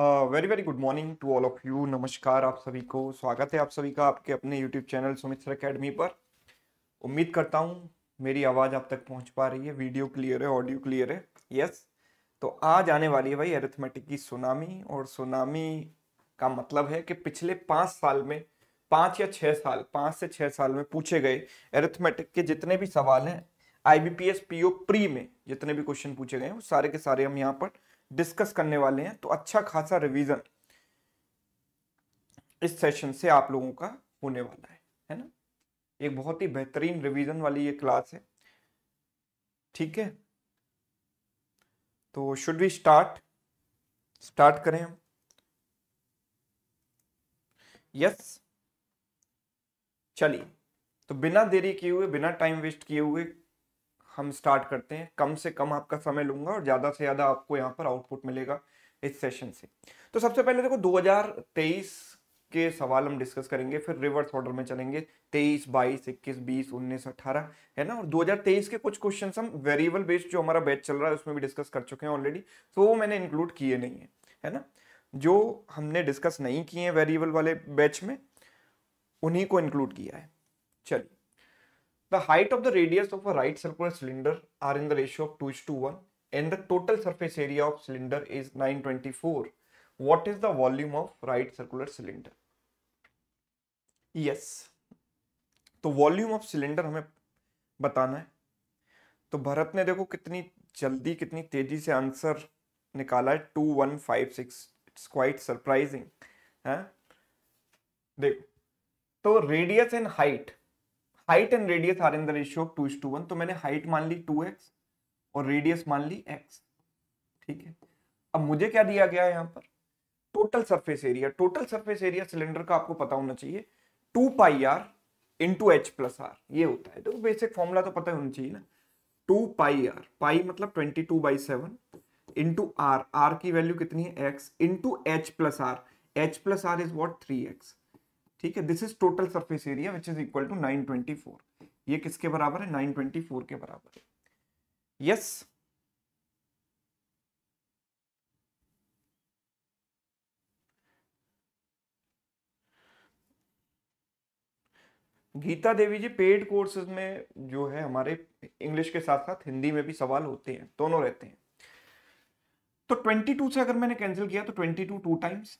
Very very good morning to all of you नमस्कार आप सभी को स्वागत है आप सभी का आपके अपने यूट्यूब चैनल सुमित्र अकेडमी पर उम्मीद करता हूँ मेरी आवाज़ आप तक पहुँच पा रही है वीडियो क्लियर है ऑडियो क्लियर है यस तो आज आने वाली है भाई एरिथमेटिक की सुनामी और सुनामी का मतलब है कि पिछले पाँच साल में पाँच या छः साल पाँच से छः साल में पूछे गए एरिथमेटिक के जितने भी सवाल हैं I B P S P O pre में जितने भी क्वेश्चन पूछे गए हैं वो सारे के सारे हम यहाँ पर डिस्कस करने वाले हैं तो अच्छा खासा रिवीजन इस सेशन से आप लोगों का होने वाला है है ना एक बहुत ही बेहतरीन रिवीजन वाली ये क्लास है ठीक है तो शुड वी स्टार्ट स्टार्ट करें हम यस चलिए तो बिना देरी किए हुए बिना टाइम वेस्ट किए हुए हम स्टार्ट करते हैं कम से कम आपका समय लूंगा और ज़्यादा से ज़्यादा आपको यहाँ पर आउटपुट मिलेगा इस सेशन से तो सबसे पहले देखो 2023 के सवाल हम डिस्कस करेंगे फिर रिवर्स ऑर्डर में चलेंगे 23, 22, 21, 20, 19, 18 है ना और 2023 के कुछ क्वेश्चन हम वेरिएबल बेस्ड जो हमारा बैच चल रहा है उसमें भी डिस्कस कर चुके हैं ऑलरेडी तो वो मैंने इंक्लूड किए नहीं है है ना जो हमने डिस्कस नहीं किए हैं वेरिएबल वाले बैच में उन्हीं को इंक्लूड किया है चलिए The height of the radius of a right circular cylinder are in the ratio of 2 is to 1 and the total surface area of cylinder is 924. What is the volume of right circular cylinder? Yes. तो volume of cylinder हमें बताना है तो भरत ने देखो कितनी जल्दी कितनी तेजी से आंसर निकाला है two one five six it's quite surprising है देखो तो radius and height height and radius are in the ratio of two is to one तो मैंने हाइट मान ली टू एक्स और रेडियस मान ली एक्स ठीक है अब मुझे क्या दिया गया है यहाँ पर total surface area total surface area cylinder का आपको पता होना चाहिए two pi R in to H plus R ये होता है तो बेसिक फॉर्मूला तो पता होना चाहिए ना टू पाई आर पाई मतलब twenty two by seven into r r की वैल्यू कितनी है x in to H plus r h plus r is what three x ठीक है this is total surface area which is equal to four ये किसके बराबर है 924 के बराबर है yes Geeta Devi ji paid courses में जो है हमारे इंग्लिश के साथ साथ हिंदी में भी सवाल होते हैं दोनों रहते हैं तो 22 से अगर मैंने कैंसिल किया तो 22 two times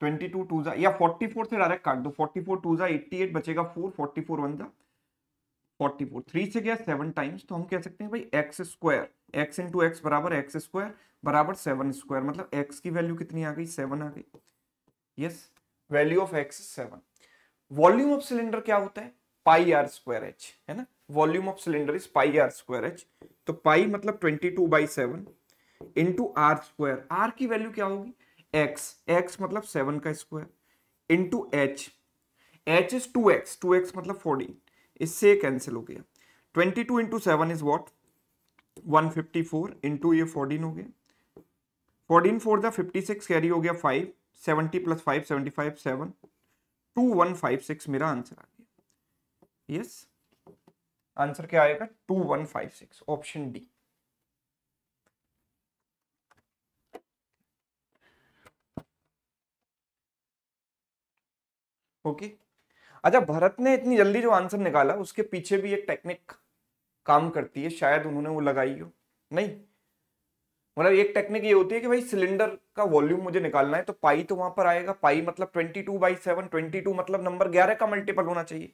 twenty two two या फोर्टी फोर से डायरेक्ट काट दो forty four two eighty eight बचेगा four forty four one forty four three से गया सेवन टाइम्स तो हम कह सकते हैं भाई x square x into x बराबर एक्स स्क्वायर बराबर सेवन स्क्वायर मतलब एक्स की वैल्यू कितनी आ गई सेवन आ गई yes value of x seven volume of cylinder क्या होता है पाई आर स्क्वायर एच है ना volume of cylinder is pi r square h तो पाई मतलब twenty two by seven into r square r की वैल्यू क्या होगी एक्स एक्स मतलब सेवन का square in to h h is to x to x मतलब fourteen इससे cancel हो गया twenty two into seven is what one fifty four into ये फोर्टीन हो गया फोर्टीन फोर था फिफ्टी सिक्स कैरी हो गया five seventy plus five seventy five seven two one five six मेरा आंसर आ गया यस yes? आंसर क्या आएगा two one five six option D okay अच्छा भरत ने इतनी जल्दी जो आंसर निकाला उसके पीछे भी एक टेक्निक काम करती है शायद उन्होंने वो लगाई हो नहीं मतलब एक टेक्निक ये होती है कि भाई सिलेंडर का वॉल्यूम मुझे निकालना है तो पाई तो वहां पर आएगा पाई मतलब 22 टू बाई सेवन ट्वेंटी मतलब नंबर 11 का मल्टीपल होना चाहिए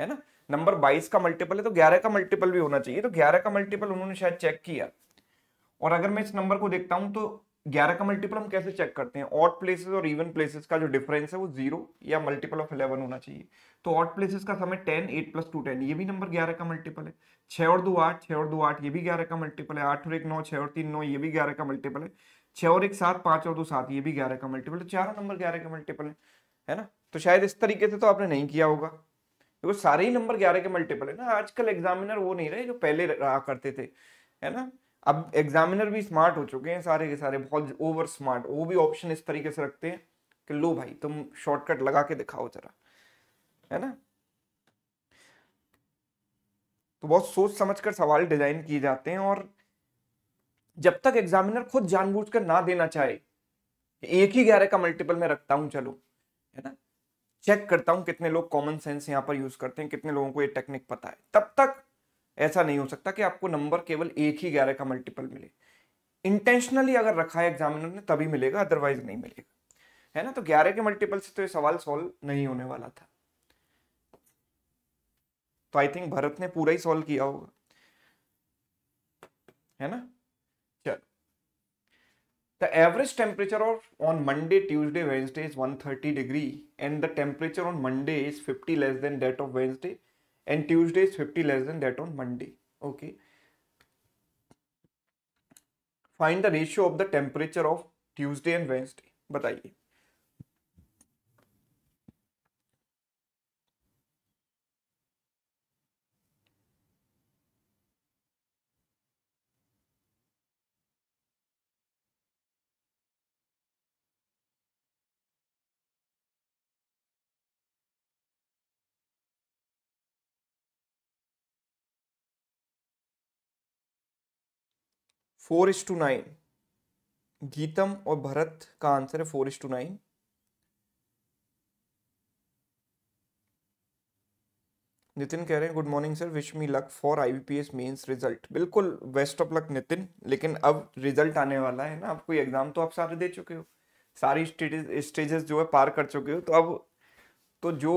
है ना नंबर 22 का मल्टीपल है तो 11 का मल्टीपल भी होना चाहिए तो 11 का मल्टीपल उन्होंने शायद चेक किया और अगर मैं इस नंबर को देखता हूं तो ग्यारह का मल्टीपल हम कैसे चेक करते हैं ऑट प्लेसेस और इवन प्लेसेस का जो डिफरेंस है वो जीरो या मल्टीपल ऑफ इलेवन होना चाहिए तो ऑट प्लेसेस का समय ten eight plus two ten ये भी नंबर ग्यारह का मल्टीपल है छह और दो आठ छह और दो आठ ये भी ग्यारह का मल्टीपल है आठ और एक नौ छह और तीन नौ ये भी ग्यारह का मल्टीपल है छह और एक सात पांच और दो सात ये भी ग्यारह का मल्टीपल है तो चारों नंबर ग्यारह का मल्टीपल है है ना तो शायद इस तरीके से तो आपने नहीं किया होगा देखो सारे ही नंबर ग्यारह के मल्टीपल है ना आजकल एग्जामिनर वो नहीं रहे जो पहले रहा करते थे है ना अब एग्जामिनर भी स्मार्ट हो चुके हैं सारे के सारे बहुत ओवर स्मार्ट वो भी ऑप्शन इस तरीके से रखते हैं कि लो भाई तुम शॉर्टकट लगा के दिखाओ जरा है ना तो बहुत सोच समझ कर सवाल डिजाइन किए जाते हैं और जब तक एग्जामिनर खुद जानबूझकर ना देना चाहे एक ही ग्यारह का मल्टीपल में रखता हूं चलो है ना चेक करता हूं कितने लोग कॉमन सेंस यहां पर यूज करते हैं कितने लोगों को ये टेक्निक पता है तब तक ऐसा नहीं हो सकता कि आपको नंबर केवल एक ही ग्यारह का मल्टीपल मिले इंटेंशनली अगर रखा है एग्जामिनर ने तभी मिलेगा अदरवाइज नहीं मिलेगा है ना तो ग्यारह के मल्टीपल से तो ये सवाल सॉल्व नहीं होने वाला था तो आई थिंक भरत ने पूरा ही सॉल्व किया होगा है ना the average temperature temperature of on monday tuesday wednesday one 130 degree and the temperature on Monday is 50 less than that of Wednesday and Tuesday is 50 less than that on Monday. Okay. Find the ratio of the temperature of Tuesday and Wednesday. बताइए four is to nine Geetam और भरत का answer है four is to nine Nitin कह रहे हैं good morning sir wish me luck for IBPS mains result बिल्कुल best of luck Nitin लेकिन अब रिजल्ट आने वाला है ना आप कोई एग्जाम तो आप सारे दे चुके हो सारी स्टेजेस जो है पार कर चुके हो तो अब तो जो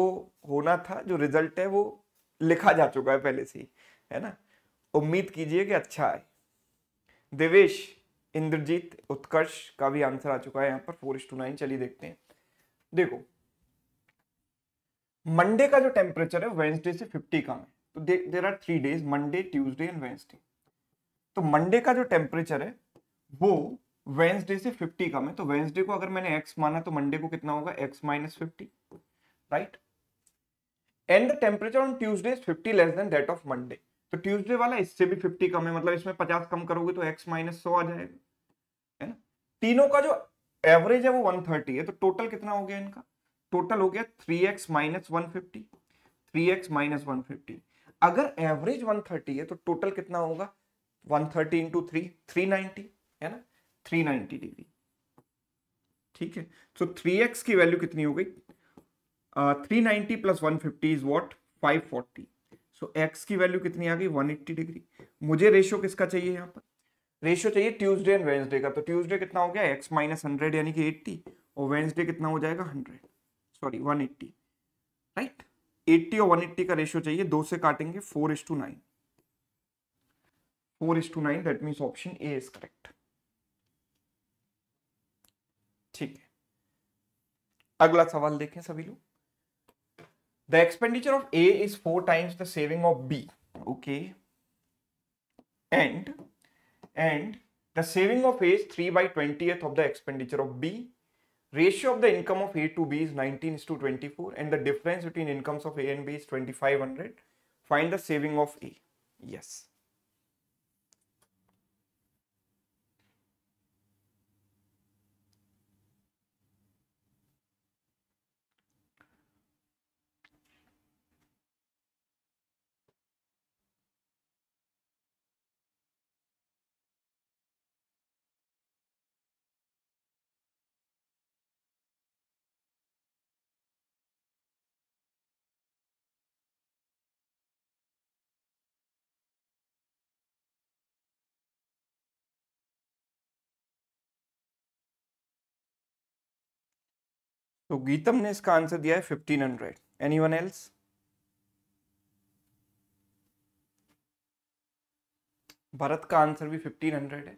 होना था जो रिजल्ट है वो लिखा जा चुका है पहले से ही है ना उम्मीद कीजिए कि अच्छा आए दिवेश इंद्रजीत उत्कर्ष का भी आंसर आ चुका है यहाँ पर फोर इस टू नाइन चलिए देखते हैं देखो मंडे का जो टेम्परेचर है वेंसडे से फिफ्टी कम है तो there are three days Monday Tuesday and Wednesday तो मंडे का जो टेम्परेचर है वो वेंसडे से 50 कम है तो वेंसडे को अगर मैंने एक्स माना तो मंडे को कितना होगा x minus fifty right and the temperature on Tuesday is fifty less than that of Monday तो ट्यूजडे वाला इससे भी फिफ्टी कम है मतलब इसमें पचास कम करोगे तो एक्स माइनस सौ आ जाएगा है ना तीनों का जो एवरेज है वो वन थर्टी है तो टोटल कितना हो गया इनका टोटल हो गया three x minus one fifty three x minus one fifty अगर एवरेज वन थर्टी है तो टोटल कितना होगा one thirty into three three ninety है ना थ्री नाइनटी डिग्री ठीक है सो थ्री एक्स की वैल्यू कितनी हो गई three ninety plus one fifty is what five forty so x की वैल्यू कितनी आ गई 180 डिग्री मुझे रेशियो किसका चाहिए यहाँ पर रेशियो चाहिए ट्यूसडे एंड वेंसडे का तो ट्यूसडे कितना हो गया एक्स माइनस हंड्रेड यानी कि एट्टी और वेंसडे कितना हो जाएगा hundred sorry one eighty right eighty और वन एट्टी का रेशियो चाहिए दो से काटेंगे four is to nine four is to nine that means option A is correct ठीक है अगला सवाल देखें सभी लोग The expenditure of A is four times the saving of B. Okay. And, and the saving of A is 3 by 20th of the expenditure of B. Ratio of the income of A to B is 19 is to 24 and the difference between incomes of A and B is 2500. Find the saving of A. Yes. तो गीतम ने इसका answer दिया है fifteen hundred any one else Bharat का answer भी fifteen hundred है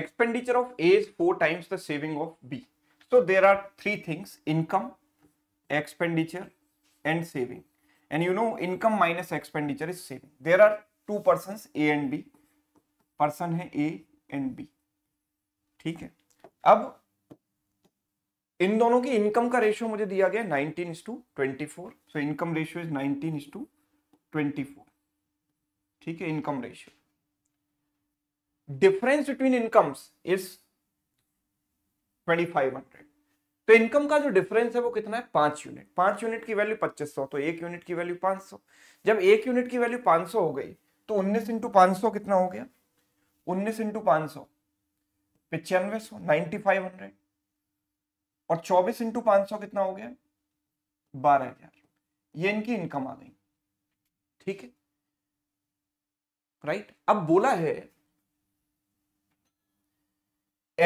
expenditure of A is four times the saving of B तो there are three things income expenditure and saving and you know income minus expenditure is saving there are two person A and B person है A and B ठीक है अब इन दोनों की income का ratio मुझे दिया गया nineteen is to twenty four so income ratio is nineteen is to twenty four ठीक है income ratio difference between incomes is twenty five hundred तो इनकम का जो डिफरेंस है वो कितना है पांच यूनिट पांच यूनिट की वैल्यू पच्चीस सौ तो एक यूनिट की वैल्यू पांच सौ जब एक यूनिट की वैल्यू पांच सौ हो गई तो उन्नीस इंटू पांच सौ कितना हो गया उन्नीस इंटू पांच सौ पिचानवे सौ नाइनटी फाइव हंड्रेड और चौबीस इंटू पांच कितना हो गया बारह हजार ये इनकी इनकम आ गई ठीक है राइट अब बोला है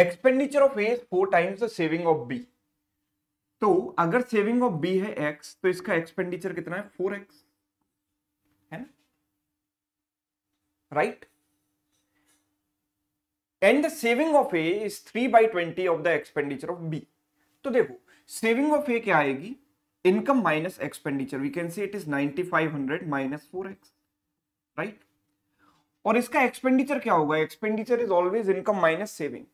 expenditure of A four times the saving of B तो अगर सेविंग ऑफ बी है एक्स तो इसका एक्सपेंडिचर कितना है फोर एक्स है ना right and the saving of A is three by twenty of the expenditure of B तो देखो सेविंग ऑफ ए क्या आएगी income minus expenditure we can see it is 9500 minus 4x right और इसका expenditure क्या होगा expenditure is always income minus saving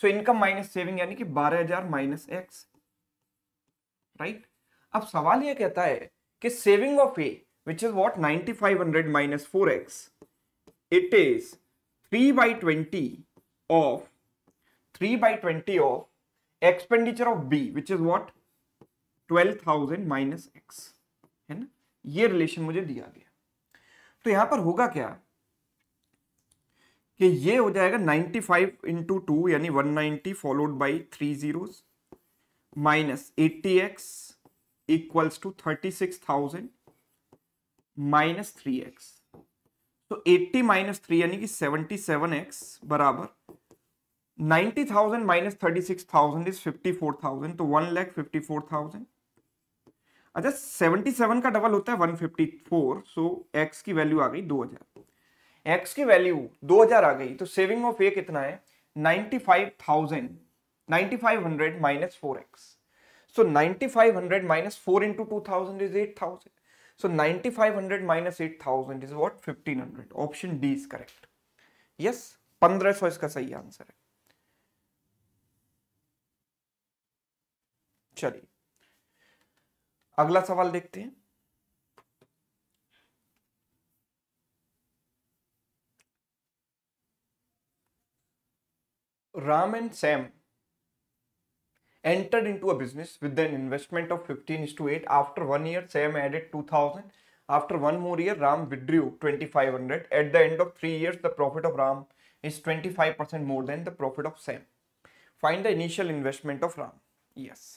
so income minus saving यानी कि 12000 माइनस एक्स राइट अब सवाल यह कहता है कि saving of A which is what 9500 minus 4x it is 3 by 20 of 3 by 20 of expenditure of B which is what twelve thousand minus x है ना ये रिलेशन मुझे दिया गया तो यहां पर होगा क्या कि ये हो जाएगा 95 फाइव इंटू टू यानी one ninety followed by three zero minus eighty x equals to thirty six thousand minus three x तो एट्टी माइनस थ्री यानी कि सेवनटी सेवन एक्स बराबर ninety thousand minus thirty six thousand is fifty four thousand तो one lakh fifty four thousand अच्छा seventy seven का double होता है one fifty four so x की वैल्यू आ गई दो हजार एक्स की वैल्यू दो हजार आ गई तो सेविंग ऑफ ए कितना है ninety five thousand ninety five hundred minus four x so ninety five hundred minus four into two thousand is eight thousand So 9500 minus 8000 is what? 1500. Option D is correct. Yes, 1500 इसका सही answer है चलिए अगला सवाल देखते हैं Ram and Sam entered into a business with an investment of fifteen is to eight after one year Sam added two thousand after one more year Ram withdrew twenty five hundred at the end of three years the profit of Ram is twenty five percent more than the profit of Sam find the initial investment of Ram yes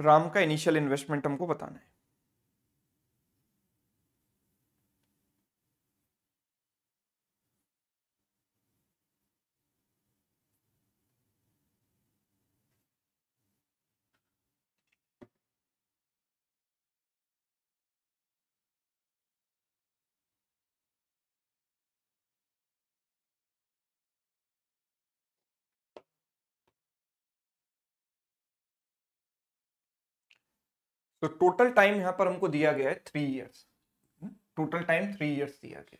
Ram का initial investment हमको बताना है तो total time यहां पर हमको दिया गया है three years total time three years दिया गया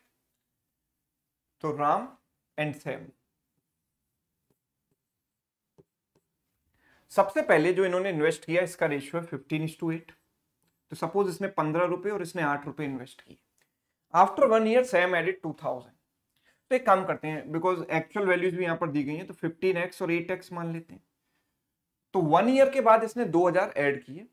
तो राम एंड सैम सबसे पहले जो इन्होंने इन्वेस्ट किया इसका रेशियो है फिफ्टीन इज टू एट तो सपोज इसने पंद्रह रुपए और इसने आठ रुपए इन्वेस्ट किए after one year Sam added two thousand तो एक काम करते हैं बिकॉज एक्चुअल वैल्यूज भी यहां पर दी गई हैं तो फिफ्टीन एक्स और एट एक्स मान लेते हैं तो वन ईयर के बाद इसने दो हजार ऐड किए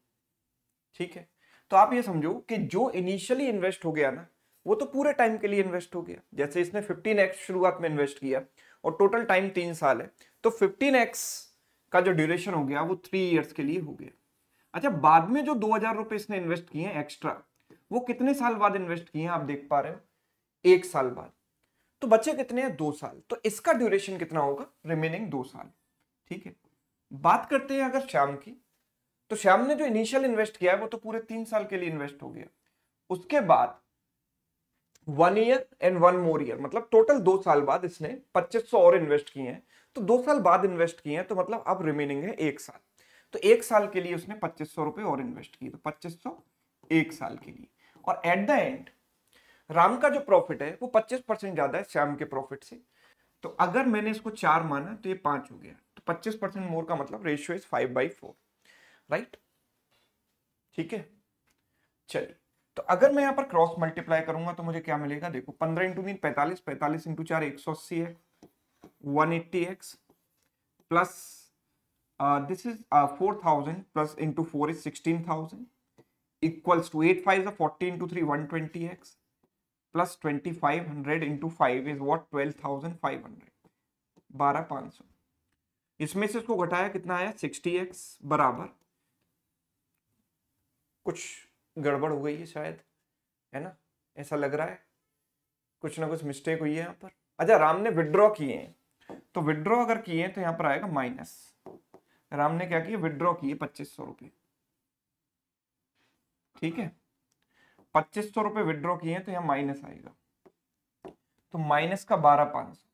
ठीक है तो आप ये समझो कि जो इनिशियली इन्वेस्ट हो गया ना वो तो पूरे टाइम के लिए इन्वेस्ट हो गया जैसे इसने 15x शुरुआत में इन्वेस्ट किया और टोटल टाइम तीन साल है तो 15x का जो ड्यूरेशन हो गया वो थ्री इयर्स के लिए हो गया अच्छा बाद में जो दो हजार रुपये इसने इन्वेस्ट किए हैं एक्स्ट्रा वो कितने साल बाद इन्वेस्ट किए हैं आप देख पा रहे हो एक साल बाद तो बच्चे कितने हैं दो साल तो इसका ड्यूरेशन कितना होगा रिमेनिंग दो साल ठीक है बात करते हैं अगर शाम की तो श्याम ने जो इनिशियल इन्वेस्ट किया है वो तो पूरे तीन साल के लिए इन्वेस्ट हो गया उसके बाद one year and one more year मतलब टोटल दो साल बाद इसने पच्चीस सौ और इन्वेस्ट किए हैं तो दो साल बाद इन्वेस्ट किए हैं तो मतलब अब रिमेनिंग है एक साल तो एक साल के लिए उसने पच्चीस सौ रुपए और इन्वेस्ट किए तो पच्चीस सौ एक साल के लिए और एट द एंड राम का जो प्रॉफिट है वो पच्चीस परसेंट ज्यादा है श्याम के प्रॉफिट से तो अगर मैंने इसको चार माना तो ये पांच हो गया तो पच्चीस परसेंट मोर का मतलब ratio is five by four right ठीक है चलिए तो अगर मैं यहां पर क्रॉस मल्टीप्लाई करूंगा तो मुझे क्या मिलेगा देखो पंद्रह इंटू तीन पैंतालीस पैंतालीस इंटू चार एक सौ अस्सी x one eighty x plus this is four thousand plus into four is sixteen thousand equals to eight five forty into three one twenty x plus twenty five hundred into five is what twelve thousand five hundred बारह पाँच सौ इसमें से इसको घटाया कितना आया sixty x बराबर कुछ गड़बड़ हो गई है शायद है ना ऐसा लग रहा है कुछ ना कुछ मिस्टेक हुई है यहाँ पर अच्छा राम ने विड्रॉ किए हैं तो विड्रॉ अगर किए हैं तो यहाँ पर आएगा माइनस राम ने क्या किया विड्रॉ किए पच्चीस सौ रुपये ठीक है पच्चीस सौ रुपये विड्रॉ किए हैं तो यहाँ माइनस आएगा तो माइनस का बारह पांच सौ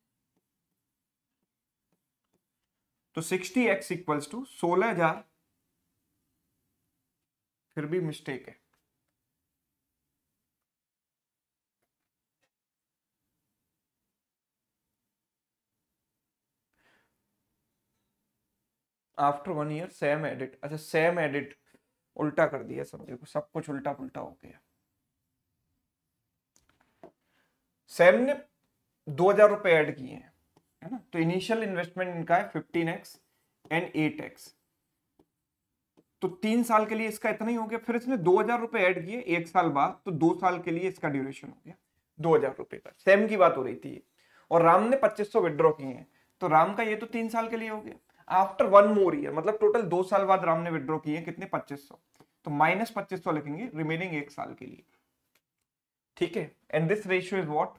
तो सिक्सटी एक्स इक्वल्स टू सोलह हजार फिर भी मिस्टेक है after one year Sam added अच्छा सेम एडिट उल्टा कर दिया समझे को सब कुछ उल्टा पुल्टा हो गया सैम ने दो हजार रुपए एड किए हैं है ना तो इनिशियल इन्वेस्टमेंट इनका है fifteen x and eight x तो तीन साल के लिए इसका इतना ही हो गया फिर इसने दो हजार रुपए एड किए एक साल बाद तो दो साल के लिए इसका ड्यूरेशन हो गया दो हजार रुपए का सेम की बात हो रही थी और राम ने पच्चीस सौ विद्रॉ किए हैं तो राम का ये तो तीन साल के लिए हो गया आफ्टर वन मोर ईयर मतलब टोटल दो साल बाद राम ने विद्रॉ किए कितने पच्चीस सौ तो माइनस पच्चीस सौ लिखेंगे रिमेनिंग एक साल के लिए ठीक है and this ratio is what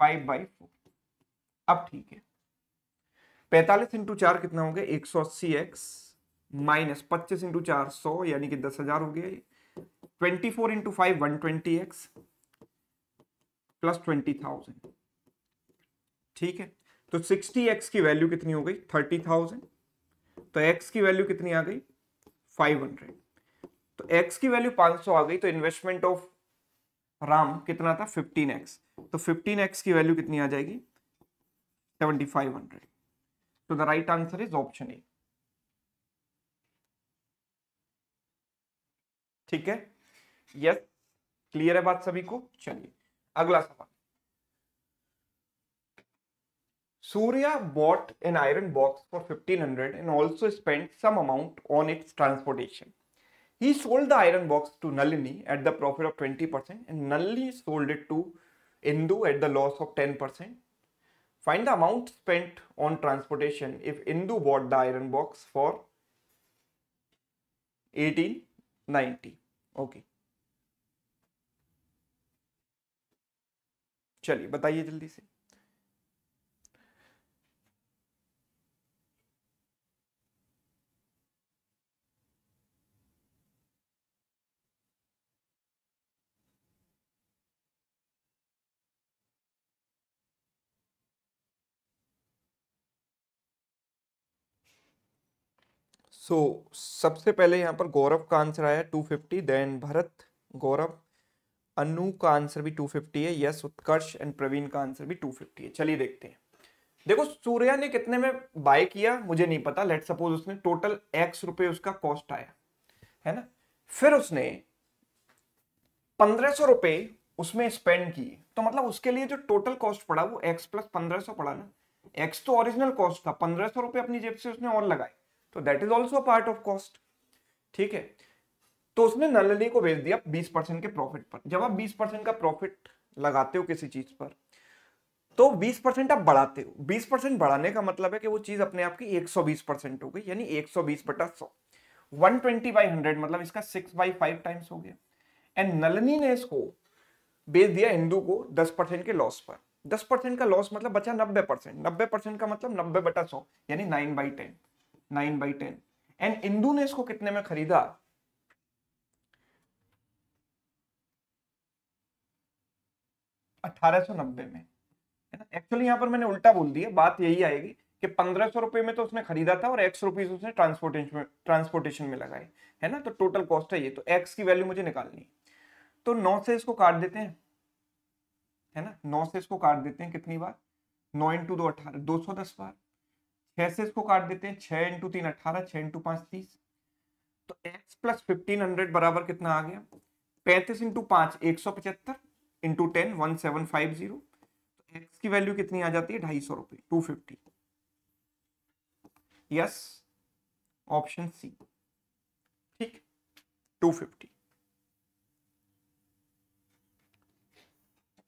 five by four अब ठीक है पैतालीस इंटू चार कितना हो गया एक सौ अस्सी एक्स माइनस पच्चीस इंटू चार सौ यानी कि दस हजार हो गया twenty four into five one twenty x plus twenty thousand ठीक है तो सिक्सटी एक्स की वैल्यू कितनी हो गई थर्टी थाउजेंड तो एक्स की वैल्यू कितनी आ गई फाइव हंड्रेड तो एक्स की वैल्यू पांच सौ आ गई तो इन्वेस्टमेंट ऑफ राम कितना था फिफ्टीन एक्स तो फिफ्टीन एक्स की वैल्यू कितनी आ जाएगी सेवेंटी फाइव हंड्रेड तो the right answer is option A ठीक है यस क्लियर है बात सभी को चलिए अगला सवाल Surya bought an iron box for 1500 hundred and also spend some amount on its transportation he sold the iron box to Nalini at the profit of twenty percent and Nalini sold it to Indu at the loss of ten percent find the amount spend on transportation if Indu bought the iron box for eighteen ninety okay चलिए बताइए जल्दी से सो so, सबसे पहले यहाँ पर गौरव का answer आया two fifty then Bharat Gaurav Anu का आंसर भी टू फिफ्टी है यस उत्कर्ष एंड प्रवीण का आंसर भी टू फिफ्टी है चलिए देखते हैं देखो सूर्या ने कितने में बाय किया मुझे नहीं पता लेट सपोज उसने टोटल एक्स रुपए उसका कॉस्ट आया है ना फिर उसने पंद्रह सौ रुपए उसमें स्पेंड किए तो मतलब उसके लिए जो टोटल कॉस्ट पड़ा वो एक्स प्लस पंद्रह सौ पड़ा ना एक्स तो ओरिजिनल कॉस्ट था पंद्रह सौ रुपए अपनी जेब से उसने और लगाए तो that is also part of cost ठीक है तो उसने नलनी को बेच दिया बीस परसेंट के प्रॉफिट पर जब आप बीस परसेंट का प्रॉफिट लगाते हो किसी चीज पर तो 20 परसेंट आप बढ़ाते हो 20 परसेंट बढ़ाने का मतलब है कि वो चीज अपने आप की 120 परसेंट हो गई यानी 120 बटा 100 120 बाई हंड्रेड मतलब इसका 6 बाई फाइव टाइम्स हो गया एंड नलनी ने इसको बेच दिया इंदू को 10 परसेंट के लॉस पर 10 परसेंट का लॉस मतलब बचा 90 परसेंट नब्बे परसेंट का मतलब 90 बटा 100 यानी 9 by ten nine by ten and Indu ने इसको कितने में खरीदा अठारह नब्बे में है ना एक्चुअली यहां पर मैंने उल्टा बोल दिया बात यही आएगी कि पंद्रह सौ रुपए में तो उसने खरीदा था और एक्स रुपीज उसने ट्रांसपोर्टेशन में ट्रांसपोर्टेशन में लगाए है ना तो टोटल कॉस्ट है ये तो एक्स की वैल्यू मुझे निकालनी है तो नौ से इसको काट देते हैं है ना नौ से इसको काट देते हैं कितनी बार नौ इंटू दो अठारह दो सौ दस बार छह से इसको काट देते हैं छह इंटू तीन अठारह छह इंटू पांच तीस तो एक्स प्लस फिफ्टीन हंड्रेड बराबर कितना आ गया पैंतीस इंटू पांच एक सौ पचहत्तर into ten one seven five zero तो एक्स की वैल्यू कितनी आ जाती है ढाई सौ रुपए two fifty yes option C ठीक टू फिफ्टी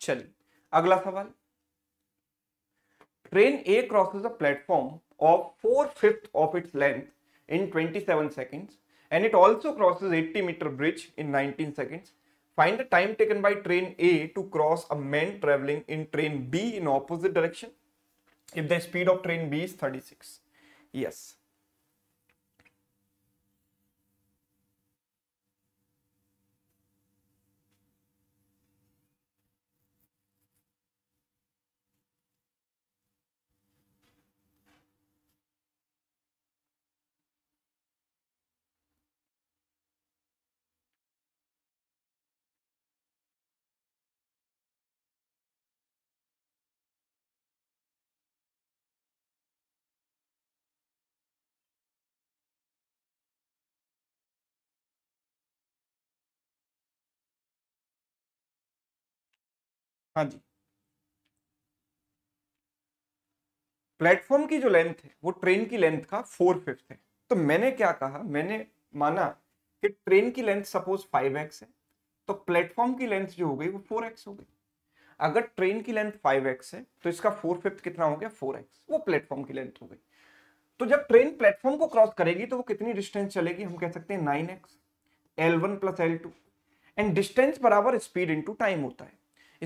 चलिए अगला सवाल train a crosses a platform of 4 fifths of its length in 27 seconds and it also crosses 80 meter bridge in 19 seconds. Find the time taken by train A to cross a man traveling in train B in opposite direction if the speed of train B is 36. Yes. हाँ जी platform की जो length है वो train की length का four fifth है तो मैंने क्या कहा मैंने माना कि ट्रेन की लेंथ सपोज फाइव एक्स है तो प्लेटफॉर्म की लेंथ जो हो गई वो फोर एक्स हो गई अगर ट्रेन की लेंथ फाइव एक्स है तो इसका फोर फिफ्थ कितना हो गया फोर एक्स वो प्लेटफॉर्म की लेंथ हो गई तो जब ट्रेन प्लेटफॉर्म को क्रॉस करेगी तो वो कितनी डिस्टेंस चलेगी हम कह सकते हैं nine x L one plus L two and distance बराबर स्पीड इंटू टाइम होता है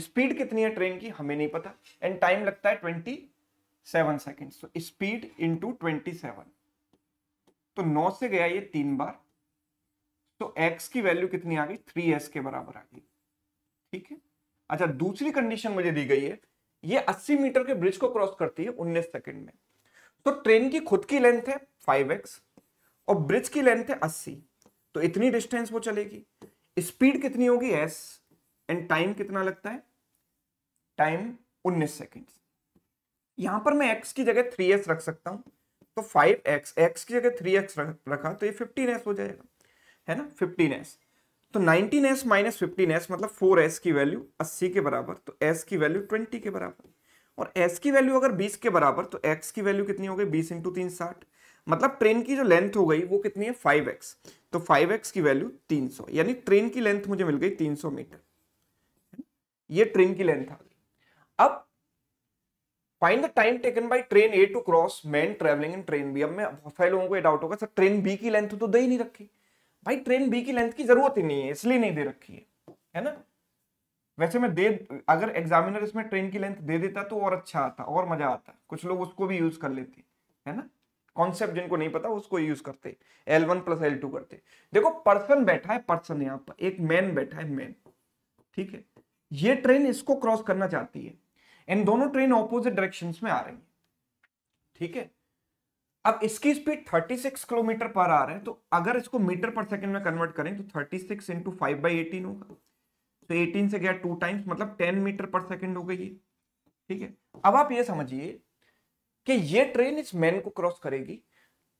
स्पीड कितनी है ट्रेन की हमें नहीं पता एंड टाइम लगता है ट्वेंटी सेवन सेकेंड तो स्पीड टू ट्वेंटी सेवन तो नौ से गया ये तीन बार तो एक्स की वैल्यू कितनी आ गई थ्री एस के बराबर आ गई ठीक है अच्छा दूसरी कंडीशन मुझे दी गई है ये 80 मीटर के ब्रिज को क्रॉस करती है 19 सेकंड में तो ट्रेन की खुद की लेंथ है 5x और ब्रिज की लेंथ है 80 तो इतनी डिस्टेंस वो चलेगी स्पीड कितनी होगी s एंड टाइम कितना लगता है टाइम 19 सेकेंड यहां पर मैं एक्स की जगह 3x रख सकता हूं तो 5x x की जगह 3x तो रखा तो ये 15s हो जाएगा है ना 15s तो 19s माइनस 15s मतलब 4s की वैल्यू 80 के बराबर तो s की वैल्यू 20 के बराबर और s की वैल्यू अगर 20 के बराबर तो x की वैल्यू कितनी हो गई बीस इंटू तीन साठ मतलब ट्रेन की जो लेंथ हो गई वो कितनी है 5x तो 5x की वैल्यू 300 यानी ट्रेन की लेंथ मुझे मिल गई 300 मीटर ये ट्रेन की लेंथ आ गई अब find the time taken by train A to cross man travelling in train B अब मैं बहुत सारे लोगों को डाउट होगा सर ट्रेन बी की लेंथ तो दे ही नहीं रखी भाई ट्रेन बी की लेंथ की जरूरत ही नहीं है इसलिए नहीं दे रखी है है ना वैसे मैं दे अगर एग्जामिनर इसमें ट्रेन की लेंथ दे देता तो और अच्छा आता और मजा आता कुछ लोग उसको भी यूज कर लेते है ना कॉन्सेप्ट जिनको नहीं पता उसको यूज करते L one plus L two करते देखो पर्सन बैठा है पर्सन यहाँ पर एक मैन बैठा है मैन ठीक है ये ट्रेन इसको क्रॉस करना चाहती है इन दोनों ट्रेन ऑपोजिट डायरेक्शन में आ रही है ठीक है अब इसकी स्पीड 36 किलोमीटर पर आ रहे हैं तो अगर इसको मीटर पर सेकंड में कन्वर्ट करें तो 36 six into five by eighteen होगा तो 18 से गया टू टाइम्स मतलब 10 मीटर पर सेकंड हो गई ये ठीक है अब आप ये समझिए कि ये ट्रेन इस मैन को क्रॉस करेगी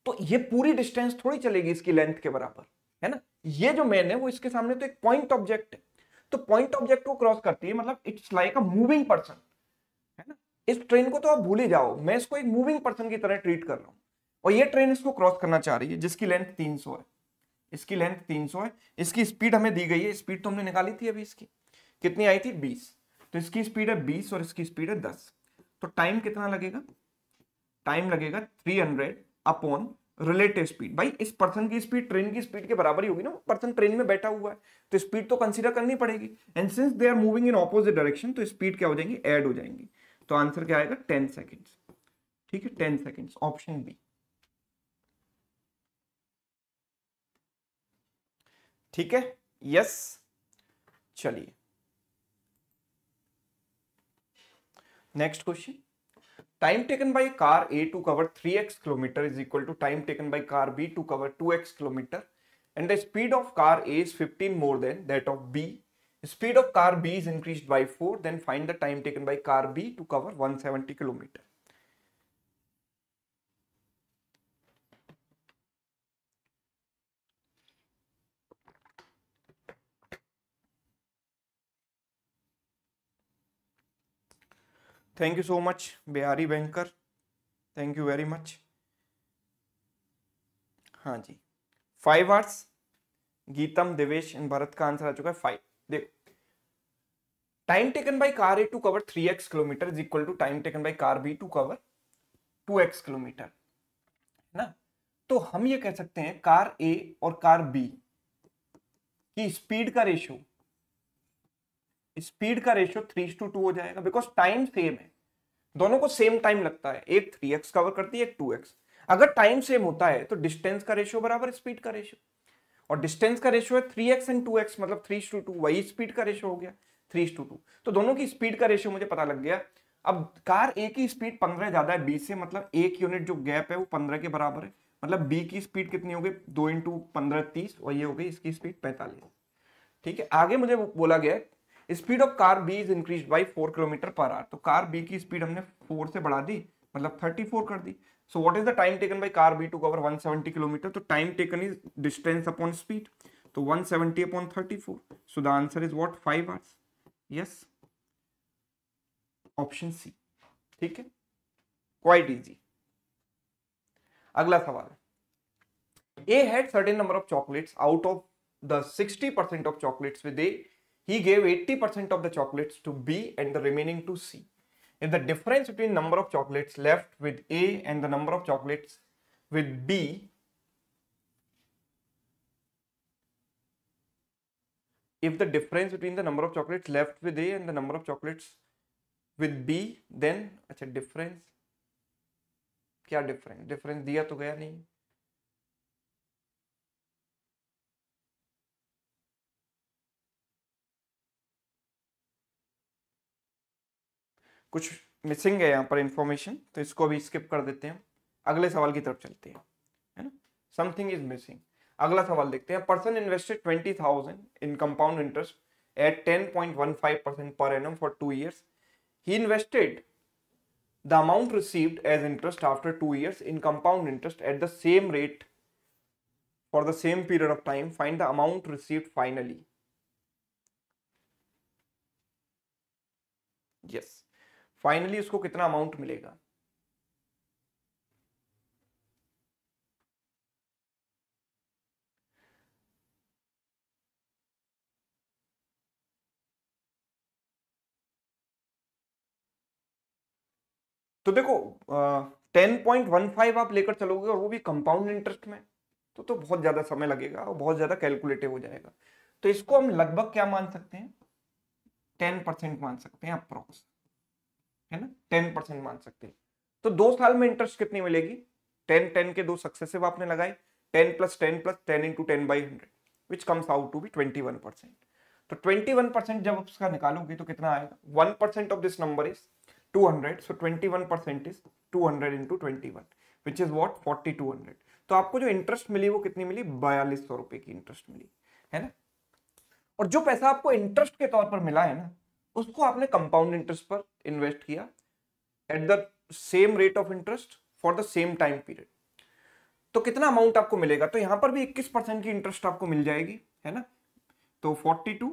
तो ये पूरी डिस्टेंस थोड़ी चलेगी इसकी लेंथ के बराबर है ना ये जो मैन है वो इसके सामने तो एक पॉइंट ऑब्जेक्ट है तो पॉइंट ऑब्जेक्ट को क्रॉस करती है मतलब it's like a moving person इस ट्रेन को तो आप भूल ही जाओ मैं इसको एक मूविंग पर्सन की तरह ट्रीट कर रहा हूँ और ये ट्रेन इसको क्रॉस करना चाह रही है जिसकी लेंथ 300 है इसकी लेंथ 300 है इसकी स्पीड हमें दी गई है स्पीड तो हमने निकाली थी अभी इसकी कितनी आई थी 20 तो इसकी स्पीड है 20 और इसकी स्पीड है 10 तो टाइम कितना लगेगा टाइम लगेगा 300 अपॉन रिलेटिव स्पीड भाई इस पर्सन की स्पीड ट्रेन की स्पीड के बराबर ही होगी ना पर्सन ट्रेन में बैठा हुआ है तो स्पीड तो कंसिडर करनी पड़ेगी and since they are moving in opposite direction तो स्पीड क्या हो जाएंगी एड हो जाएंगी तो आंसर क्या आएगा टेन सेकेंड्स ठीक है टेन सेकेंड्स ऑप्शन बी ठीक है यस चलिए next question time taken by car A to cover X kilometre is equal to time taken by car B to cover two X kilometre and the speed of car A is fifteen more than that of B speed of car B is increased by 4 then find the time taken by car B to cover 170 kilometer. Thank you so much Bihari Banker. Thank you very much. हाँ जी five आर्ट्स गीतम देवेश इन भारत का answer आ चुका है five देखो time taken by car A to cover three X kilometre is equal to time taken by car B to cover two X kilometre ना तो हम ये कह सकते हैं कार ए और कार बी की स्पीड का रेशियो स्पीड का रेशियो थ्री टू टू हो जाएगा बिकॉज टाइम सेम है दोनों को सेम टाइम लगता है एक थ्री एक्स कवर करती है एक टू एक्स अगर टाइम सेम होता है तो डिस्टेंस का रेशियो बराबर स्पीड का रेशियो और डिस्टेंस का रेशियो है three X and two x मतलब थ्री टू टू वही स्पीड का रेशियो हो गया थ्री टू टू तो दोनों की स्पीड का रेशियो मुझे पता लग गया अब कार ए की स्पीड पंद्रह ज्यादा है बी से मतलब एक यूनिट जो गैप है वो पंद्रह के बराबर है मतलब बी की स्पीड कितनी हो गई दो इंटू पंद्रह तीस और ये हो गई इसकी स्पीड पैंतालीस ठीक है आगे मुझे बोला गया speed of car B is increase by four kilometre per hour तो कार बी की स्पीड हमने फोर से बढ़ा दी मतलब थर्टी फोर कर दी So what is the time taken by car B to cover 170 kilometer? So time taken is distance upon speed. So 170 upon 34. So the answer is what? 5 hours. Yes. Option C. ठीक है quite easy अगला सवाल A had certain number of chocolates out of the 60% of chocolates with A, he gave 80% of the chocolates to B and the remaining to C. If the difference between number of chocolates left with A and the number of chocolates with B if the difference between the number of chocolates left with A and the number of chocolates with B then अच्छा difference क्या difference difference दिया तो गया नहीं कुछ missing है यहाँ पर इंफॉर्मेशन तो इसको अभी स्किप कर देते हैं अगले सवाल की तरफ चलते हैं है ना समथिंग इज मिसिंग अगला सवाल देखते हैं person invested twenty thousand in compound interest at ten point one five percent पर annum for two years he invested the amount received as interest after two years in compound interest at the same rate for the same period of time find the amount amount finally yes yes finally उसको कितना amount मिलेगा तो देखो ten point one five आप लेकर चलोगे और वो भी कंपाउंड इंटरेस्ट में तो तो बहुत ज्यादा समय लगेगा और बहुत ज्यादा कैलकुलेटिव हो जाएगा तो इसको हम लगभग क्या मान सकते हैं टेन परसेंट मान सकते हैं अप्रोक्स है ना टेन परसेंट मान सकते हैं तो दो साल में इंटरेस्ट कितनी मिलेगी टेन टेन के दो सक्सेसिव आपने लगाए ten plus ten plus ten into ten by hundred which comes out to be twenty one percent तो ट्वेंटी वन परसेंट जब आप उसका निकालोगे तो कितना आएगा one percent of this number is two hundred so twenty one percent is two hundred into twenty one which is what forty two hundred तो आपको जो इंटरेस्ट मिली वो कितनी मिली बयालीस सौ रुपए की इंटरेस्ट मिली है ना और जो पैसा आपको इंटरेस्ट के तौर पर मिला है ना उसको आपने कंपाउंड इंटरेस्ट पर इन्वेस्ट किया at the same rate of interest for the same time period तो कितना अमाउंट आपको मिलेगा तो यहां पर भी 21 परसेंट की इंटरेस्ट आपको मिल जाएगी है ना तो 42 टू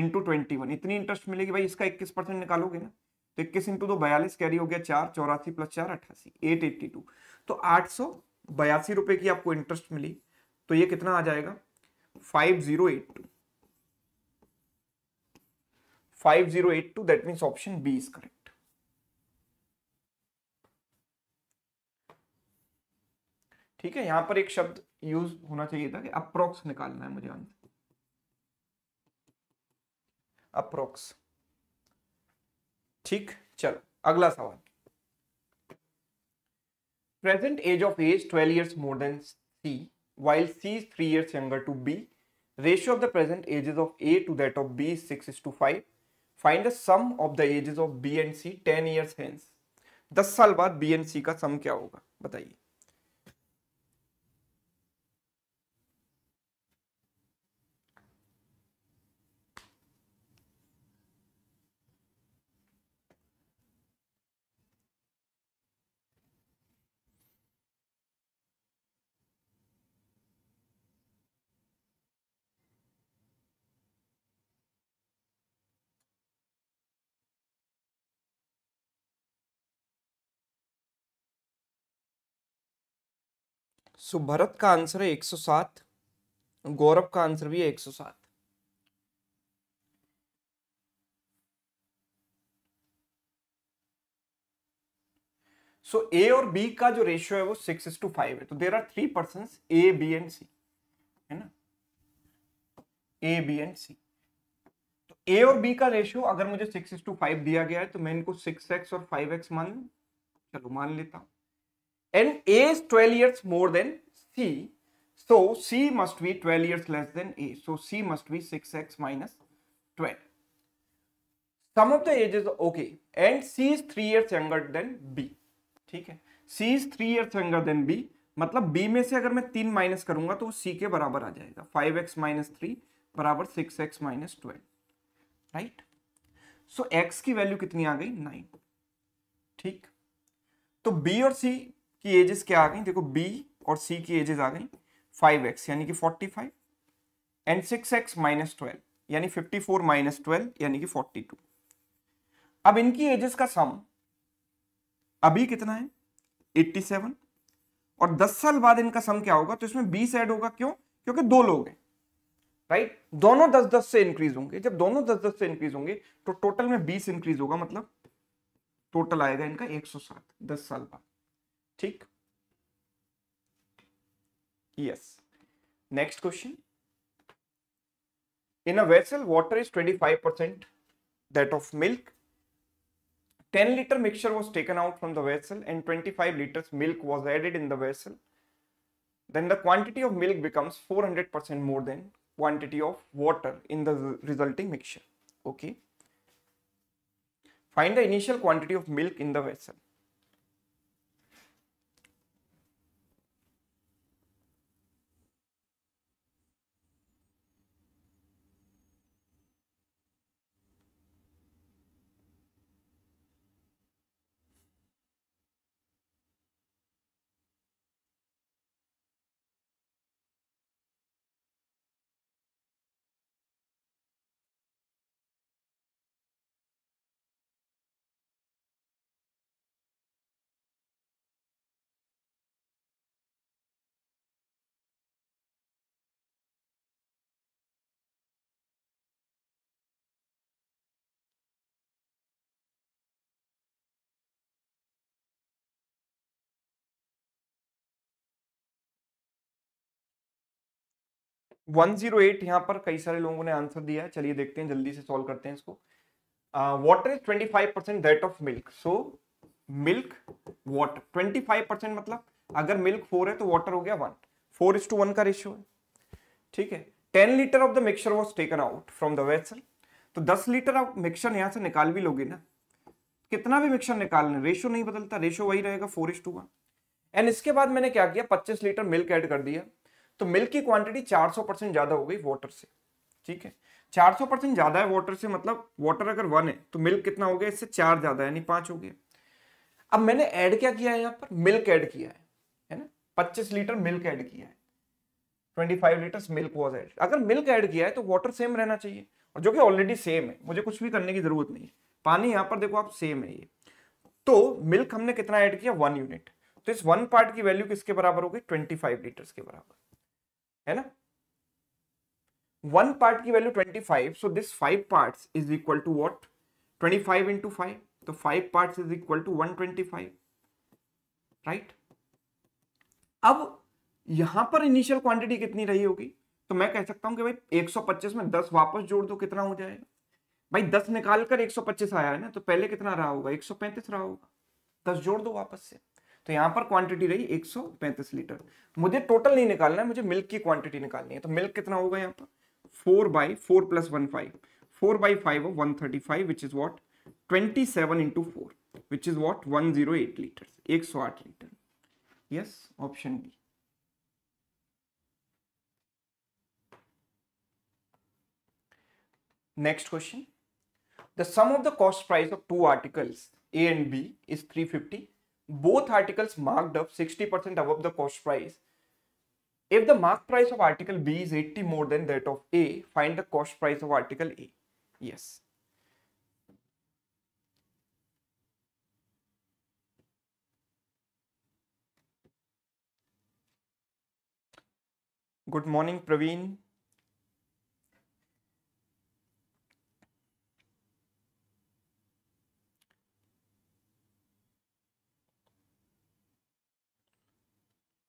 इंटू ट्वेंटी वन इतनी इंटरेस्ट मिलेगी भाई इसका 21 परसेंट निकालोगे ना तो इक्कीस इंटू दो बयालीस कैरी हो गया चार चौरासी प्लस चार अट्ठासी एट एट्टी टू तो आठ सौ बयासी रुपए की आपको इंटरेस्ट मिली तो ये कितना आ जाएगा five zero eight two 5082 that means option b is correct ठीक है यहां पर एक शब्द यूज होना चाहिए था कि अप्रोक्स निकालना है मुझे अंत अप्रोक्स ठीक चलो अगला सवाल present age of age twelve years more than C while C three years younger to B ratio of the present ages of A to that of B six is to five find the sum of the ages of B and C ten years hence दस साल बाद B and सी का सम क्या होगा बताइए सो भरत का answer है 107 गौरव का आंसर भी है 107 सो ए और बी का जो रेशियो है वो सिक्स इज टू फाइव है तो there are three person A B and C है ना ए बी एंड सी तो ए और बी का रेशियो अगर मुझे सिक्स इज टू फाइव दिया गया है तो मैं इनको सिक्स एक्स और फाइव एक्स मान चलो मान लेता हूं and A is 12 years more than C. So C must be 12 years less than A. So C must be 6x minus 12. Sum of the ages, okay. And C is 3 years younger than B. ठीक है C is 3 years younger than B. मतलब B में से अगर मैं तीन minus करूंगा तो C के बराबर आ जाएगा 5x एक्स माइनस थ्री बराबर six X minus twelve right so x की वैल्यू कितनी आ गई 9 ठीक तो B और C की एजेस क्या आ गई देखो बी और सी की एजेस आ गई फाइव एक्स यानी कि forty five and six X minus twelve यानी फिफ्टी फोर माइनस ट्वेल्व यानी कि फोर्टी टू अब इनकी एजेस का सम अभी कितना है एट्टी सेवन और दस साल बाद इनका सम क्या होगा तो इसमें बीस एड होगा क्यों क्योंकि दो लोग हैं राइट right? दोनों दस दस से इंक्रीज होंगे जब दोनों दस दस से इंक्रीज होंगे तो टोटल में बीस इंक्रीज होगा मतलब टोटल आएगा इनका एक सौ सात दस साल बाद ठीक yes next question in a vessel water is 25% that of milk 10 liter mixture was taken out from the vessel and 25 liters milk was added in the vessel then the quantity of milk becomes 400% more than quantity of water in the resulting mixture okay find the initial quantity of milk in the vessel 108 यहाँ पर कई सारे लोगों ने answer दिया है चलिए देखते हैं जल्दी से सॉल्व करते हैं इसको water is 25 percent that of milk so milk water 25 percent मतलब अगर मिल्क फोर है तो वाटर हो गया one four is to one का रेशियो है ठीक है ten litre of the mixture was taken out from the vessel तो दस लीटर आप मिक्सचर यहाँ से निकाल भी लोगे ना कितना भी मिक्सचर निकाल लें रेशियो नहीं बदलता रेशियो वही रहेगा four is to one and इसके बाद मैंने क्या किया पच्चीस लीटर मिल्क एड कर दिया तो मिल्क की क्वांटिटी 400 परसेंट ज्यादा हो गई वाटर से ठीक है 400 परसेंट ज्यादा है वाटर से मतलब वाटर अगर वन है तो मिल्क कितना हो गया इससे चार ज्यादा यानी पांच हो गया अब मैंने ऐड क्या किया है यहाँ पर मिल्क ऐड किया है है ना पच्चीस लीटर मिल्क ऐड किया है 25 लीटर मिल्क वॉज एड अगर मिल्क ऐड किया है तो वाटर सेम रहना चाहिए और जो कि ऑलरेडी सेम है मुझे कुछ भी करने की जरूरत नहीं है पानी यहाँ पर देखो आप सेम है ये तो मिल्क हमने कितना ऐड किया वन यूनिट तो इस वन पार्ट की वैल्यू किसके बराबर हो गई ट्वेंटी लीटर के बराबर है ना वन पार्ट की value twenty five so this five part is equal to what twenty five into five तो five part is equal to one twenty five right अब यहां पर इनिशियल क्वांटिटी कितनी रही होगी तो मैं कह सकता हूं कि भाई 125 में 10 वापस जोड़ दो कितना हो जाएगा भाई 10 निकाल कर 125 आया है ना तो पहले कितना रहा होगा 135 रहा होगा 10 जोड़ दो वापस से तो यहाँ पर क्वांटिटी रही 135 लीटर मुझे टोटल नहीं निकालना है मुझे मिल्क की क्वांटिटी निकालनी है तो मिल्क कितना होगा यहाँ पर four by four plus one five four by five of one thirty five which is what twenty seven into four which is what one zero eight litre एक सौ आठ litre yes option B next question the sum of the cost price of two articles A and B is three fifty both articles marked up 60% above the cost price. If the mark price of article B is 80 more than that of A, find the cost price of article A. Yes. Good morning, Praveen.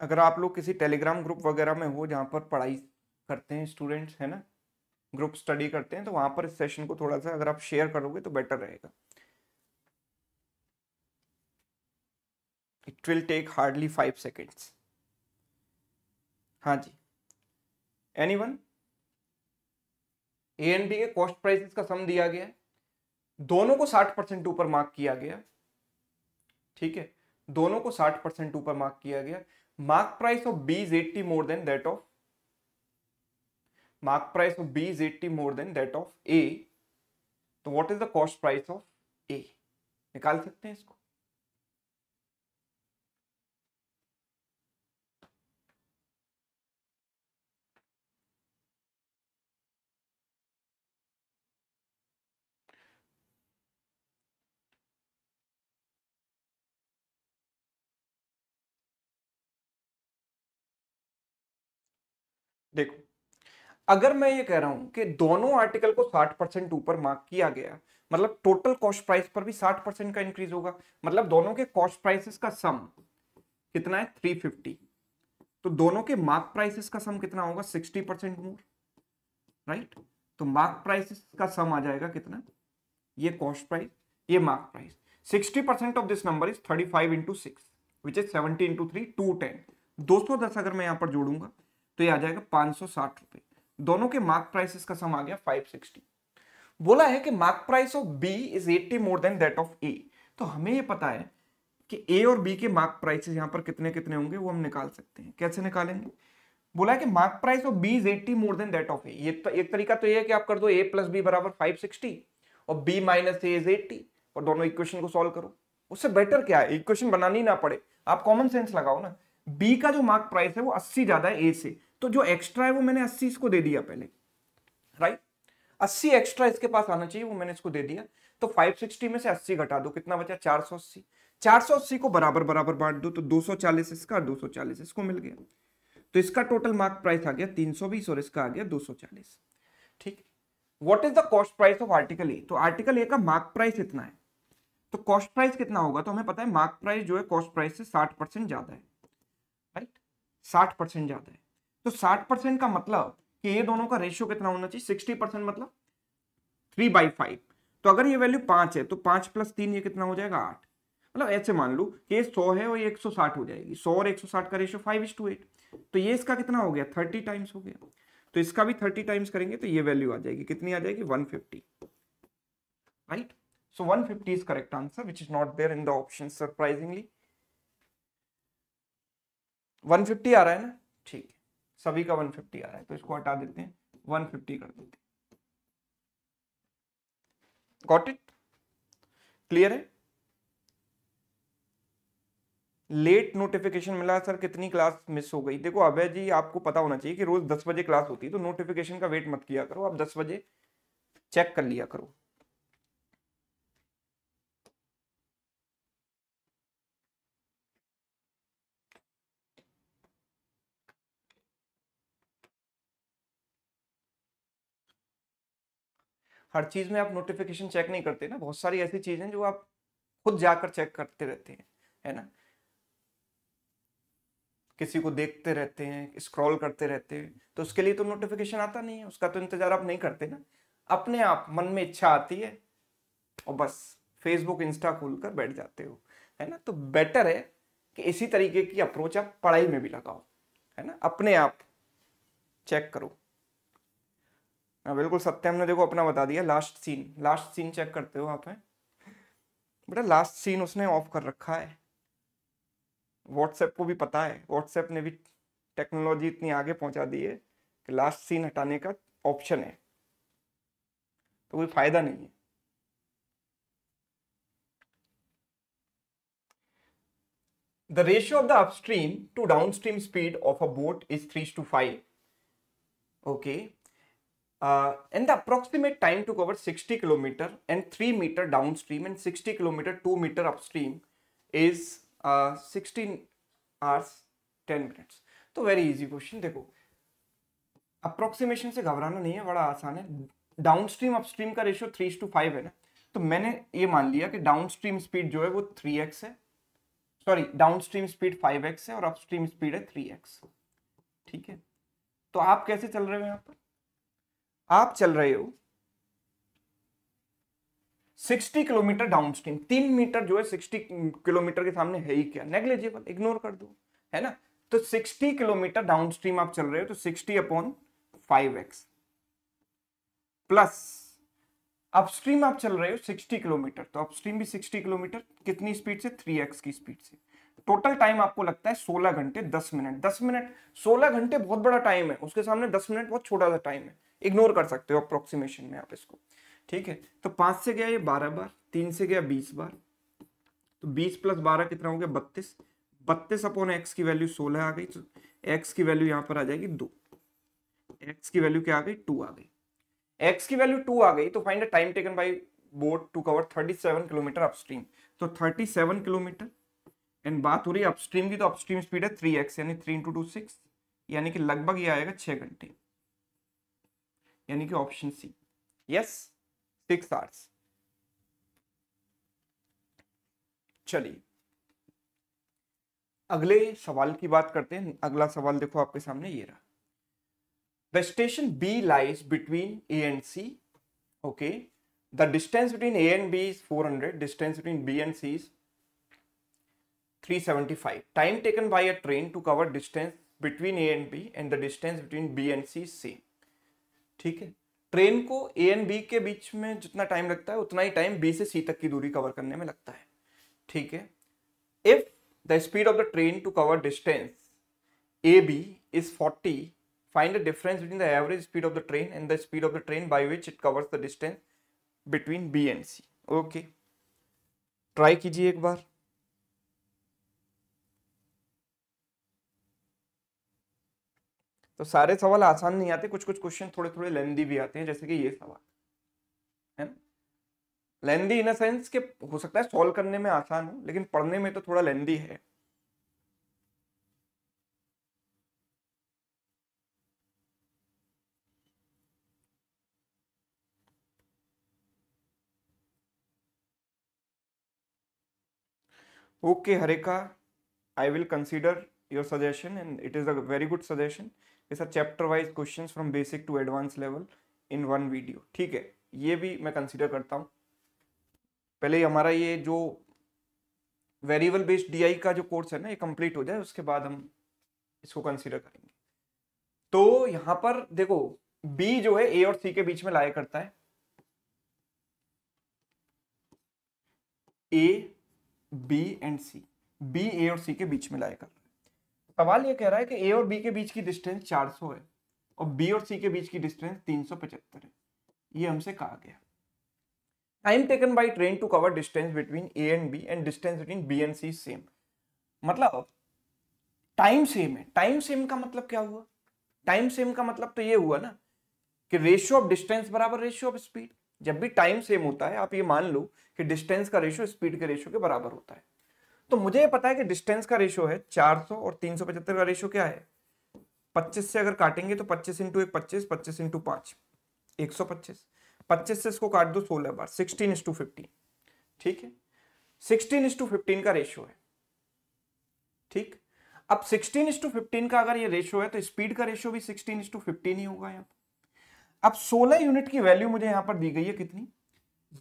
अगर आप लोग किसी Telegram group वगैरह में हो जहाँ पर पढ़ाई करते हैं स्टूडेंट्स है ना ग्रुप स्टडी करते हैं तो वहाँ पर इस सेशन को थोड़ा सा अगर आप शेयर करोगे तो बेटर रहेगा it will take hardly five seconds हाँ जी any one A and B के कॉस्ट प्राइसेस का सम दिया गया दोनों को साठ परसेंट ऊपर मार्क किया गया ठीक है दोनों को साठ परसेंट ऊपर मार्क किया गया mark price of b is 80 more than that of mark price of b is 80 more than that of a तो what is the cost price of A निकाल सकते हैं इसको देखो अगर मैं ये कह रहा हूं कि दोनों आर्टिकल को 60 परसेंट ऊपर मार्क किया गया मतलब टोटल कॉस्ट प्राइस पर भी 60 परसेंट का इंक्रीज होगा मतलब दोनों के कॉस्ट प्राइसेस का सम कितना है 350 तो दोनों के मार्क प्राइसेस का सम कितना होगा 60 परसेंट मोर राइट तो मार्क प्राइसेस का सम आ जाएगा कितना ये कॉस्ट प्राइस ये mark price sixty percent of this number is thirty five into six which is seventy into three two ten दो सौ दस अगर मैं यहां पर जोड़ूंगा तो ये आ जाएगा पांच दोनों के मार्क प्राइसेस का सम आ गया फाइव बोला है कि mark price of B is eighty more than that of A तो हमें ये पता है कि ए और बी के मार्क प्राइसेस यहां पर कितने कितने होंगे वो हम निकाल सकते हैं कैसे निकालेंगे बोला है कि mark price of B is eighty more than that of A ये तो एक तरीका तो ये है कि आप कर दो ए प्लस बी बराबर फाइव सिक्सटी और B minus A is eighty और दोनों इक्वेशन को सॉल्व करो उससे बेटर क्या है इक्वेशन बनानी ना पड़े आप कॉमन सेंस लगाओ ना बी का जो मार्क प्राइस है वो अस्सी ज्यादा है ए से तो जो एक्स्ट्रा है वो मैंने अस्सी इसको दे दिया पहले राइट अस्सी एक्स्ट्रा इसके पास आना चाहिए वो मैंने इसको दे दिया तो फाइव सिक्सटी में से अस्सी घटा दो कितना बचा चार चार सौ अस्सी सौ अस्सी को बराबर बराबर बांट दो तो दो सौ चालीस इसका दो सौ चालीस इसको मिल गया तो इसका टोटल मार्क प्राइस आ गया तीन सौ बीस और इसका आ गया दो सौ चालीस ठीक what is the cost price of article A तो आर्टिकल ए का मार्क प्राइस इतना है तो कॉस्ट प्राइस कितना होगा तो हमें पता है मार्क प्राइस जो है कॉस्ट प्राइस से साठ ज्यादा है राइट साठ ज्यादा है तो 60 परसेंट का मतलब कि ये दोनों का रेशियो कितना होना चाहिए 60 परसेंट मतलब थ्री बाई फाइव तो अगर ये वैल्यू पांच है तो पांच प्लस तीन ये कितना हो जाएगा आठ मतलब ऐसे मान लो कि ये सौ है और ये एक सौ साठ हो जाएगी सौ और एक सौ साठ का ratio five is to eight तो ये इसका कितना हो गया थर्टी टाइम्स हो गया तो इसका भी थर्टी टाइम्स करेंगे तो ये वैल्यू आ जाएगी कितनी आ जाएगी one fifty right so one fifty is correct answer which is not there in the option surprisingly one fifty आ रहा है ना ठीक है सभी का 150 आ रहा है तो इसको हटा देते हैं 150 कर देते हैं गॉट इट क्लियर है लेट नोटिफिकेशन मिला सर कितनी क्लास मिस हो गई देखो अभय जी आपको पता होना चाहिए कि रोज दस बजे क्लास होती है तो नोटिफिकेशन का वेट मत किया करो आप दस बजे चेक कर लिया करो हर चीज़ में आप नोटिफिकेशन चेक नहीं करते ना बहुत सारी ऐसी चीज़ें जो आप खुद जाकर चेक करते रहते हैं है ना किसी को देखते रहते हैं स्क्रॉल करते रहते हैं तो उसके लिए तो नोटिफिकेशन आता नहीं है उसका तो इंतजार आप नहीं करते ना अपने आप मन में इच्छा आती है और बस फेसबुक इंस्टा खोल कर बैठ जाते हो है ना तो बेटर है कि इसी तरीके की अप्रोच आप पढ़ाई में भी लगाओ है ना अपने आप चेक करो हाँ बिल्कुल सत्यम ने देखो अपना बता दिया last seen last seen check करते हो आप है बेटा लास्ट सीन उसने ऑफ कर रखा है व्हाट्सएप को भी पता है व्हाट्सएप ने भी टेक्नोलॉजी इतनी आगे पहुंचा दी है कि लास्ट सीन हटाने का ऑप्शन है तो कोई फायदा नहीं है the ratio of the upstream to downstream speed of a boat is three to five okay uh, and the approximate time to cover 60 kilometer and 3 meter downstream and 60 kilometer 2 meter upstream is uh, 16 hours 10 minutes तो very easy question देखो approximation से घबराना नहीं है बड़ा आसान है downstream upstream का रेशियो थ्री टू फाइव है ना तो मैंने ये मान लिया कि डाउनस्ट्रीम स्पीड जो है वो थ्री एक्स है sorry downstream speed five X है और अपस्ट्रीम स्पीड है थ्री एक्स ठीक है तो आप कैसे चल रहे हो यहाँ पर आप चल रहे हो 60 किलोमीटर डाउन स्ट्रीम तीन मीटर जो है 60 किलोमीटर के सामने है ही क्या नेग्लेजिबल इग्नोर कर दो है ना तो 60 किलोमीटर डाउन स्ट्रीम आप चल रहे हो तो 60 अपॉन 5x प्लस अपस्ट्रीम आप चल रहे हो 60 किलोमीटर तो अपस्ट्रीम भी 60 किलोमीटर कितनी स्पीड से 3x की स्पीड से टोटल टाइम आपको लगता है 16 घंटे 10 मिनट 10 मिनट 16 घंटे बहुत बड़ा टाइम है उसके सामने 10 मिनट बहुत छोटा सा टाइम है इग्नोर कर सकते हो अप्रोक्सीमेशन में आप इसको ठीक है तो पांच से गया ये बारह बार तीन से गया बीस बार तो बीस प्लस बारह कितना हो गया बत्तीस बत्तीस अपॉन एक्स की वैल्यू सोलह आ गई तो एक्स की वैल्यू यहाँ पर आ जाएगी दो एक्स की वैल्यू क्या आ गई टू आ गई एक्स की वैल्यू टू आ गई तो find the time taken by boat to cover thirty seven kilometre upstream तो थर्टी सेवन किलोमीटर एंड बात हो रही है अपस्ट्रीम की तो अपस्ट्रीम स्पीड है थ्री एक्स यानी थ्री इंटू टू सिक्स यानी कि लगभग ये आएगा छः घंटे यानी कि option C yes six hours चलिए अगले सवाल की बात करते हैं अगला सवाल देखो आपके सामने ये रहा the station B lies between A and C okay the distance between A and B is 400 distance between B and C is 375 time taken by a train to cover distance between A and B and the distance between B and C is same ठीक है train को ए and B के बीच में जितना time लगता है उतना ही time B से सी तक की दूरी कवर करने में लगता है ठीक है if the speed of the train to cover distance A B is forty find the difference between the average speed of the train and the speed of the train by which it covers the distance between B and C okay try कीजिए एक बार तो सारे सवाल आसान नहीं आते कुछ कुछ क्वेश्चन थोड़े थोड़े लेंदी भी आते हैं जैसे कि ये सवाल है ना लेंदी इन अ सेंस के हो सकता है सॉल्व करने में आसान हो लेकिन पढ़ने में तो थोड़ा लेंदी है okay हरेखा I will consider your suggestion and it is a very good suggestion ये sir chapter wise question from basic to advance level in one video ठीक है ये भी मैं कंसिडर करता हूँ पहले हमारा ये जो वेरिएबल बेस्ड डीआई का जो कोर्स है ना ये कंप्लीट हो जाए उसके बाद हम इसको कंसीडर करेंगे तो यहां पर देखो बी जो है ए और सी के बीच में लाया करता है A B and C B A और सी के बीच में लाया करता है सवाल ये कह रहा है कि ए और बी के बीच की डिस्टेंस 400 है और बी और सी के बीच की डिस्टेंस 375 है ये हमसे कहा गया time taken by train to cover distance between A and B and distance between B and C same मतलब टाइम सेम है टाइम सेम का मतलब क्या हुआ टाइम सेम का मतलब तो ये हुआ ना कि रेशियो ऑफ डिस्टेंस बराबर रेशियो ऑफ स्पीड जब भी टाइम सेम होता है आप ये मान लो कि डिस्टेंस का रेशियो स्पीड के रेशियो के बराबर होता है तो मुझे पता है कि डिस्टेंस का रेशो है 400 और 375 का रेशो क्या है 25 से अगर काटेंगे तो 25 इंटू एक पच्चीस पच्चीस इंटू पांच एक सौ पच्चीस पच्चीस से इसको काट दो सोलह बार सिक्सटीन इंस टू फिफ्टीन ठीक है सिक्सटीन इंस टू फिफ्टीन का रेशो है ठीक अब सिक्सटीन इंस टू फिफ्टीन का अगर ये रेशो है तो स्पीड का रेशो भी सिक्सटीन इंस टू फिफ्टीन ही होगा यहाँ अब सोलह यूनिट की वैल्यू मुझे यहाँ पर दी गई है कितनी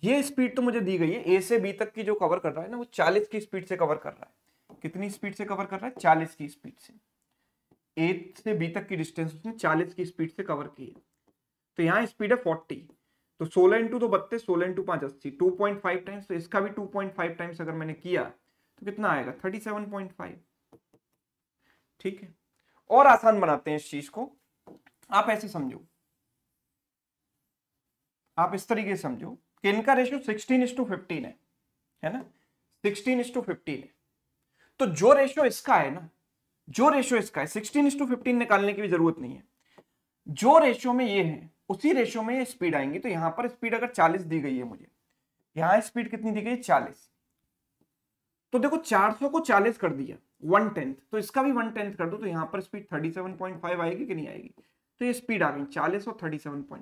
ये स्पीड तो मुझे दी गई है ए से बी तक की जो कवर कर रहा है ना वो 40 की स्पीड से कवर कर रहा है कितनी स्पीड से कवर कर रहा है 40 की स्पीड से ए से बी तक की डिस्टेंस उसने 40 की स्पीड से कवर की है तो यहाँ स्पीड है 40 तो 16 इंटू तो बत्तीस सोलह इंटू पांच अस्सी टू पॉइंट फाइव टाइम्स तो इसका भी टू पॉइंट फाइव टाइम्स अगर मैंने किया तो कितना आएगा थर्टी सेवन पॉइंट फाइव ठीक है और आसान बनाते हैं इस चीज को आप ऐसे समझो आप इस तरीके से समझो कि इनका ratio sixteen is to fifteen है है ना सिक्सटीन इस टू फिफ्टीन है तो जो रेशियो इसका है ना जो रेशियो इसका है सिक्सटीन इस टू फिफ्टीन निकालने की भी जरूरत नहीं है जो रेशियो में ये है उसी रेशियो में ये स्पीड आएंगी तो यहां पर स्पीड अगर चालीस दी गई है मुझे यहां स्पीड कितनी दी गई चालीस तो देखो 400 को चालीस कर दिया वन टेंथ तो इसका भी वन टेंथ कर दो तो यहां पर स्पीड 37.5 आएगी कि नहीं आएगी तो ये स्पीड आ गई चालीस और 37.5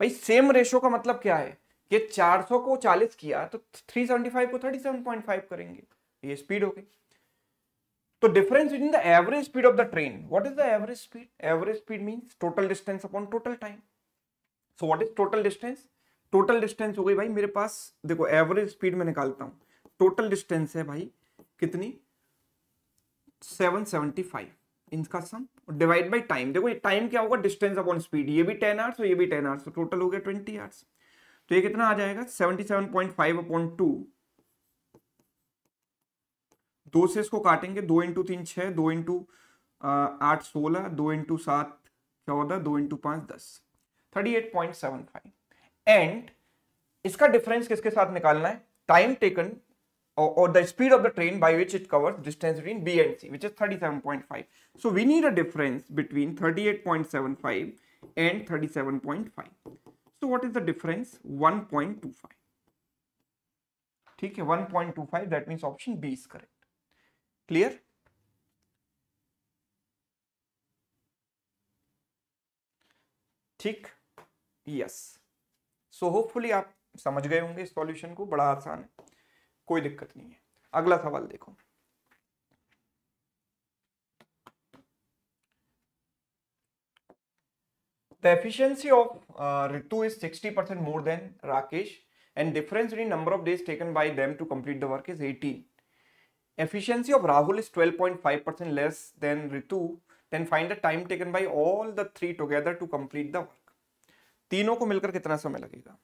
भाई सेम रेशो का मतलब क्या है कि 400 को 40 किया तो 375 को 37.5 करेंगे ये स्पीड हो गई तो difference between the average speed of the train what is the average speed average speed means total distance upon total time so what is total distance total distance हो गई भाई मेरे पास देखो एवरेज स्पीड में निकालता हूं टोटल डिस्टेंस है भाई कितनी सेवन फाइव इनका सम डिवाइड बाई टाइम देखो ये टाइम क्या होगा डिस्टेंस अपॉन स्पीड ये भी टेन आवर्स और ये भी टेन आवर्स तो टोटल हो गया ट्वेंटी आवर्स तो ये कितना आ जाएगा seventy seven point five upon two दो से इसको काटेंगे दो इंटू तीन छः दो इंटू आठ सोलह दो इंटू सात चौदह दो इंटू पाँच दस thirty eight point seven five and इसका डिफरेंस किसके साथ निकालना है time taken or, or the speed of the train by which it covers distance between B and C, which is 37.5. So we need a difference between 38.75 and 37.5. So what is the difference? 1.25. Okay, 1.25 that means option B is correct. Clear? ठीक yes so hopefully आप समझ गए होंगे इस solution को बड़ा आसान है कोई दिक्कत नहीं है अगला सवाल देखो efficiency of Ritu is 60 percent more than Rakesh and difference between number of days taken by them to complete the work is eighteen efficiency of Rahul is 12.5 percent less than Ritu then find the time taken by all the three together to complete the work तीनों को मिलकर कितना समय लगेगा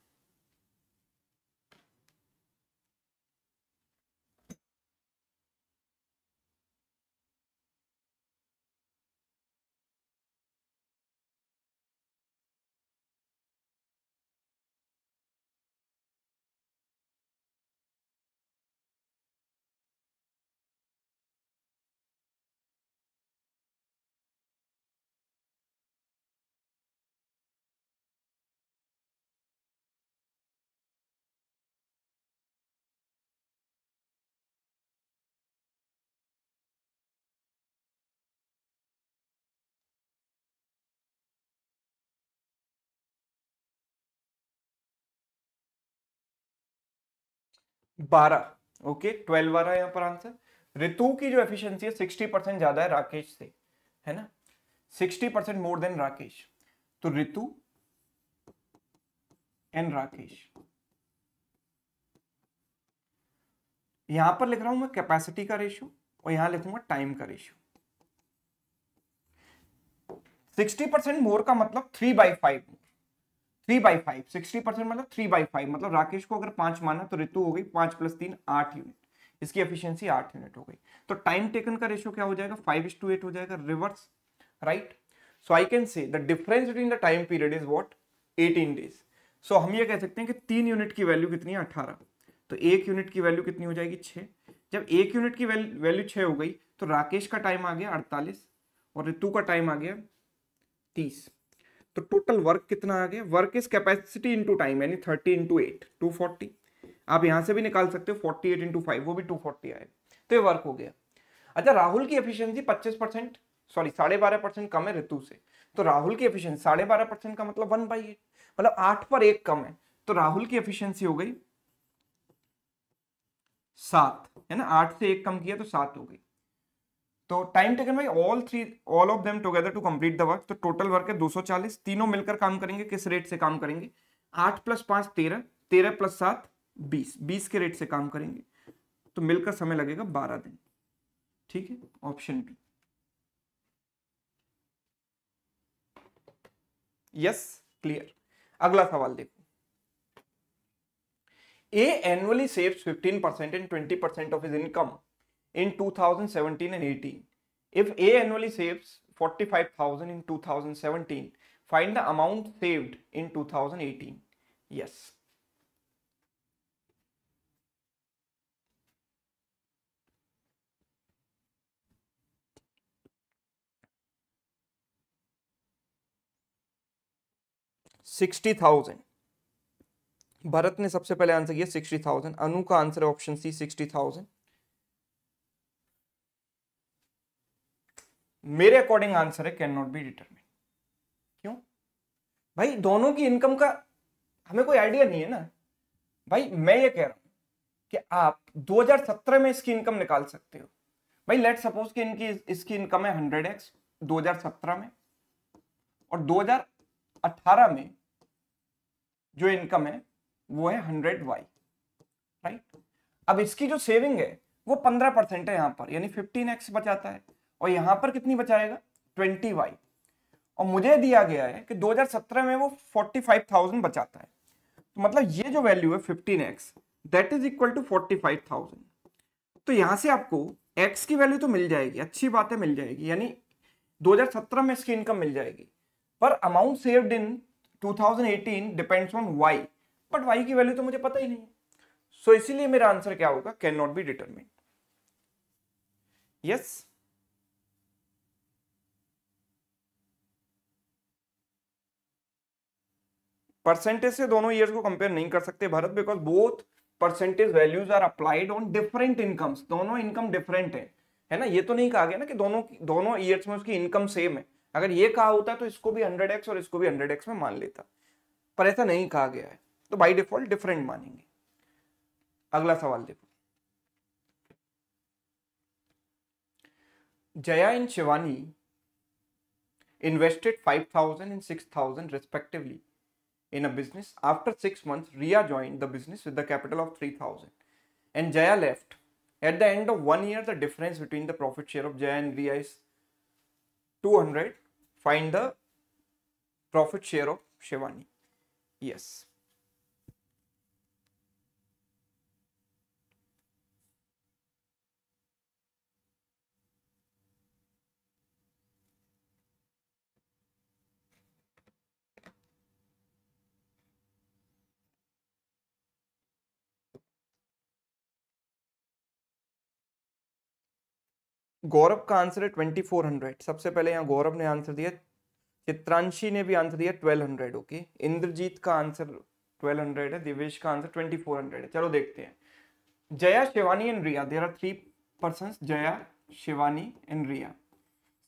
बारह okay twelve आ रहा है यहाँ पर आंसर ऋतु की जो एफिशिएंसी है सिक्सटी परसेंट ज्यादा है राकेश से है ना sixty percent more than Rakesh तो ऋतु एंड राकेश यहां पर लिख रहा हूं मैं कैपेसिटी का रेशियो और यहां लिखूंगा टाइम का रेशियो 60 परसेंट मोर का मतलब three by five three by five sixty percent मतलब थ्री बाई फाइव मतलब राकेश को अगर पांच माना तो ऋतु हो गई पांच प्लस तीन आठ यूनिट इसकी एफिशिएंसी आठ यूनिट हो गई तो टाइम टेकन का रेशियो क्या हो जाएगा फाइव इज टू एट हो जाएगा reverse right so I can say the difference between the time period is what eighteen days so हम ये कह सकते हैं कि तीन यूनिट की वैल्यू कितनी है अठारह तो एक यूनिट की वैल्यू कितनी हो जाएगी छः जब एक यूनिट की वैल्यू छः हो गई तो राकेश का टाइम आ गया अड़तालीस और ऋतु का टाइम आ गया तीस तो टोटल वर्क कितना आ गया work is capacity into time यानी thirty into eight two forty आप यहां से भी निकाल सकते हो फोर्टी एट इंटू फाइव वो भी टू फोर्टी आए तो ये वर्क हो गया अच्छा राहुल की एफिशिएंसी पच्चीस परसेंट सॉरी साढ़े बारह परसेंट कम है ऋतु से तो राहुल की एफिशियंसी साढ़े बारह परसेंट का मतलब वन बाई एट मतलब आठ पर एक कम है तो राहुल की एफिशियंसी हो गई सात है ना आठ से एक कम किया तो सात हो गई तो time taken by all three all of them together to complete the work तो टोटल वर्क है 240 तीनों मिलकर काम करेंगे किस रेट से काम करेंगे आठ प्लस पांच तेरह तेरह प्लस सात बीस बीस के रेट से काम करेंगे तो मिलकर समय लगेगा बारह दिन ठीक है ऑप्शन बी यस क्लियर अगला सवाल देखो A annually saves 15% and 20% of his income in 2017 and 18. If A annually saves 45,000 in 2017, find the amount saved in 2018. Yes. Sixty thousand Bharat ने सबसे पहले आंसर किया सिक्सटी थाउजेंड अनु का answer option C sixty thousand मेरे according answer है can not be determine क्यों भाई दोनों की इनकम का हमें कोई आइडिया नहीं है ना भाई मैं ये कह रहा हूं कि आप 2017 में इसकी इनकम निकाल सकते हो भाई लेट सपोज कि इनकी इसकी इनकम है 100x 2017 में और 2018 में जो इनकम है वो है 100y राइट अब इसकी जो सेविंग है वो 15 परसेंट है यहां पर यानी 15x बचाता है और यहां पर कितनी बचाएगा ट्वेंटी वाई और मुझे दिया गया है कि 2017 में वो 45,000 बचाता है तो मतलब ये जो वैल्यू है 15x that is equal to 45,000 तो यहां से आपको x की वैल्यू तो मिल जाएगी अच्छी बात है मिल जाएगी यानी 2017 में इसकी इनकम मिल जाएगी पर amount saved in 2018 depends on y but y की वैल्यू तो मुझे पता ही नहीं सो so, इसीलिए मेरा आंसर क्या होगा can not be determine yes percentage से दोनों ईयर को कंपेयर नहीं कर सकते Bharat because both percentage values are applied on different incomes दोनों इनकम डिफरेंट है है ना ये तो नहीं कहा गया ना कि दोनों दोनों ईयर्स में उसकी इनकम सेम है अगर ये कहा होता तो इसको भी 100x और इसको भी 100x में मान लेता पर ऐसा नहीं कहा गया है तो बाय डिफॉल्ट डिफरेंट मानेंगे अगला सवाल देखो Jaya and Shivani invested 5,000 and 6,000 respectively in a business. After six months, Ria joined the business with the capital of 3000 and Jaya left. At the end of one year, the difference between the profit share of Jaya and Ria is 200. Find the profit share of Shivani. Yes. Gaurav का answer है twenty four hundred सबसे पहले यहाँ गौरव ने answer दिया चित्रांशी ने भी answer दिया ट्वेल्व हंड्रेड ओके इंद्रजीत का आंसर ट्वेल्व हंड्रेड है दिवेश का आंसर ट्वेंटी फोर हंड्रेड है चलो देखते हैं Jaya Shivani and Riya there are three person Jaya Shivani and Riya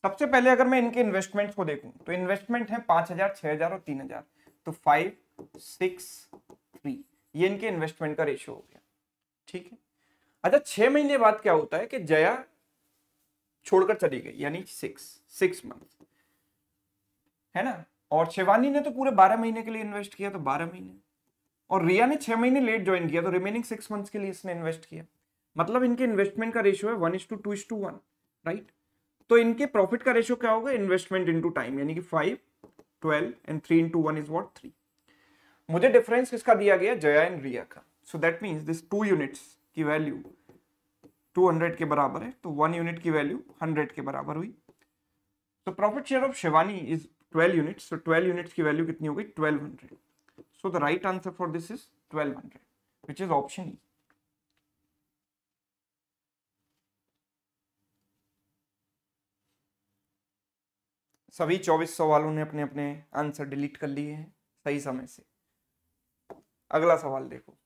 सबसे पहले अगर मैं इनके इन्वेस्टमेंट को देखूं तो इन्वेस्टमेंट है पांच हजार छह हजार और तीन हजार तो फाइव सिक्स थ्री ये इनके इन्वेस्टमेंट का रेशियो हो गया ठीक है अच्छा छह महीने बाद क्या होता है कि जया छोड़कर चली गई यानी सिक्स सिक्स मंथ है ना और शिवानी ने तो पूरे बारह महीने के लिए इन्वेस्ट किया तो बारह महीने और रिया ने छह महीने लेट ज्वाइन किया तो रिमेनिंग सिक्स मंथ्स के लिए इसने इन्वेस्ट किया मतलब इनके इन्वेस्टमेंट का रेशियो है one is two two is to one right तो इनके प्रॉफिट का रेशियो क्या होगा इन्वेस्टमेंट इंटू टाइम यानी कि five twelve and three into one is what three मुझे डिफरेंस किसका दिया गया जया एंड रिया का so that means this two units की वैल्यू 200 के बराबर है तो वन यूनिट की वैल्यू 100 के बराबर हुई तो profit share of Shivani is 12 units so 12 units की वैल्यू कितनी हो गई 1200 so the right answer for this is 1200 which is option E सभी 2400 वालों ने अपने अपने आंसर डिलीट कर लिए हैं सही समय से अगला सवाल देखो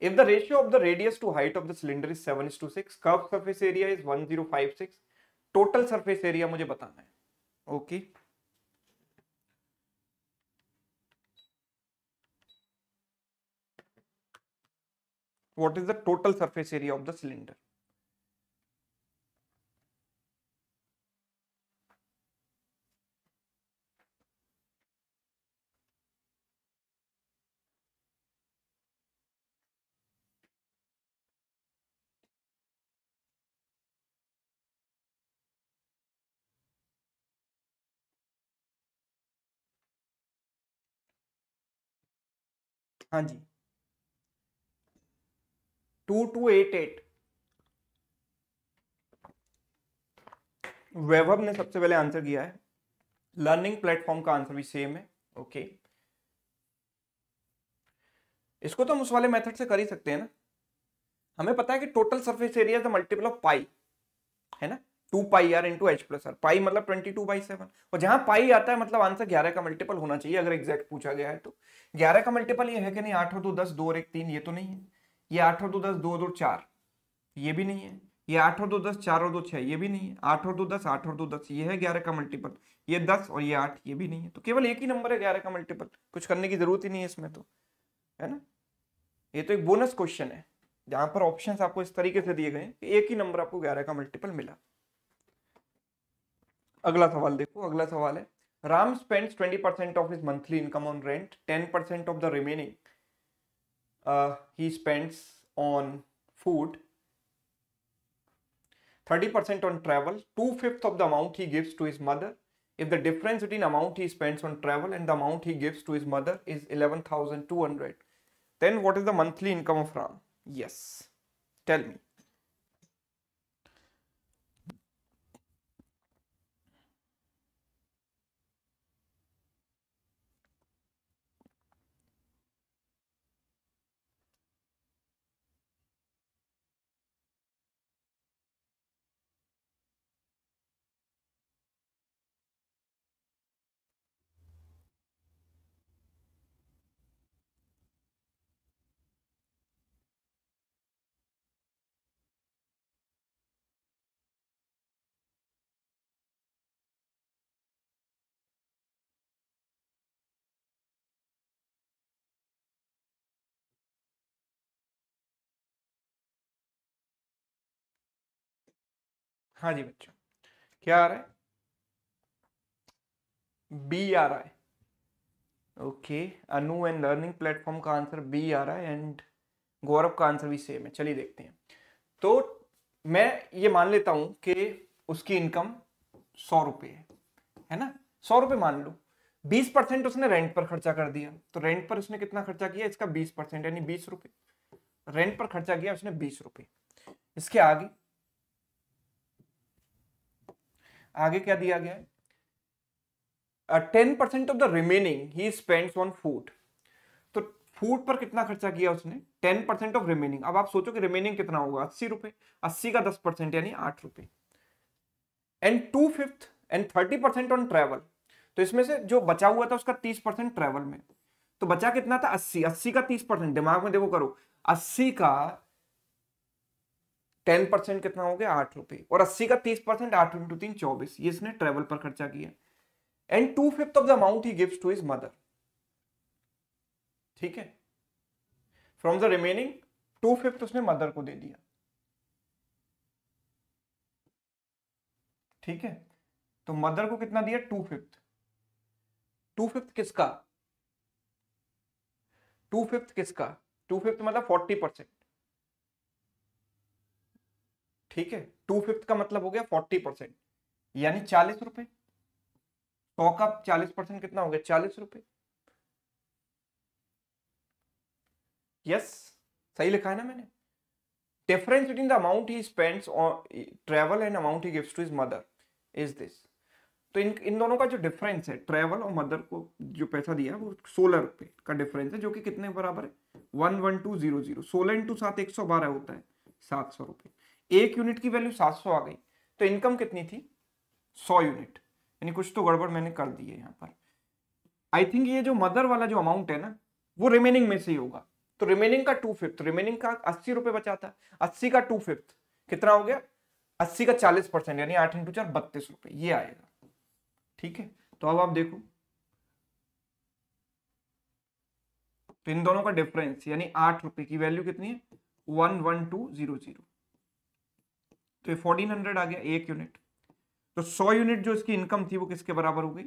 If the ratio of the radius to height of the cylinder is 7 is to 6, curved surface area is 1056, total surface area मुझे बताना है okay. What is the total surface area of the cylinder? हाँ जी two two eight eight Vaibhav ने सबसे पहले answer किया है लर्निंग प्लेटफॉर्म का आंसर भी सेम है ओके इसको तो हम उस वाले मेथड से कर ही सकते हैं ना हमें पता है कि total surface area is multiple of pi है ना two pi r into h plus r pi मतलब ट्वेंटी टू बाई सेवन और जहां पाई आता है मतलब आंसर ग्यारह का मल्टीपल होना चाहिए अगर एग्जैक्ट पूछा गया है तो ग्यारह का मल्टीपल ये है कि नहीं आठ और दो दस दो और एक तीन ये तो नहीं है ये आठ और दो दस दो दो चार ये भी नहीं है ये आठ और दो दस चार और दो छह ये भी नहीं है आठ और दो दस आठ और दो दस ये है ग्यारह का मल्टीपल ये दस और ये आठ ये भी नहीं है तो केवल एक ही नंबर है ग्यारह का मल्टीपल कुछ करने की जरूरत ही नहीं है इसमें तो है ना ये तो एक बोनस क्वेश्चन है जहां पर ऑप्शन आपको इस तरीके से दिए गए कि एक ही नंबर आपको ग्यारह का मल्टीपल मिला अगला सवाल देखो अगला सवाल है Ram spends 20 percent of his monthly income on rent 10 percent of the remaining he spends on food 30 percent on travel, two-fifths of the amount he gives to his mother. If the difference between amount he spends on travel and the amount he gives to his mother is 11,200, then what is the monthly income of Ram? Yes. Tell me. हाँ जी बच्चों क्या आ रहा है B आ रहा है okay Anu and learning platform का answer B आ रहा है एंड गौरव का आंसर भी सेम है चलिए देखते हैं तो मैं ये मान लेता हूं कि उसकी इनकम सौ रुपये है है ना सौ रुपये मान लो बीस परसेंट उसने रेंट पर खर्चा कर दिया तो रेंट पर उसने कितना खर्चा किया इसका बीस परसेंट यानी बीस रुपये रेंट पर खर्चा किया उसने बीस रुपये इसके आगे आगे क्या दिया गया ten percent of the remaining he spends on food तो फूड पर कितना खर्चा किया उसने टेन परसेंट ऑफ रिमेनिंग अब आप सोचो कि रिमेनिंग कितना होगा अस्सी रुपए अस्सी का दस परसेंट यानी आठ रुपए and two fifth and thirty percent on travel तो इसमें से जो बचा हुआ था उसका तीस परसेंट ट्रेवल में तो बचा कितना था अस्सी अस्सी का तीस परसेंट दिमाग में देखो करो अस्सी का टेन परसेंट कितना हो गया आठ रुपए और अस्सी का तीस परसेंट आठ इंटू तीन चौबीस ये इसने ट्रेवल पर खर्चा किया and two fifth of the amount he gives to his mother ठीक है from the remaining two fifth उसने मदर को दे दिया ठीक है तो मदर को कितना दिया टू फिफ्थ टू फिफ्थ किसका टू फिफ्थ किसका टू फिफ्थ मतलब फोर्टी परसेंट ठीक है टू फिफ्थ का मतलब हो गया फोर्टी परसेंट यानी चालीस रुपए सौ का चालीस परसेंट कितना हो गया चालीस रुपए यस सही लिखा है ना मैंने difference between the amount he spends on travel and amount he gives to his mother is this तो इन इन दोनों का जो डिफरेंस है ट्रेवल और मदर को जो पैसा दिया है वो सोलह रुपए का डिफरेंस है जो कि कितने बराबर है one one two zero zero सोलह इंटू सात एक सौ बारह होता है सात सौ रुपये एक यूनिट की वैल्यू 700 आ गई तो इनकम कितनी थी 100 यूनिट यानी कुछ तो गड़बड़ मैंने कर दी है यहाँ पर आई थिंक ये जो मदर वाला जो अमाउंट है ना वो रिमेनिंग में से ही होगा तो रिमेनिंग का टू फिफ्थ रिमेनिंग का अस्सी रुपये बचा था अस्सी का टू फिफ्थ कितना हो गया अस्सी का चालीस परसेंट यानी आठ इंटू चार बत्तीस रुपये ये आएगा ठीक है तो अब आप देखो तो इन दोनों का डिफरेंस यानी आठ रुपए की वैल्यू कितनी है one one two zero zero तो ये 1400 आ गया एक यूनिट तो 100 यूनिट जो इसकी इनकम थी वो किसके बराबर हो गई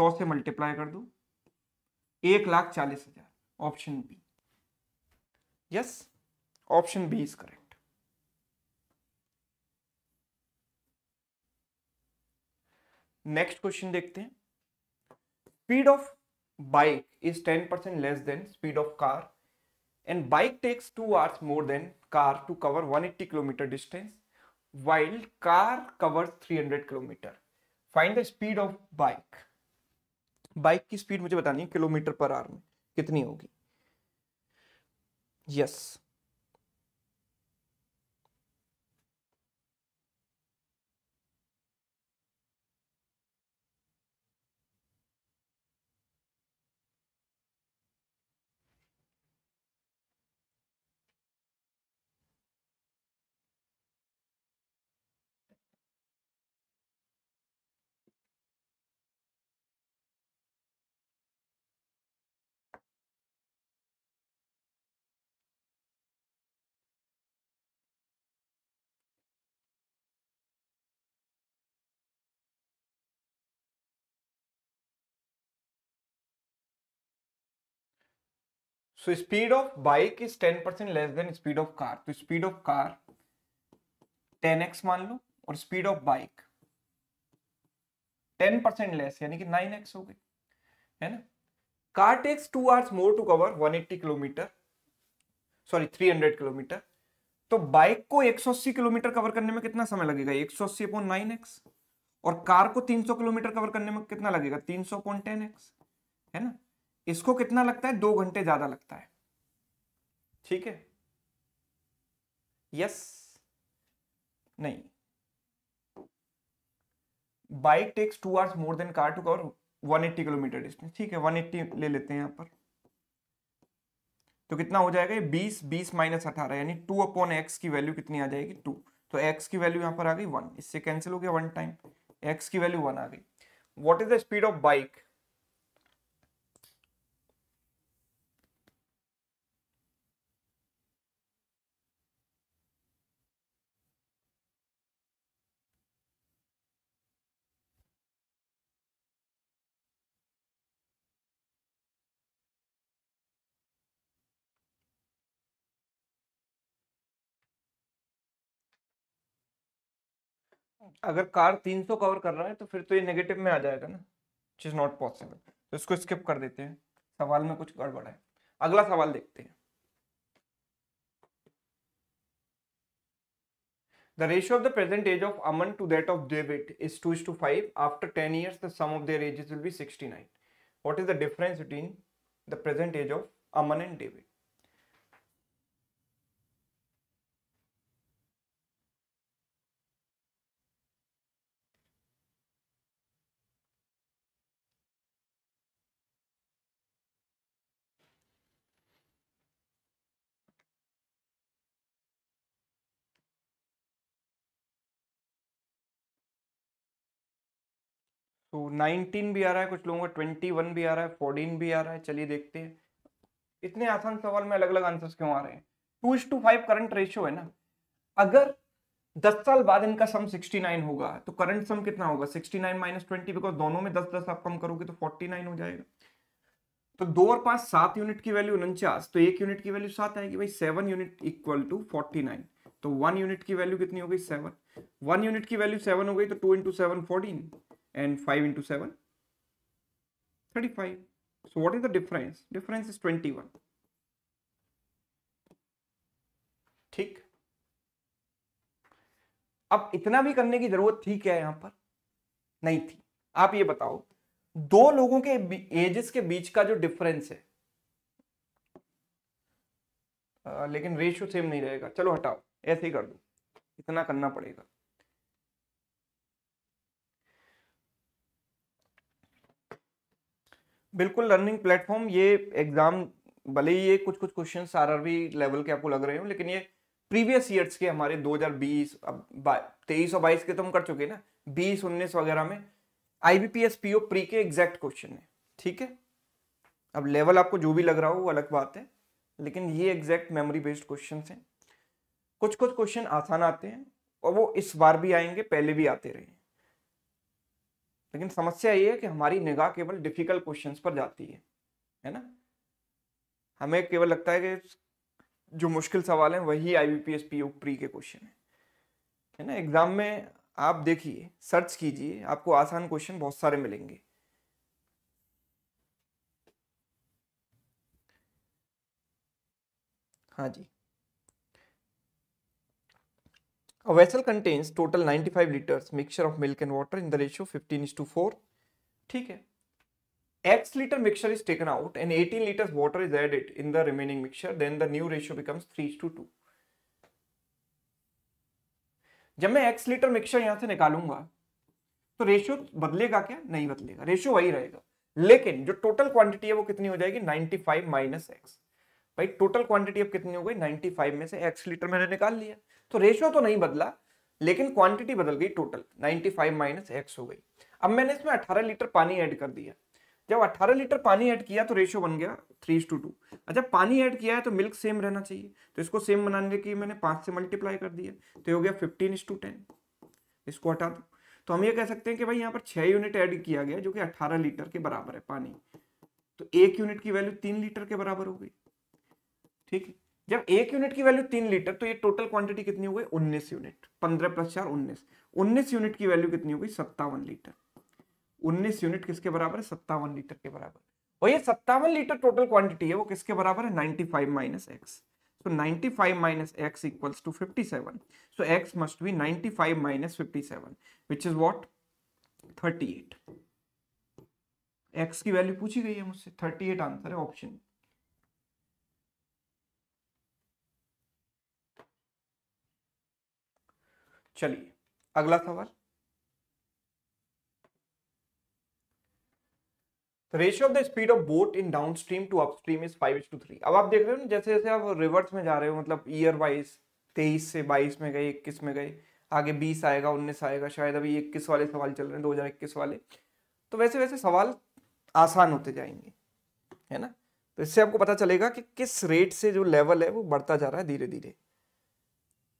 100 से मल्टीप्लाई कर दो एक लाख चालीस हजार option B yes option B is correct next question देखते हैं speed of bike is ten percent less than speed of car and bike takes two hours more than car to cover 180 kilometre distance while car covers 300 kilometre find the speed of bike bike की speed मुझे बतानी है kilometre पर hour में कितनी होगी yes yes. So speed of bike is ten percent less than speed of car तो speed of car ten x मान लो और speed of bike ten percent less यानी कि नाइन एक्स हो गई है ना car takes two hours more to cover one eighty kilometre sorry three hundred kilometre तो बाइक को 180 किलोमीटर कवर करने में कितना समय लगेगा 180 सौ अस्सी अपॉइंट नाइन एक्स और कार को 300 किलोमीटर कवर करने में कितना लगेगा 300 अपॉइंट टेन एक्स है ना इसको कितना लगता है दो घंटे ज्यादा लगता है ठीक है यस नहीं bike takes two hours more than car to cover 180 kilometre distance ठीक है 180 ले लेते हैं यहां पर तो कितना हो जाएगा बीस बीस माइनस अठारह यानी टू अपॉन एक्स की वैल्यू कितनी आ जाएगी टू तो एक्स की वैल्यू यहां पर आ गई वन इससे कैंसिल हो गया वन टाइम एक्स की वैल्यू वन आ गई what is the speed of bike अगर कार 300 कवर कर रहा है तो फिर तो ये नेगेटिव में आ जाएगा ना इट इज नॉट पॉसिबल तो इसको स्किप कर देते हैं सवाल में कुछ गड़बड़ है अगला सवाल देखते हैं The ratio of the present age of Aman to that of David is 2 is to 5. After 10 years, the sum of their ages will be 69. What is the difference between the present age of Aman and David? Nineteen भी आ रहा है कुछ लोगों का twenty one भी आ रहा है फोर्टीन भी आ रहा है चलिए देखते हैं इतने आसान सवाल में अलग अलग आंसर्स क्यों आ रहे हैं two is to five current ratio है ना अगर दस साल बाद इनका सम सिक्सटी नाइन होगा तो करंट सम कितना होगा sixty nine minus twenty because दोनों में दस दस आप कम करोगे तो फोर्टी नाइन हो जाएगा तो दो और पांच सात यूनिट की वैल्यू उनचास तो एक यूनिट की वैल्यू सात आएगी भाई seven unit equal to forty nine तो वन यूनिट की वैल्यू कितनी हो गई सेवन वन यूनिट की वैल्यू सेवन हो गई तो two into seven fourteen and 5 into 7 35 so what is the difference difference is 21 ठीक अब इतना भी करने की जरूरत थी क्या यहां पर नहीं थी आप ये बताओ दो लोगों के एजेस के बीच का जो डिफरेंस है आ, लेकिन रेशियो सेम नहीं रहेगा चलो हटाओ ऐसे ही कर दो इतना करना पड़ेगा बिल्कुल लर्निंग प्लेटफॉर्म ये एग्जाम भले ही ये कुछ कुछ क्वेश्चन आर लेवल के आपको लग रहे हो लेकिन ये प्रीवियस ईयर्स के हमारे 2020 अब तेईस और बाईस के तो हम कर चुके हैं ना बीस उन्नीस वगैरह में आईबीपीएस पीओ प्री के एग्जैक्ट क्वेश्चन है ठीक है अब लेवल आपको जो भी लग रहा हो वो अलग बात है लेकिन ये एग्जैक्ट मेमोरी बेस्ड क्वेश्चन हैं कुछ कुछ क्वेश्चन आसान आते हैं और वो इस बार भी आएंगे पहले भी आते रहे हैं लेकिन समस्या ये है कि हमारी निगाह केवल डिफिकल्ट क्वेश्चंस पर जाती है है ना हमें केवल लगता है कि जो मुश्किल सवाल हैं वही I B P S P pre के क्वेश्चन हैं है ना एग्ज़ाम में आप देखिए सर्च कीजिए आपको आसान क्वेश्चन बहुत सारे मिलेंगे हाँ जी A vessel contains total 95 liters mixture of milk and water in the ratio 15 is to 4. ठीक है x liter mixture is taken out and 18 liters water is added in the remaining mixture then the new ratio becomes 3 is to 2. जब मैं x liter mixture यहां से निकालूंगा तो ratio बदलेगा क्या नहीं बदलेगा ratio वही रहेगा लेकिन जो total quantity है वो कितनी हो जाएगी 95 minus x भाई total quantity अब कितनी हो गई 95 में से x liter मैंने निकाल लिया तो रेशियो तो नहीं बदला लेकिन क्वांटिटी बदल गई टोटल 95 फाइव माइनस एक्स हो गई अब मैंने इसमें 18 लीटर पानी ऐड कर दिया जब 18 लीटर पानी ऐड किया तो रेशियो बन गया थ्री टू टू अच्छा पानी ऐड किया है तो मिल्क सेम रहना चाहिए तो इसको सेम बनाने के लिए मैंने पाँच से मल्टीप्लाई कर दिया तो हो गया फिफ्टीन इस इसको हटा दो तो हम ये कह सकते हैं कि भाई यहाँ पर छः यूनिट ऐड किया गया जो कि अट्ठारह लीटर के बराबर है पानी तो एक यूनिट की वैल्यू तीन लीटर के बराबर हो गई ठीक है जब एक यूनिट की वैल्यू तीन लीटर तो ये टोटल क्वांटिटी कितनी हो गई उन्नीस यूनिट पंद्रह प्लस चार उन्नीस उन्नीस यूनिट की वैल्यू कितनी हो गई सत्तावन लीटर उन्नीस यूनिट किसके बराबर है सत्तावन लीटर के बराबर और ये सत्तावन लीटर टोटल क्वांटिटी है वो किसके बराबर है ninety five minus x equals to fifty seven so x must be ninety five minus fifty seven which is what thirty eight x की वैल्यू पूछी गई है मुझसे थर्टी एट आंसर है ऑप्शन चलिए अगला सवाल ratio of the speed of boat in downstream to upstream is five to three अब आप देख रहे हो ना जैसे जैसे आप रिवर्स में जा रहे हो मतलब ईयर वाइज तेईस से बाईस में गए इक्कीस में गए आगे बीस आएगा उन्नीस आएगा शायद अभी इक्कीस वाले सवाल चल रहे हैं दो हजार इक्कीस वाले तो वैसे वैसे सवाल आसान होते जाएंगे है ना तो इससे आपको पता चलेगा कि किस रेट से जो लेवल है वो बढ़ता जा रहा है धीरे धीरे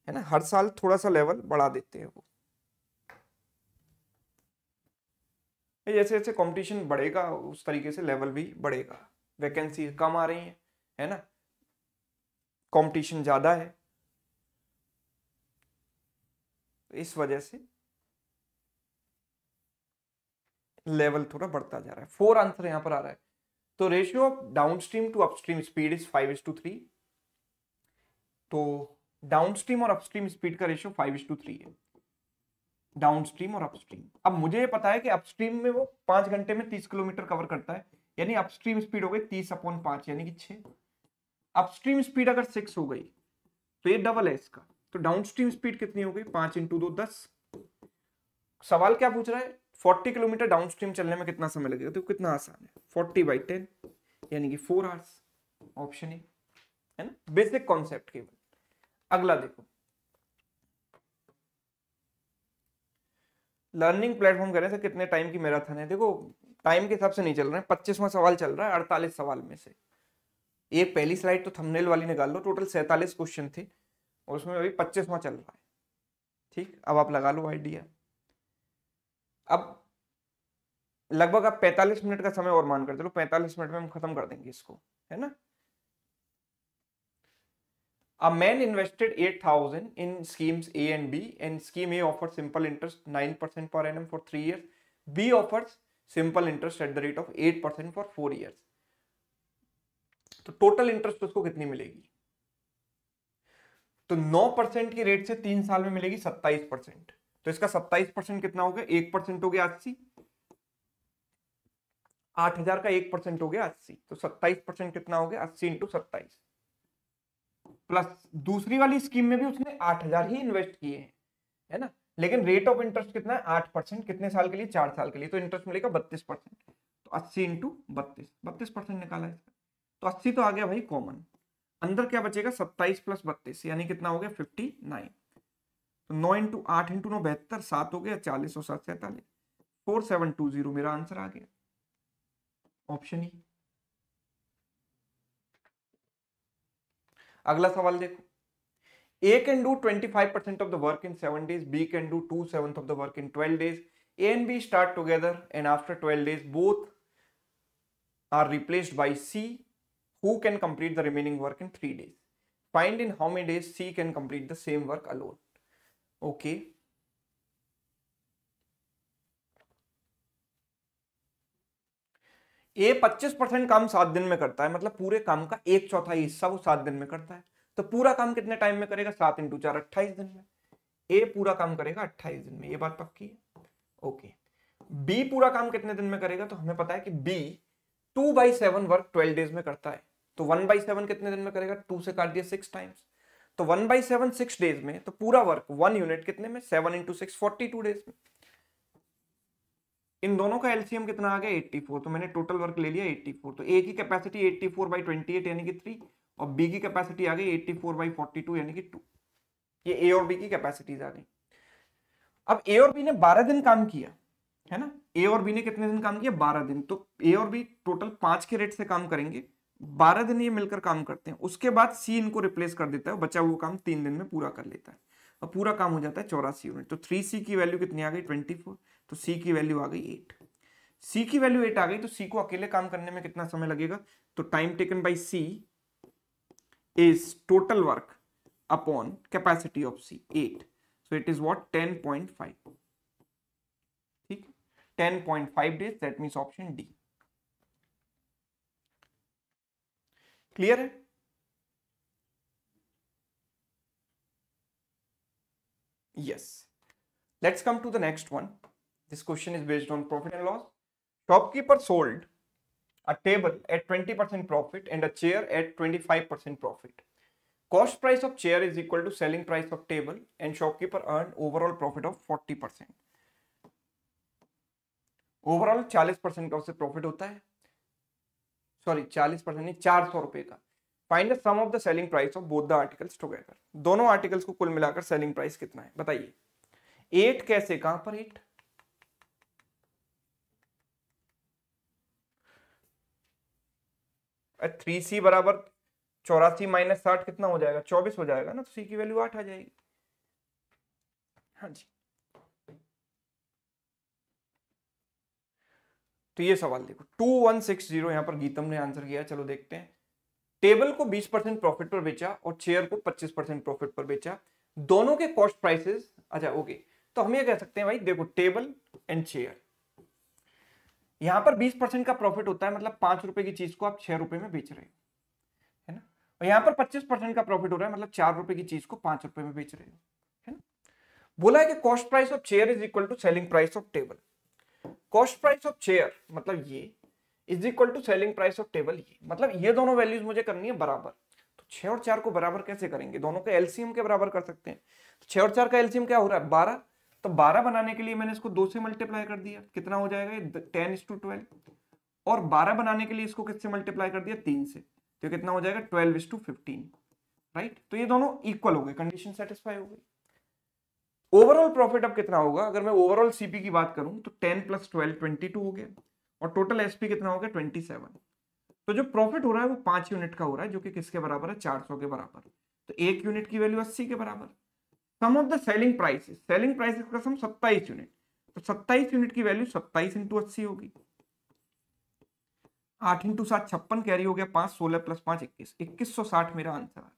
है ना हर साल थोड़ा सा लेवल बढ़ा देते हैं वो जैसे जैसे कंपटीशन बढ़ेगा उस तरीके से लेवल भी बढ़ेगा वैकेंसी कम आ रही है है ना कंपटीशन ज़्यादा है इस वजह से लेवल थोड़ा बढ़ता जा रहा है फोर आंसर यहां पर आ रहा है तो ratio of downstream to upstream speed is five is to three तो डाउनस्ट्रीम और अपस्ट्रीम स्पीड का ratio five is to three है डाउनस्ट्रीम और अपस्ट्रीम अब मुझे ये पता है कि अपस्ट्रीम में वो पांच घंटे में तीस किलोमीटर कवर करता है यानी अपस्ट्रीम स्पीड हो गई तीस अपॉन पांच यानी कि छह अपस्ट्रीम स्पीड अगर सिक्स हो गई तो ये डबल है इसका तो डाउनस्ट्रीम स्पीड कितनी हो गई पांच इंटू दो दस सवाल क्या पूछ रहा है फोर्टी किलोमीटर डाउनस्ट्रीम चलने में कितना समय लगेगा तो कितना आसान है फोर्टी बाई टेन यानी कि फोर आवर्स ऑप्शन ए है ना बेसिक कॉन्सेप्ट केवल अगला देखो लर्निंग प्लेटफॉर्म कह रहे हैं कितने टाइम की मैराथन है देखो टाइम के हिसाब से नहीं चल रहे है पच्चीसवा सवाल चल रहा है अड़तालीस सवाल में से एक पहली स्लाइड तो थंबनेल वाली निकाल लो टोटल सैतालीस क्वेश्चन थे और उसमें अभी पच्चीसवा चल रहा है ठीक अब आप लगा लो आइडिया अब लगभग आप पैंतालीस मिनट का समय और मान कर चलो पैंतालीस मिनट में हम खत्म कर देंगे इसको है ना A man invested 8000 in schemes A and B and scheme A offers simple interest 9% per annum for 3 years. B offers simple interest at the rate of 8% for 4 years. तो टोटल इंटरेस्ट उसको कितनी मिलेगी तो 9 परसेंट की rate से तीन साल में मिलेगी 27 परसेंट तो इसका 27 परसेंट कितना हो गया एक परसेंट हो गया अस्सी आठ हजार का एक परसेंट हो गया अस्सी तो 27 परसेंट कितना हो गया अस्सी इंटू सत्ताईस प्लस दूसरी वाली स्कीम में भी उसने आठ हजार ही इन्वेस्ट किए हैं है ना लेकिन रेट ऑफ इंटरेस्ट कितना है आठ परसेंट कितने साल के लिए चार साल के लिए तो इंटरेस्ट मिलेगा बत्तीस परसेंट तो अस्सी इंटू बत्तीस बत्तीस परसेंट निकाला इसका तो अस्सी तो आ गया भाई कॉमन अंदर क्या बचेगा सत्ताईस प्लस बत्तीस यानी कितना हो गया फिफ्टी नाइन तो नौ इंटू आठ इंटू नौ बहत्तर सात हो गया चालीस और सात सैतालीस फोर सेवन टू जीरो मेरा आंसर आ गया ऑप्शन ही e। अगला सवाल देखो A can do twenty five percent of the work in seven days B can do two seven of the work in twelve days A and B start together and after twelve days both are replaced by C who can complete the remaining work in three days find in how many days C can complete the same work alone okay ये 25 percent काम सात दिन में करता है मतलब पूरे काम का एक चौथा हिस्सा वो सात दिन में करता है तो पूरा काम कितने टाइम में करेगा सात इंटू चार अट्ठाईस दिन में ए पूरा काम करेगा अट्ठाईस दिन में ये बात पक्की है ओके बी पूरा काम कितने दिन में करेगा तो हमें पता है कि B two by seven work twelve days में करता है तो वन बाई सेवन कितने दिन में करेगा टू से काट दिया सिक्स टाइम्स तो one by seven six days में तो पूरा वर्क वन यूनिट कितने में seven into six forty two days में इन दोनों का एलसीएम कितना आ गया 84 तो मैंने टोटल वर्क ले लिया 84 तो ए की कैपेसिटी 84 फोर बाई यानी कि 3 और बी की कैपेसिटी आ गई 84 फोर बाई यानी कि 2 ये ए और बी की कैपेसिटीज आ गई अब ए और बी ने 12 दिन काम किया है ना ए और बी ने कितने दिन काम किया 12 दिन तो ए और बी टोटल पांच के रेट से काम करेंगे बारह दिन ये मिलकर काम करते हैं उसके बाद सी इनको रिप्लेस कर देता है बचा हुआ काम तीन दिन में पूरा कर लेता है और पूरा काम हो जाता है चौरासी यूनिट तो थ्री की वैल्यू कितनी आ गई ट्वेंटी तो सी की वैल्यू आ गई एट सी की वैल्यू एट आ गई तो सी को अकेले काम करने में कितना समय लगेगा तो time taken by C is total work upon capacity of C eight so it is what ten point five ठीक ten point five days that mean option D clear है yes let's come to the next one This question is based on profit and loss. Shopkeeper sold a table at 20% profit and a chair at 25% profit. Cost price of chair is equal to selling price of table and shopkeeper earned overall profit of 40%. overall 40% ka usse profit hota hai sorry 40% nahi 400 सौ रुपए find the sum of the selling price of both the articles together dono articles ko kul milakar selling price kitna hai bataiye 8 kaise kahan par पर three C बराबर चौरासी minus साठ कितना हो जाएगा चौबीस हो जाएगा ना तो सी की वैल्यू आठ आ जाएगी हाँ जी तो ये सवाल देखो टू वन सिक्स जीरो यहां पर गीतम ने आंसर किया चलो देखते हैं टेबल को बीस परसेंट प्रॉफिट पर बेचा और चेयर को पच्चीस परसेंट प्रॉफिट पर बेचा दोनों के कॉस्ट प्राइसेस अच्छा ओके तो हम ये कह सकते हैं भाई देखो टेबल एंड चेयर यहाँ पर बीस परसेंट का प्रॉफिट होता है मतलब पांच रुपए की चीज को आप छह रुपए में बेच रहे हो है ना और यहाँ पर पच्चीस परसेंट का प्रॉफिट हो रहा है मतलब चार रुपए की चीज को पांच रुपए में बेच रहे हो है ना बोला है कि cost price of chair is equal to selling price of table cost price of chair मतलब ये is equal to selling price of table ये मतलब ये दोनों वैल्यूज मुझे करनी है बराबर तो छह और चार को बराबर कैसे करेंगे दोनों के एलसीएम के बराबर कर सकते हैं तो छह और चार का एलसीएम क्या हो रहा है बारह तो 12 बनाने के लिए मैंने इसको दो से मल्टीप्लाई कर दिया कितना हो जाएगा ये टेन इस टू ट्वेल्व और 12 बनाने के लिए इसको किससे मल्टीप्लाई कर दिया तीन से तो कितना हो जाएगा ट्वेल्व इस टू फिफ्टीन राइट तो ये दोनों इक्वल हो गए कंडीशन सेटिस्फाई हो गई ओवरऑल प्रॉफिट अब कितना होगा अगर मैं ओवरऑल सीपी की बात करूं तो ten plus twelve twenty two हो गया और टोटल एसपी कितना हो गया ट्वेंटी सेवन तो जो प्रॉफिट हो रहा है वो पांच यूनिट का हो रहा है जो कि किसके बराबर है चार सौ के बराबर तो एक यूनिट की वैल्यू अस्सी के बराबर है sum of the selling prices selling prices का सम 27 यूनिट तो 27 यूनिट की वैल्यू 27 इंटू अस्सी होगी आठ इंटू सात छप्पन कैरी हो गया पांच सोलह प्लस पांच इक्कीस इक्कीस सौ साठ मेरा आंसर है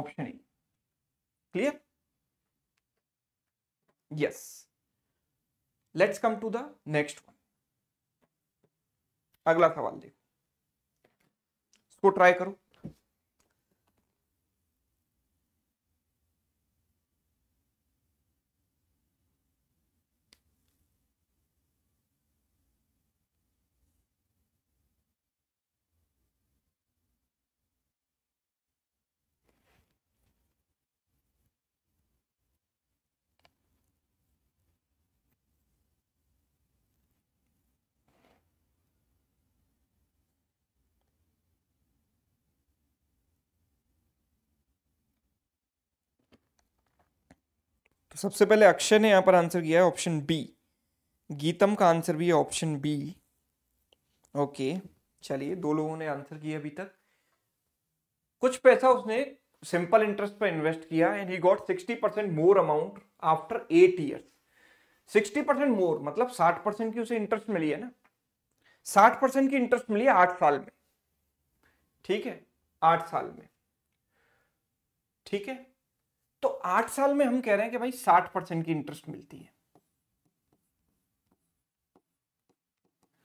option A clear yes let's come to the next one अगला सवाल देखो इसको ट्राई करो तो सबसे पहले अक्षय ने यहाँ पर आंसर किया है ऑप्शन बी गीतम का आंसर भी है ऑप्शन बी ओके चलिए दो लोगों ने आंसर किया अभी तक कुछ पैसा उसने सिंपल इंटरेस्ट पर इन्वेस्ट किया and he got sixty percent more amount after eight years sixty percent more मतलब साठ परसेंट की उसे इंटरेस्ट मिली है ना साठ परसेंट की इंटरेस्ट मिली है आठ साल में ठीक है आठ साल में ठीक है तो आठ साल में हम कह रहे हैं कि भाई साठ परसेंट की इंटरेस्ट मिलती है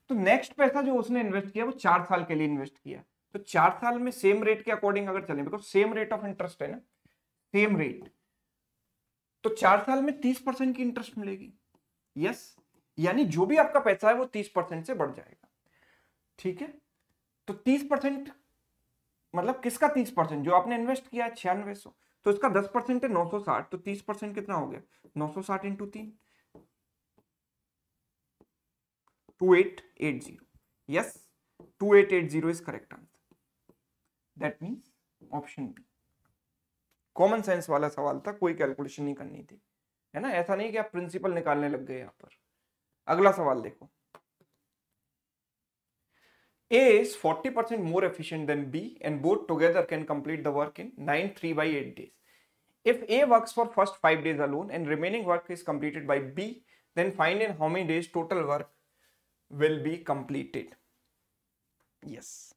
तो नेक्स्ट पैसा जो उसने इन्वेस्ट किया वो चार साल के लिए इन्वेस्ट किया तो चार साल में सेम रेट के अकॉर्डिंग अगर चले because same rate of interest है ना सेम रेट तो चार साल में तीस परसेंट की इंटरेस्ट मिलेगी यस यानी जो भी आपका पैसा है वो तीस परसेंट से बढ़ जाएगा ठीक है तो तीस परसेंट मतलब किसका तीस परसेंट जो आपने इन्वेस्ट किया है छियानवे सौ तो इसका दस परसेंट है नौ सौ साठ तो तीस परसेंट कितना हो गया नौ सौ साठ इंटू तीन two eight eight zero yes two eight eight zero is correct answer that means option B common sense वाला सवाल था कोई कैलकुलेशन नहीं करनी थी है ना ऐसा नहीं कि आप प्रिंसिपल निकालने लग गए यहां पर अगला सवाल देखो A is 40% more efficient than B and both together can complete the work in 9, 3 by 8 days. If A works for first 5 days alone and remaining work is completed by B, then find in how many days total work will be completed. Yes.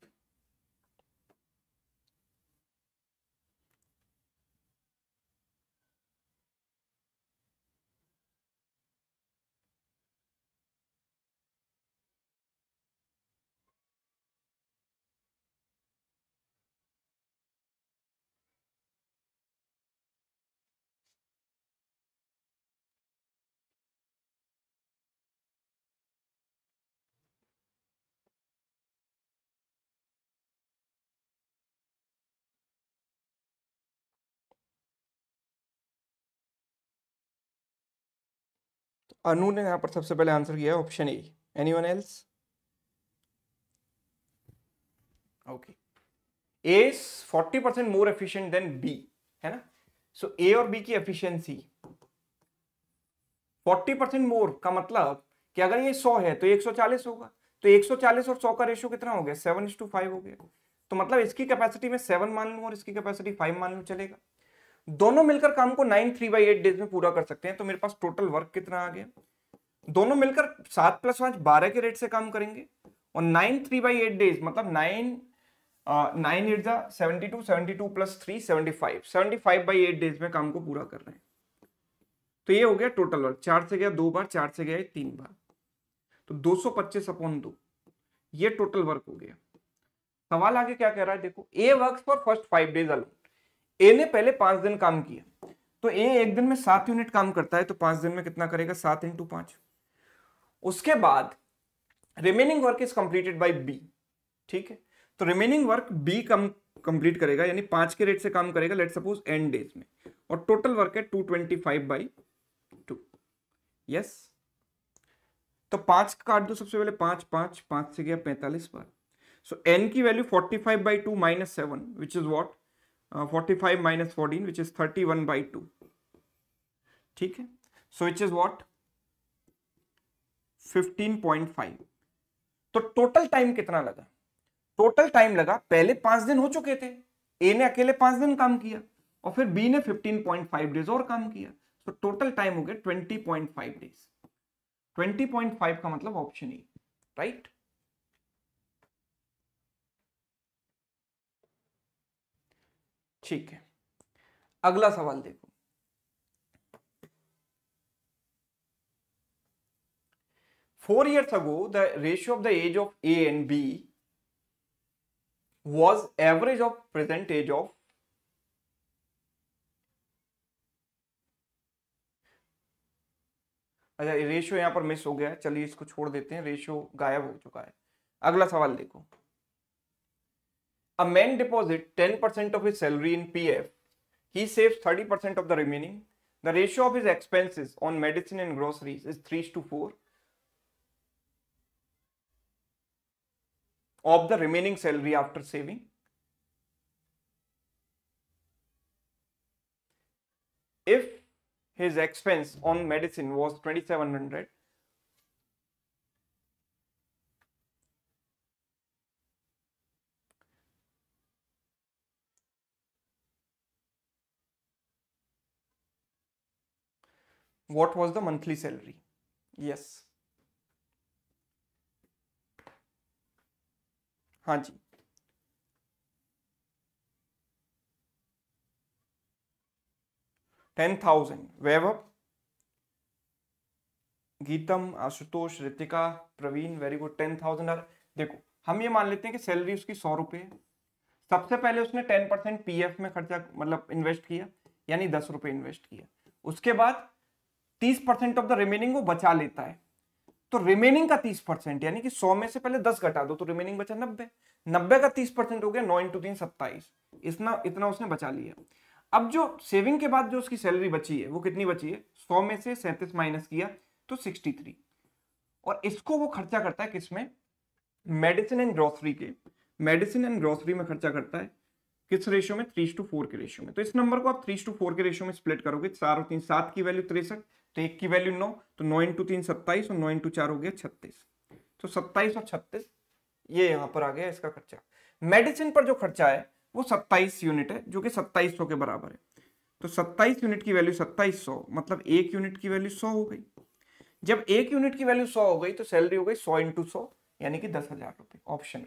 अनु ने यहां पर सबसे पहले answer किया option A any one else okay A forty percent more efficient than B है ना सो A और B की एफिशियंसी 40 परसेंट मोर का मतलब कि अगर ये 100 है तो 140 होगा तो 140 और 100 का रेशियो कितना हो गया सेवन इंस टू फाइव हो गया तो मतलब इसकी कैपेसिटी में सेवन मान लू और इसकी कैपेसिटी फाइव मान लू चलेगा दोनों मिलकर काम को nine three by eight days में पूरा कर सकते हैं तो मेरे पास टोटल वर्क कितना आ गया दोनों मिलकर सात प्लस पांच बारह के रेट से काम करेंगे और nine three by eight days मतलब नाइन नाइन एट जा seventy two seventy two plus three seventy five seventy five by eight days में काम को पूरा कर रहे हैं तो ये हो गया टोटल वर्क चार से गया दो बार चार से गया तीन बार तो दो सौ पच्चीस अपॉन दो ये टोटल वर्क हो गया सवाल आगे क्या कह रहा है देखो A work for first five days alone A ने पहले पांच दिन काम किया तो ए एक दिन में सात यूनिट काम करता है तो पांच दिन में कितना करेगा सात इंटू पांच उसके बाद remaining work is completed by B ठीक है तो रिमेनिंग वर्क बी कम कंप्लीट करेगा यानी पांच के रेट से काम करेगा लेट सपोज एन डेज में और टोटल वर्क है two twenty five by two yes तो पांच काट दो सबसे पहले पांच पांच पांच से गया पैंतालीस बार सो so, एन की value forty five by two minus seven which is what forty five minus fourteen which is thirty one by two ठीक है so which is what fifteen point five तो टोटल टाइम कितना लगा total time लगा पहले पांच दिन हो चुके थे ए ने अकेले पांच दिन काम किया और फिर बी ने फिफ्टीन पॉइंट फाइव डेज और काम किया तो टोटल टाइम हो गया twenty point five days twenty point five का मतलब ऑप्शन ही राइट ठीक है अगला सवाल देखो four years ago the ratio of the age of A and B was average of present age of अच्छा रेशियो यहां पर मिस हो गया चलिए इसको छोड़ देते हैं रेशियो गायब हो चुका है अगला सवाल देखो A man deposits 10% of his salary in PF. He saves 30% of the remaining. The ratio of his expenses on medicine and groceries is 3 to 4 of the remaining salary after saving. If his expense on medicine was 2700 what was the monthly salary yes हाँ जी ten thousand Vaibhav Geetam Ashutosh Ritika Praveen very good ten thousand देखो हम ये मान लेते हैं कि salary उसकी सौ रुपये सबसे पहले उसने टेन परसेंट पी में खर्चा मतलब इन्वेस्ट किया यानी दस रुपये इन्वेस्ट किया उसके बाद तीस परसेंट ऑफ द रिमेनिंग वो बचा लेता है तो रिमेनिंग का तीस परसेंट यानी कि सौ में से पहले दस घटा दो तो रिमेनिंग बचा नब्बे नब्बे का तीस परसेंट हो गया नौ इंटू तीन सत्ताईस इतना इतना उसने बचा लिया अब जो सेविंग के बाद जो उसकी सैलरी बची है वो कितनी बची है सौ में से सैंतीस माइनस किया तो सिक्सटी थ्री और इसको वो खर्चा करता है किसमें मेडिसिन एंड ग्रोसरी के मेडिसिन एंड ग्रोसरी में खर्चा करता है किस रेशियो में थ्री टू फोर के रेशियो में तो इस नंबर को आप थ्री टू फोर के रेशियो में स्प्लिट करोगे चार और तीन सात की वैल्यू तिरसठ तो एक की वैल्यू नौ तो नौ इंटू तीन सत्ताईस और नौ इंटू चार हो गया छत्तीस तो सत्ताईस और छत्तीस ये यहाँ पर आ गया इसका खर्चा मेडिसिन पर जो खर्चा है वो सत्ताईस यूनिट है जो कि सत्ताईस के बराबर है तो सत्ताईस यूनिट की वैल्यू सत्ताईस सौ मतलब एक यूनिट की वैल्यू सौ हो गई जब एक यूनिट की वैल्यू सौ हो गई तो सैलरी हो गई सौ इंटू सौ यानी कि दस हजार रुपए ऑप्शन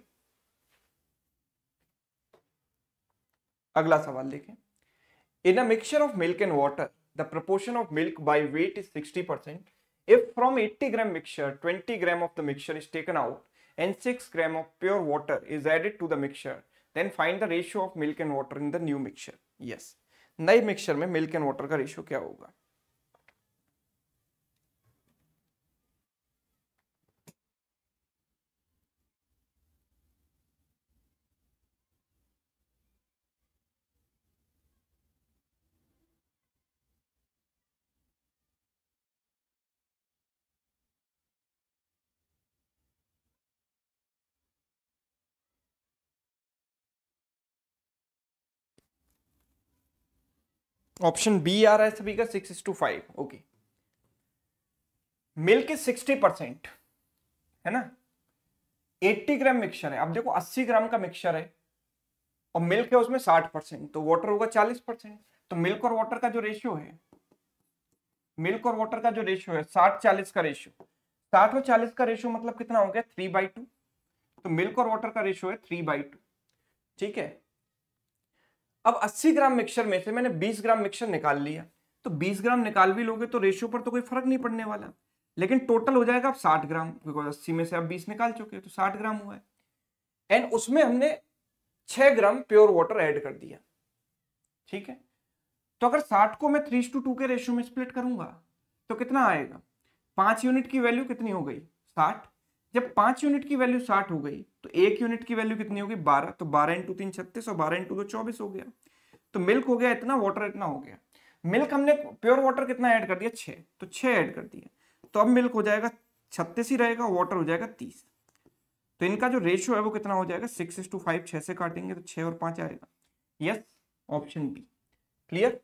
अगला सवाल देखें in a mixture of milk and water the proportion of milk by weight is 60%. If from 80 gram mixture, 20 gram of the mixture is taken out and 6 gram of pure water is added to the mixture, then find the ratio of milk and water in the new mixture. Yes. नए mixture में milk and water का ratio क्या होगा option B आ रहा है सभी का six two five okay milk is sixty percent है ना एट्टी ग्राम मिक्सचर है अब देखो अस्सी ग्राम का मिक्सचर है और मिल्क है उसमें साठ परसेंट तो वाटर होगा चालीस परसेंट तो मिल्क और वाटर का जो रेशियो है मिल्क और वाटर का जो रेशियो है साठ चालीस का रेशियो साठ और चालीस का रेशियो मतलब कितना हो गया थ्री बाई टू तो मिल्क और वाटर का रेशियो है थ्री बाई टू ठीक है अब 80 ग्राम मिक्सर में से मैंने 20 ग्राम मिक्सर निकाल लिया तो 20 ग्राम निकाल भी लोगे तो रेशियो पर तो कोई फर्क नहीं पड़ने वाला लेकिन टोटल हो जाएगा आप साठ ग्राम बिकॉज अस्सी में से आप बीस निकाल चुके हो तो साठ ग्राम हुआ है एंड उसमें हमने छह ग्राम प्योर वाटर एड कर दिया ठीक है तो अगर साठ को मैं थ्री टू टू के रेशियो में स्प्लिट करूंगा तो कितना आएगा पांच यूनिट की वैल्यू कितनी हो गई साठ जब पांच यूनिट की वैल्यू साठ हो गई तो एक यूनिट की वैल्यू कितनी होगी बारह तो बारह इंटू तीन छत्तीस और बारह इंटू दो चौबीस हो गया तो मिल्क हो गया इतना वाटर इतना हो गया मिल्क हमने प्योर वाटर कितना ऐड कर दिया छह तो छह ऐड कर दिया तो अब मिल्क हो जाएगा छत्तीस ही रहेगा वाटर हो जाएगा तीस तो इनका जो रेशियो है वो कितना हो जाएगा सिक्स इस टू फाइव छह से काटेंगे तो छह और पांच आएगा yes option B clear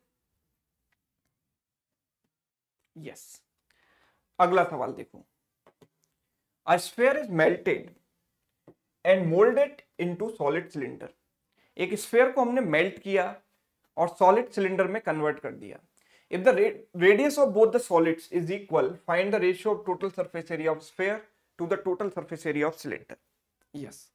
yes अगला सवाल देखो A sphere is melted and molded into solid cylinder. एक स्फेयर को हमने मेल्ट किया और सॉलिड सिलेंडर में कन्वर्ट कर दिया if the radius of both the solids is equal find the ratio of total surface area of sphere to the total surface area of cylinder yes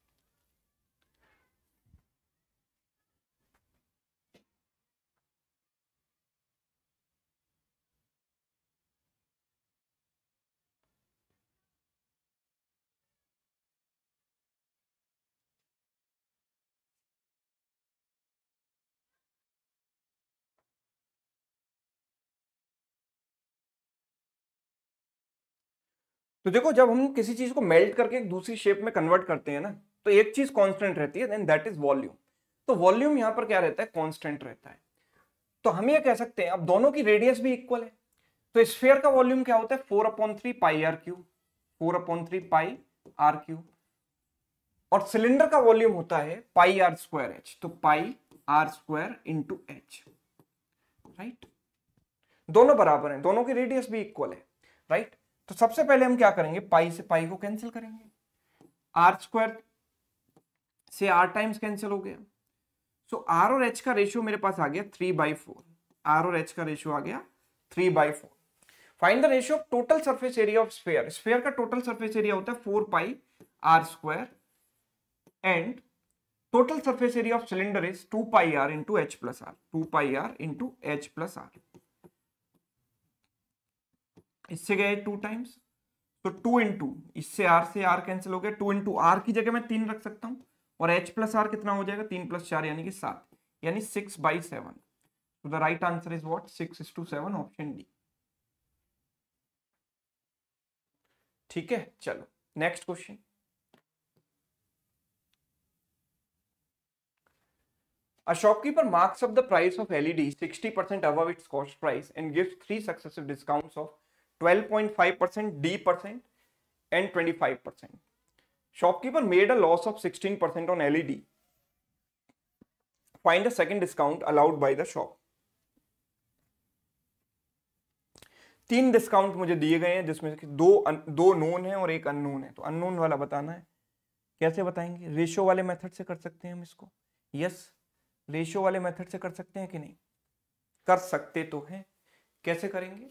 तो देखो जब हम किसी चीज को मेल्ट करके एक दूसरी शेप में कन्वर्ट करते हैं ना तो एक चीज कांस्टेंट रहती है देन दैट इज वॉल्यूम तो वॉल्यूम यहां पर क्या रहता है कांस्टेंट रहता है तो हम ये कह सकते हैं अब दोनों की रेडियस भी इक्वल है तो स्फेयर का वॉल्यूम क्या होता है four upon three pi r cube four upon three pi r cube और सिलेंडर का वॉल्यूम होता है पाई आर स्क्वायर एच तो pi r square into h right दोनों बराबर है दोनों की रेडियस भी इक्वल है राइट तो सबसे पहले हम क्या करेंगे पाई से पाई को कैंसिल करेंगे आर स्क्वायर से आर टाइम्स कैंसिल हो गया सो so, आर और एच का रेशियो मेरे पास आ गया थ्री बाई फोर आर और एच का रेशियो आ गया three by four find the ratio of total surface area of sphere sphere का टोटल सर्फेस एरिया होता है four pi r square and total surface area of cylinder is two pi r into h plus are to pi r into h plus r इससे गए two times तो two into इससे r से r cancel हो गया two into are की जगह मैं तीन रख सकता हूँ और एच प्लस आर कितना हो जाएगा तीन प्लस चार यानी कि सात यानी सिक्स बाई सेवन तो the right answer is what six is to seven option D ठीक है चलो next question A shopkeeper marks up the price of LED 60% above its cost price and gives three successive discounts of 12.5 percent, D percent, and 25 percent. Shopkeeper made a loss of 16 percent on LED. Find the second discount allowed by the shop. तीन discount मुझे दिए गए हैं जिसमें से दो दो known है और एक अननोन है तो अननोन वाला बताना है कैसे बताएंगे रेशो वाले मेथड से कर सकते हैं हम इसको यस yes, रेशो वाले मेथड से कर सकते हैं कि नहीं कर सकते तो हैं कैसे करेंगे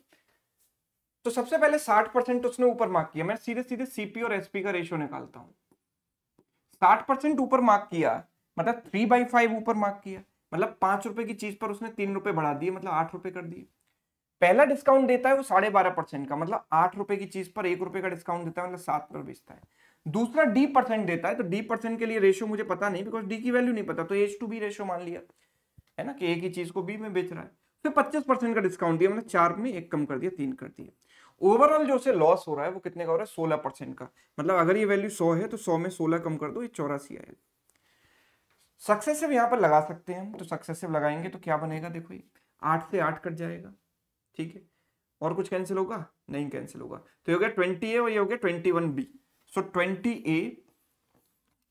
तो सबसे पहले 60 परसेंट उसने ऊपर मार्क किया मैं सीधे सीधे सीपी और एसपी का रेशियो निकालता हूं 60 परसेंट ऊपर मार्क किया मतलब थ्री बाई फाइव ऊपर मार्क किया मतलब पांच रुपए की चीज पर उसने तीन रुपए बढ़ा दिए मतलब आठ रुपए कर दिए पहला डिस्काउंट देता है वो साढ़े बारह परसेंट का मतलब आठ रुपए की चीज पर एक रुपए का डिस्काउंट देता है मतलब सात पर बेचता है दूसरा डी परसेंट देता है तो डी परसेंट के लिए रेशियो मुझे पता नहीं बिकॉज डी की वैल्यू नहीं पता तो एच टू बी रेशियो मान लिया है ना कि एक ही चीज को बी में बेच रहा है फिर पच्चीस का डिस्काउंट दिया मतलब चार में एक कम कर दिया तीन कर दिया ओवरऑल जो से लॉस हो रहा है वो कितने का हो रहा है सोलह परसेंट का मतलब अगर ये वैल्यू सौ है तो सौ में सोलह कम कर दो ये चौरासी आएगा सक्सेसिव यहाँ पर लगा सकते हैं हम तो सक्सेसिव लगाएंगे तो क्या बनेगा देखो ये आठ से आठ कट जाएगा ठीक है और कुछ कैंसिल होगा नहीं कैंसिल होगा तो ये हो गया ट्वेंटी ए और ये हो गया twenty one B so twenty A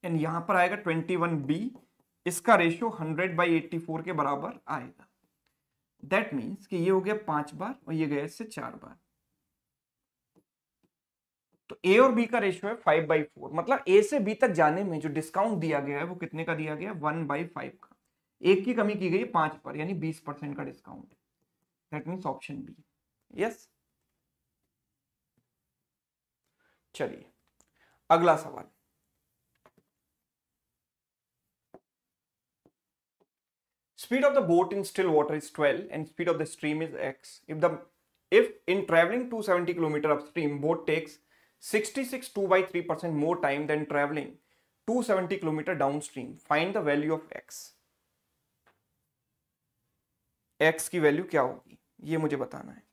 and यहाँ पर आएगा ट्वेंटी वन बी इसका ratio hundred by eighty four के बराबर आएगा दैट मीन्स कि ये हो गया पांच बार और ये गया इससे चार बार तो ए और बी का रेशियो है फाइव बाई फोर मतलब ए से बी तक जाने में जो डिस्काउंट दिया गया है वो कितने का दिया गया वन बाई फाइव का एक की कमी की गई पांच पर यानी बीस परसेंट का discount that means option B yes चलिए अगला सवाल speed the boat in still water is twelve and speed of the stream is x if the if in travelling two seventy kilometre of stream boat takes 66 2 by 3 percent more time than traveling 270 km downstream find the value of x x की value क्या होगी ये मुझे बताना है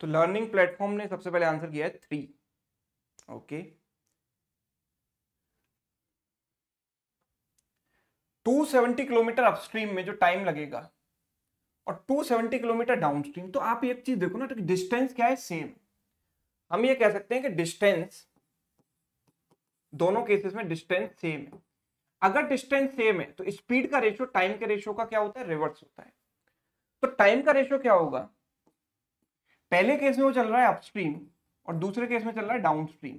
तो learning platform ने सबसे पहले आंसर किया है three okay two seventy kilometre upstream में जो टाइम लगेगा और टू सेवेंटी किलोमीटर डाउनस्ट्रीम तो आप एक चीज देखो ना तो डिस्टेंस क्या है सेम हम ये कह सकते हैं कि डिस्टेंस दोनों केसेस में डिस्टेंस सेम है अगर डिस्टेंस सेम है तो स्पीड का रेशियो टाइम के रेशियो का क्या होता है रिवर्स होता है तो टाइम का रेशियो क्या होगा पहले केस में वो चल रहा है अपस्ट्रीम और दूसरे केस में चल रहा है डाउनस्ट्रीम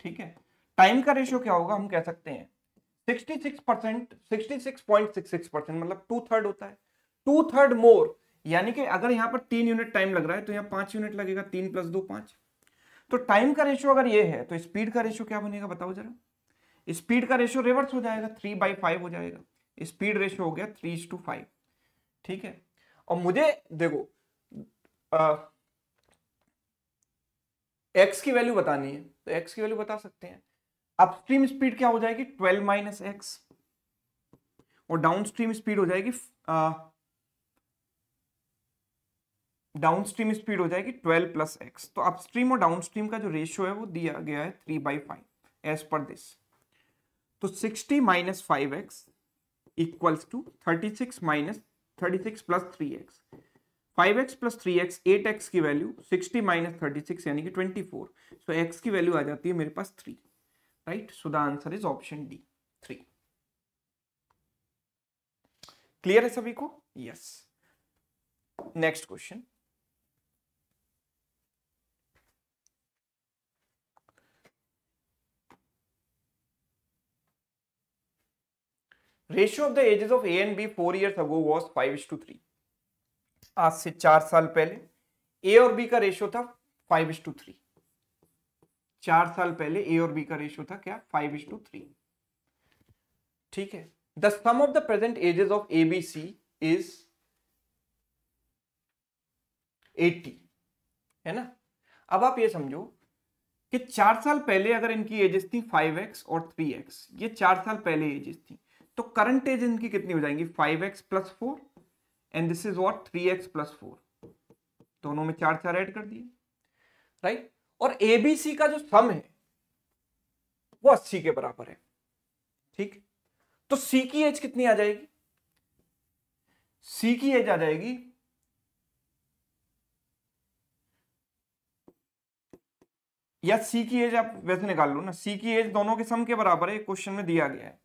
ठीक है टाइम का रेशियो क्या होगा हम कह सकते हैं 66 परसेंट सिक्सटी परसेंट मतलब टू थर्ड होता है टू थर्ड मोर यानी कि अगर यहां पर तीन यूनिट टाइम लग रहा है तो यहाँ पांच यूनिट लगेगा तीन प्लस दो पांच तो टाइम का रेशियो अगर ये है तो स्पीड का रेशियो क्या बनेगा बताओ जरा स्पीड का रेशियो रिवर्स हो जाएगा थ्री बाई फाइव हो जाएगा स्पीड रेशियो हो गया थ्री टू फाइव ठीक है और मुझे देखो एक्स की वैल्यू बतानी है तो एक्स की वैल्यू बता सकते हैं अपस्ट्रीम स्पीड क्या हो जाएगी ट्वेल्व माइनस एक्स और डाउन स्ट्रीम स्पीड हो जाएगी डाउन स्ट्रीम स्पीड हो जाएगी ट्वेल्व प्लस एक्स तो अपस्ट्रीम और डाउन स्ट्रीम का जो रेशियो है वो दिया गया है three by five as per this तो sixty minus five x equals to thirty six minus thirty six plus three x five x plus three x eight x की value sixty minus thirty six यानी कि twenty four so x की value आ जाती है मेरे पास three right so the answer is option D three clear है सभी को yes next question ratio of the ages of a and b four years ago was 5 is to 3 आज से चार साल पहले ए और बी का रेशो था फाइव इज टू थ्री चार साल पहले ए और बी का रेशो था क्या फाइव इज टू थ्री ठीक है the sum of the present ages of A B C is eighty है ना अब आप ये समझो कि चार साल पहले अगर इनकी एजेस थी फाइव एक्स और थ्री एक्स ये चार साल पहले एजेस थी तो करंट एज इनकी कितनी हो जाएंगी five x plus four and this is what three x plus four दोनों में चार चार ऐड कर दिए राइट right? और एबीसी का जो सम है वो अस्सी के बराबर है ठीक तो सी की एज कितनी आ जाएगी सी की एज आ जाएगी या सी की एज आप वैसे निकाल लो ना सी की एज दोनों के सम के बराबर है क्वेश्चन में दिया गया है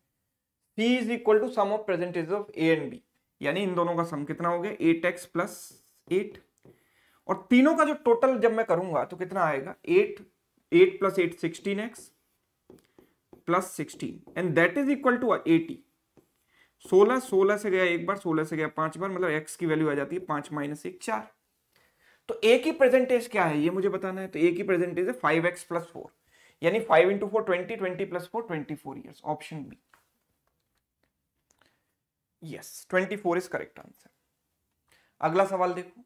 C is equal to sum of present ages of A and B यानी इन दोनों का सम कितना हो गया एट एक्स प्लस एट और तीनों का जो टोटल जब मैं करूंगा तो कितना आएगा eight eight plus eight sixteen x plus sixteen and that is equal to eighty सोलह सोलह से गया एक बार सोलह से गया पांच बार मतलब एक्स की वैल्यू आ जाती है पांच माइनस एक चार तो ए की प्रेजेंटेज क्या है ये मुझे बताना है तो ए की प्रेजेंटेज है फाइव एक्स प्लस फोर यानी five into four twenty twenty plus four twenty four years option B yes twenty 24 is correct answer अगला सवाल देखो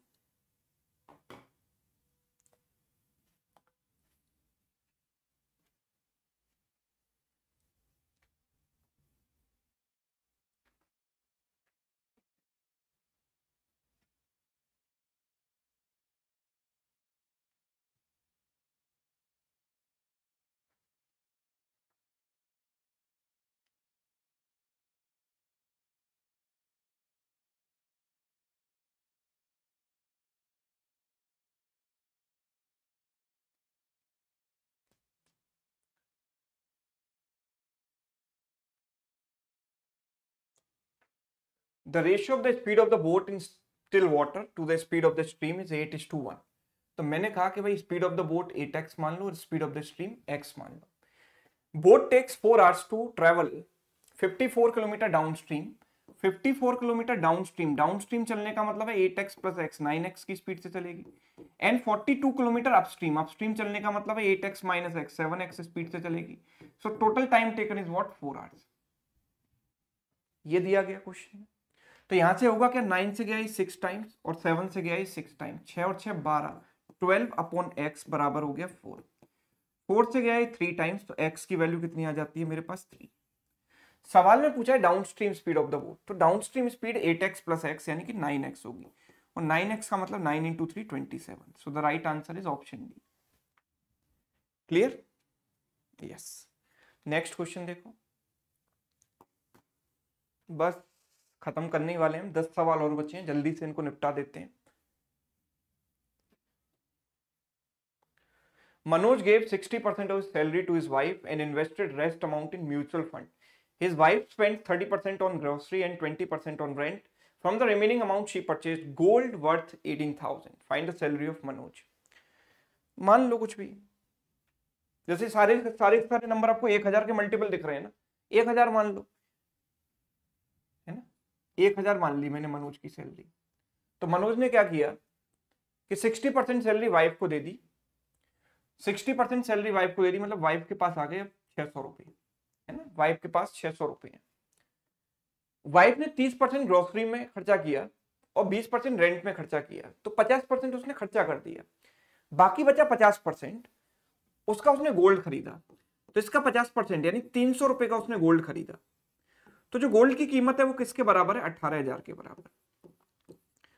The ratio of the speed of the boat in still water to the speed of the stream is 8 is to 1. तो मैंने कहा कि भाई speed of the boat at x मान लो और speed of the stream x मान लो boat takes four hours to travel 54 kilometre downstream 54 kilometre downstream downstream चलने का मतलब है 8x प्लस एक्स नाइन की स्पीड से चलेगी एंड 42 किलोमीटर अपस्ट्रीम अपस्ट्रीम चलने का मतलब है 8x minus x seven speed से चलेगी so total time taken is what four hours ये दिया गया क्वेश्चन तो यहाँ से होगा क्या नाइन से गया सिक्स टाइम्स और सेवन से गया सिक्स टाइम्स छः और छः बारह ट्वेल्व अपॉन एक्स बराबर हो गया फोर फोर से गया है थ्री टाइम्स तो एक्स की वैल्यू कितनी आ जाती है मेरे पास थ्री सवाल में पूछा है downstream speed of the boat तो downstream speed at x plus x यानी कि नाइन एक्स होगी और नाइन एक्स का मतलब nine into three twenty seven so the right answer is option D clear yes next question देखो बस खत्म करने वाले हैं दस सवाल और बचे हैं जल्दी से इनको निपटा देते हैं Manoj gave sixty percent of salary to his wife and invested rest amount in mutual fund his wife spend thirty percent on grocery and twenty percent on rent from the remaining amount she purchase gold worth eighteen thousand find the salary of Manoj मान लो कुछ भी जैसे सारे सारे सारे number आपको एक हजार के मल्टीपल दिख रहे हैं ना एक हजार मान लो एक हजार मान ली मैंने मनोज की सैलरी तो मनोज ने क्या किया कि सिक्सटी परसेंट सैलरी वाइफ को दे दी सिक्सटी परसेंट सैलरी वाइफ को दे दी मतलब वाइफ के पास आ गए छह सौ रुपए है ना वाइफ के पास छह सौ रुपए वाइफ ने तीस परसेंट ग्रोसरी में खर्चा किया और बीस परसेंट रेंट में खर्चा किया तो पचास परसेंट उसने खर्चा कर दिया बाकी बचा पचास परसेंट उसका उसने गोल्ड खरीदा तो इसका पचास परसेंट यानी तीन सौ रुपए का उसने गोल्ड खरीदा तो जो गोल्ड की कीमत है वो किसके बराबर है अठारह हजार के बराबर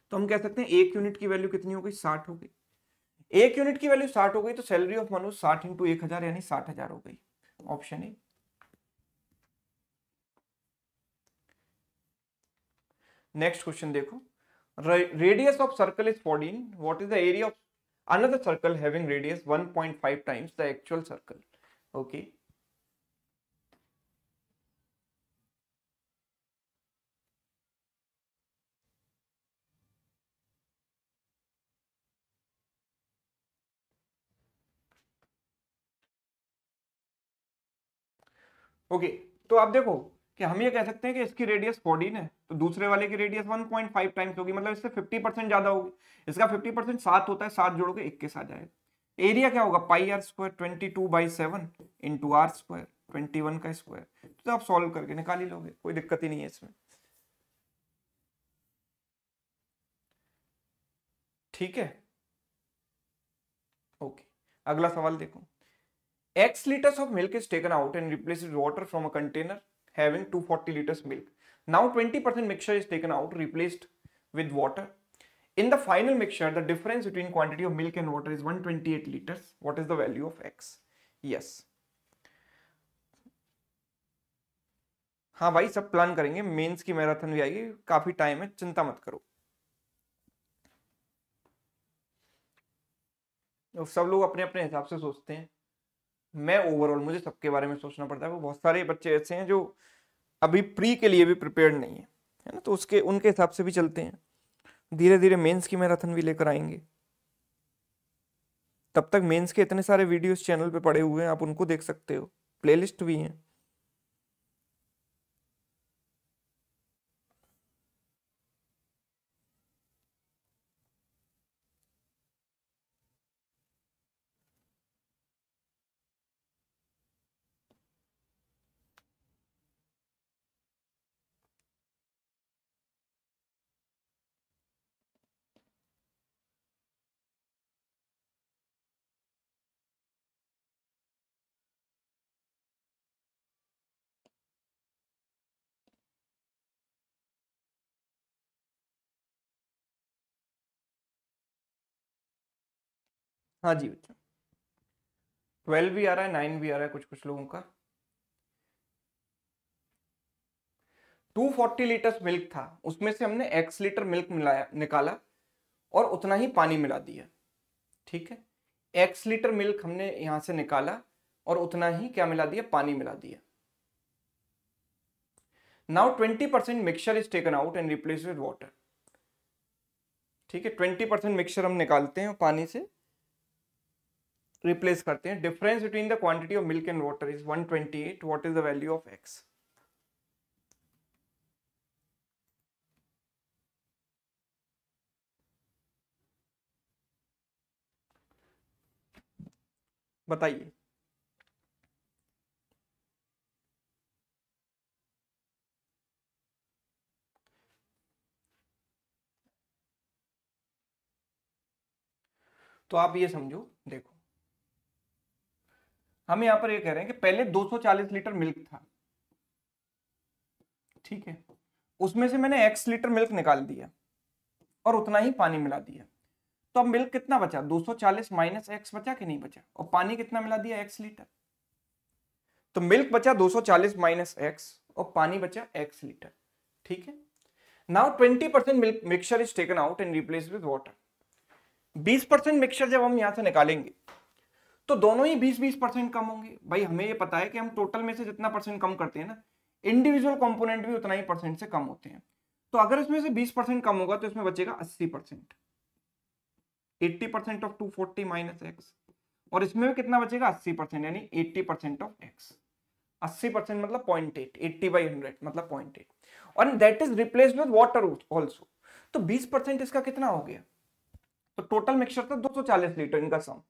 तो हम कह सकते हैं एक यूनिट की वैल्यू कितनी हो गई साठ हो गई एक यूनिट की वैल्यू साठ हो गई तो सैलरी ऑफ मनोज साठ इंटू एक हजार यानी साठ हजार हो गई ऑप्शन ए नेक्स्ट क्वेश्चन देखो radius of circle is fourteen what is the area of another circle है radius 1.5 times okay ओके तो आप देखो कि हम ये कह सकते हैं कि इसकी रेडियस 14 है तो दूसरे वाले की रेडियस 1.5 टाइम्स होगी मतलब इससे 50 परसेंट ज्यादा होगी इसका 50 परसेंट सात होता है सात जोड़ोगे एक के साथ जाएगा एरिया क्या होगा pi r square twenty two by seven into r square twenty one का स्क्वायर तो आप सॉल्व करके निकाल ही लोगे कोई दिक्कत ही नहीं है इसमें ठीक है ओके अगला सवाल देखो x liters of milk is taken out and replaced with water from a container having 240 liters milk. Now 20% mixture is taken out replaced with water. In the final mixture, the difference between quantity of milk and water is 128 liters. What is the value of x? Yes. हाँ भाई सब plan करेंगे mains की marathon भी आएगी काफी time है चिंता मत करो सब लोग अपने अपने हिसाब से सोचते हैं मैं ओवरऑल मुझे सबके बारे में सोचना पड़ता है बहुत सारे बच्चे ऐसे हैं जो अभी प्री के लिए भी प्रिपेयर नहीं है है ना तो उसके उनके हिसाब से भी चलते हैं धीरे धीरे मेंस की मैराथन भी लेकर आएंगे तब तक मेंस के इतने सारे वीडियोस चैनल पे पड़े हुए हैं आप उनको देख सकते हो प्लेलिस्ट भी हैं हाँ जी बच्चों ट्वेल्व भी आ रहा है नाइन भी आ रहा है कुछ कुछ लोगों का 240 लीटर मिल्क था उसमें से हमने एक्स लीटर मिल्क मिलाया निकाला और उतना ही पानी मिला दिया ठीक है एक्स लीटर मिल्क हमने यहां से निकाला और उतना ही क्या मिला दिया पानी मिला दिया now 20 percent mixture is taken out and replace with water ठीक है 20 परसेंट मिक्सचर हम निकालते हैं पानी से रिप्लेस करते हैं difference between the quantity of milk and water is 128 twenty eight what is the value of x बताइए तो आप ये समझो देखो हम यहां पर ये यह कह रहे हैं कि पहले 240 लीटर मिल्क था ठीक है उसमें से मैंने एक्स लीटर मिल्क निकाल दिया और उतना ही पानी मिला दिया तो अब मिल्क कितना बचा 240 माइनस एक्स बचा कि नहीं बचा और पानी कितना मिला दिया एक्स लीटर तो मिल्क बचा 240 माइनस एक्स और पानी बचा एक्स लीटर ठीक है now 20% percent milk mixture is taken out and replace with water बीस परसेंट मिक्सचर जब हम यहां से निकालेंगे तो दोनों ही बीस बीस परसेंट कम होंगे भाई हमें ये पता है कि हम टोटल में से जितना परसेंट कम करते हैं ना इंडिविजुअल कंपोनेंट भी उतना ही परसेंट से कम होते हैं तो अगर इसमें से 20 परसेंट कम होगा तो इसमें बचेगा 80 percent eighty percent of two forty minus x और इसमें भी कितना बचेगा अस्सी परसेंट यानी एट्टी परसेंट ऑफ एक्स अस्सी परसेंट मतलब point eight eighty by hundred मतलब पॉइंट एट और that is replace with water also तो बीस परसेंट इसका कितना हो गया तो टोटल मिक्सचर था 240 लीटर इनका सम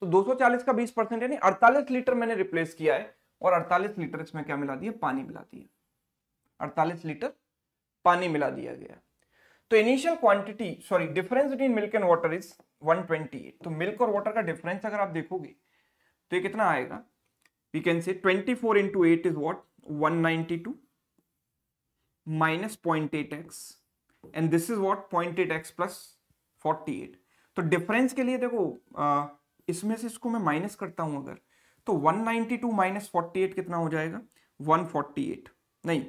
तो 240 का 20 परसेंट यानी 48 लीटर मैंने रिप्लेस किया है और 48 लीटर इसमें क्या मिला दिया पानी मिला दिया 48 लीटर पानी मिला दिया गया तो initial quantity sorry difference between milk and water is 128 तो मिल्क और वाटर का डिफरेंस अगर आप देखोगे तो ये कितना आएगा we can say 24 four into is what one ninety two minus point eight x and this is what point eight x plus forty eight तो डिफरेंस के लिए देखो uh, इसमें से इसको मैं माइनस करता हूं अगर तो 192 नाइन्टी टू माइनस फोर्टी कितना हो जाएगा 148 नहीं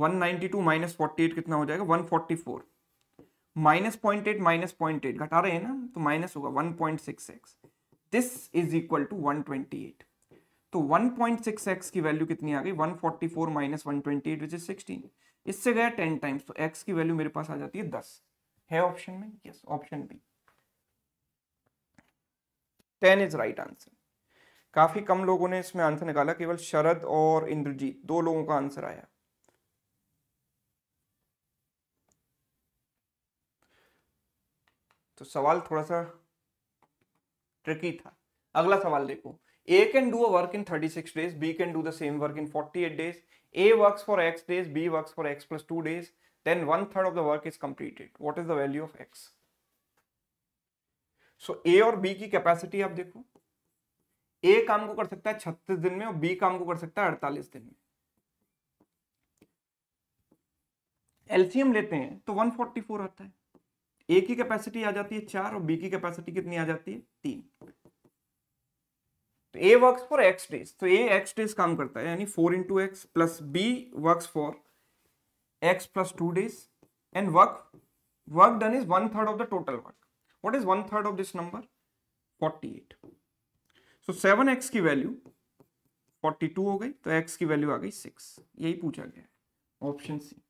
192 नाइनटी टू माइनस फोर्टी कितना हो जाएगा 144 forty four minus point eight minus point eight घटा रहे हैं ना तो माइनस होगा 1.66 दिस इज इक्वल टू 128 तो 1.6x की वैल्यू कितनी आ गई 144 forty four minus one twenty sixteen इससे गया टेन टाइम्स तो x की वैल्यू मेरे पास आ जाती है दस है ऑप्शन में yes option B ten is right answer काफी कम लोगों ने इसमें आंसर निकाला केवल शरद और इंद्रजीत दो लोगों का आंसर आया तो सवाल थोड़ा सा ट्रिकी था अगला सवाल देखो A can do a work in thirty six days B can do the same work in forty eight days A work for x days B work for x plus two days then one third of the work is completed what is the value of x so A और B की capacity आप देखो ए काम को कर सकता है छत्तीस दिन में और बी काम को कर सकता है अड़तालीस दिन में एल्सियम लेते हैं तो 144 आता है ए की कैपेसिटी आ जाती है चार और बी की कैपेसिटी कितनी आ जाती है तीन तो A work for x days तो ए एक्स डेज काम करता है यानी four into x plus B work for x plus two days and work work done is one third of the total work what is one third of this number 48 so seven x की value 42 हो गई तो x की value आ गई six यही पूछा गया है ऑप्शन सी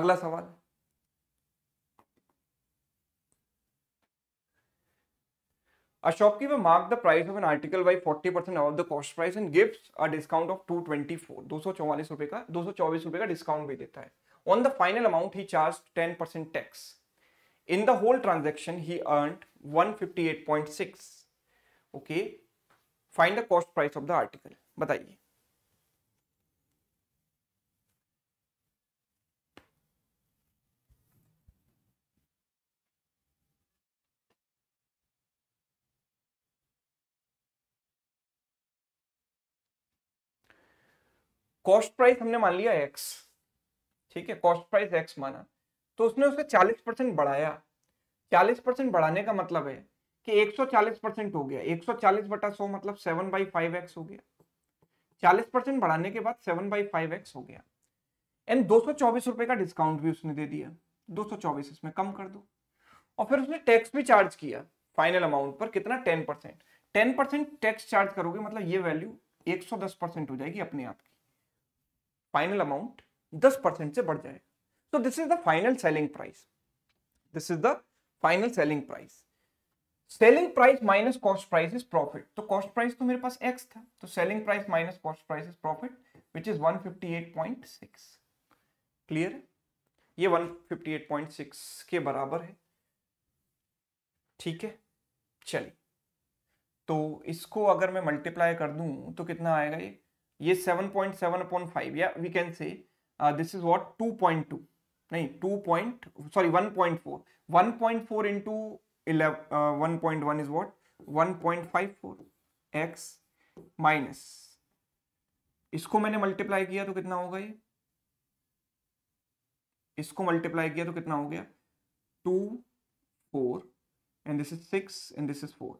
अगला सवाल A shopkeeper marked the price of an article by 40% above the cost price and gives a discount of 224 224 रुपए का 224 रुपए का डिस्काउंट भी देता है On the final amount, he charged 10% tax. In the whole transaction, he earned 158.6. Okay. Find the cost price of the article. bataiye cost price हमने मान लिया एक्स ठीक है कॉस्ट प्राइस एक्स माना तो उसने उसका चालीस परसेंट बढ़ाया चालीस परसेंट बढ़ाने का मतलब है कि एक सौ चालीस परसेंट हो गया एक सौ चालीस बटा सौ मतलब सेवन बाई फाइव एक्स हो गया चालीस परसेंट बढ़ाने के बाद सेवन बाई फाइव एक्स हो गया एंड दो सौ चौबीस रुपए का डिस्काउंट भी उसने दे दिया दो सौ चौबीस इसमें कम कर दो और फिर उसने टैक्स भी चार्ज किया फाइनल अमाउंट पर कितना ten percent ten percent tax charge करोगे मतलब ये वैल्यू एक सौ दस परसेंट हो जाएगी अपने आप की फाइनल अमाउंट दस परसेंट से बढ़ जाएगा तो this is the final selling price this is the final selling price selling price minus cost price is profit तो कॉस्ट प्राइस तो मेरे पास एक्स था तो selling price minus cost price is profit which is 158.6 clear ये 158.6 के बराबर है ठीक है चलिए तो इसको अगर मैं मल्टीप्लाई कर दूं तो कितना आएगा ये ये 7.7 अपॉन फाइव या we can say this is what two point two नहीं two point sorry one point four one point four into one point one is what one point five four x minus इसको मैंने multiply किया तो कितना होगा ये इसको multiply किया तो कितना हो गया two four and this is six and this is four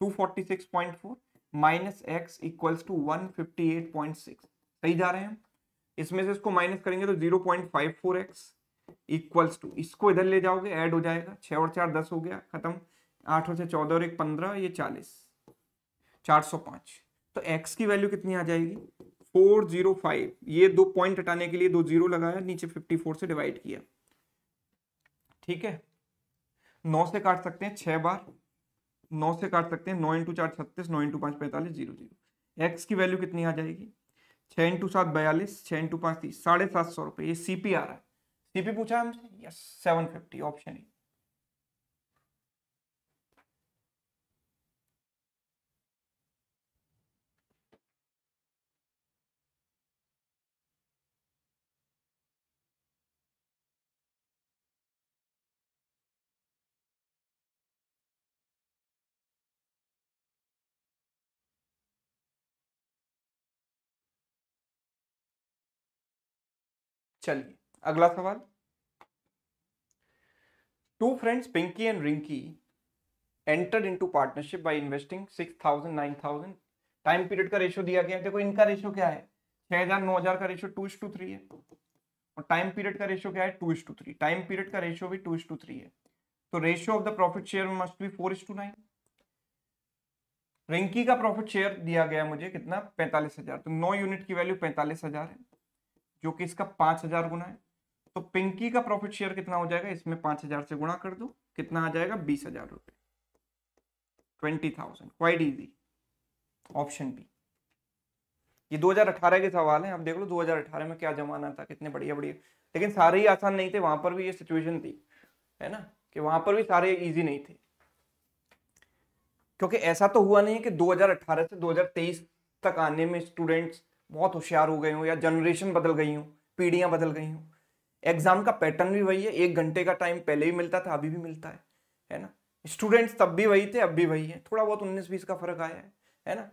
two forty six point four minus x equals to one fifty eight point six सही जा रहे हैं इसमें से इसको माइनस करेंगे तो zero point five four x equals to इसको इधर ले जाओगे ऐड हो जाएगा छः और चार दस हो गया खत्म आठ और छः चौदह और एक पंद्रह ये चालीस चार सौ पाँच तो एक्स की वैल्यू कितनी आ जाएगी फोर जीरो फाइव ये दो पॉइंट हटाने के लिए दो जीरो लगाया नीचे फिफ्टी फोर से डिवाइड किया ठीक है नौ से काट सकते हैं छः बार नौ से काट सकते हैं नौ इंटू चार छत्तीस नौ इंटू पाँच पैंतालीस जीरो जीरो एक्स की वैल्यू कितनी आ जाएगी छः इंटू सात बयालीस छः इंटू पाँच तीस साढ़े सात सौ रुपये ये सी पी आ रहा है सी पी पूछा है हमसे yes seven fifty option A चलिए अगला सवाल two friends Pinky and Rinky entered into partnership by investing six thousand nine thousand time period का रेशियो दिया गया देखो इनका रेशियो क्या है छह हजार नौ हजार का ratio two is to three है और टाइम पीरियड का रेशियो क्या है two is to three time period का रेशियो भी टू इस टू थ्री है तो ratio of the profit share must be four is to nine Rinky का प्रॉफिट शेयर दिया गया मुझे कितना पैंतालीस हजार तो नौ यूनिट की वैल्यू पैंतालीस हजार है जो कि इसका पांच हजार गुना है तो पिंकी का प्रॉफिट शेयर कितना हो जाएगा इसमें पांच हजार से गुणा कर दो कितना आ जाएगा बीस हजार रुपए twenty thousand quite easy option B ये 2018 के सवाल हैं आप देख लो 2018 में क्या जमाना था कितने बढ़िया बढ़िया लेकिन सारे ही आसान नहीं थे वहां पर भी ये सिचुएशन थी है ना कि वहां पर भी सारे इजी नहीं थे क्योंकि ऐसा तो हुआ नहीं है कि 2018 से 2023 तक आने में स्टूडेंट्स बहुत होशियार हो गए हूँ या जनरेशन बदल गई हूँ पीढ़ियाँ बदल गई हूँ एग्जाम का पैटर्न भी वही है एक घंटे का टाइम पहले भी मिलता था अभी भी मिलता है है ना स्टूडेंट्स तब भी वही थे अब भी वही है थोड़ा बहुत उन्नीस बीस का फर्क आया है है ना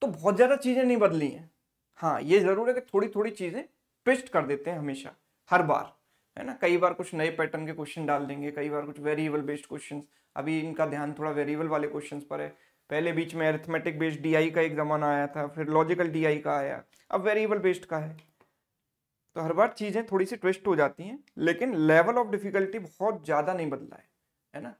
तो बहुत ज़्यादा चीज़ें नहीं बदली हैं हाँ ये ज़रूर है कि थोड़ी थोड़ी चीज़ें ट्विस्ट कर देते हैं हमेशा हर बार है ना कई बार कुछ नए पैटर्न के क्वेश्चन डाल देंगे कई बार कुछ वेरिएबल बेस्ड क्वेश्चन अभी इनका ध्यान थोड़ा वेरिएबल वाले क्वेश्चन पर है पहले बीच में अरिथमेटिक बेस्ड डी का एक ज़माना आया था फिर लॉजिकल डी का आया अब वेरिएबल बेस्ड का है तो हर बार चीज़ें थोड़ी सी ट्विस्ट हो जाती हैं लेकिन लेवल ऑफ डिफ़िकल्टी बहुत ज़्यादा नहीं बदला है है ना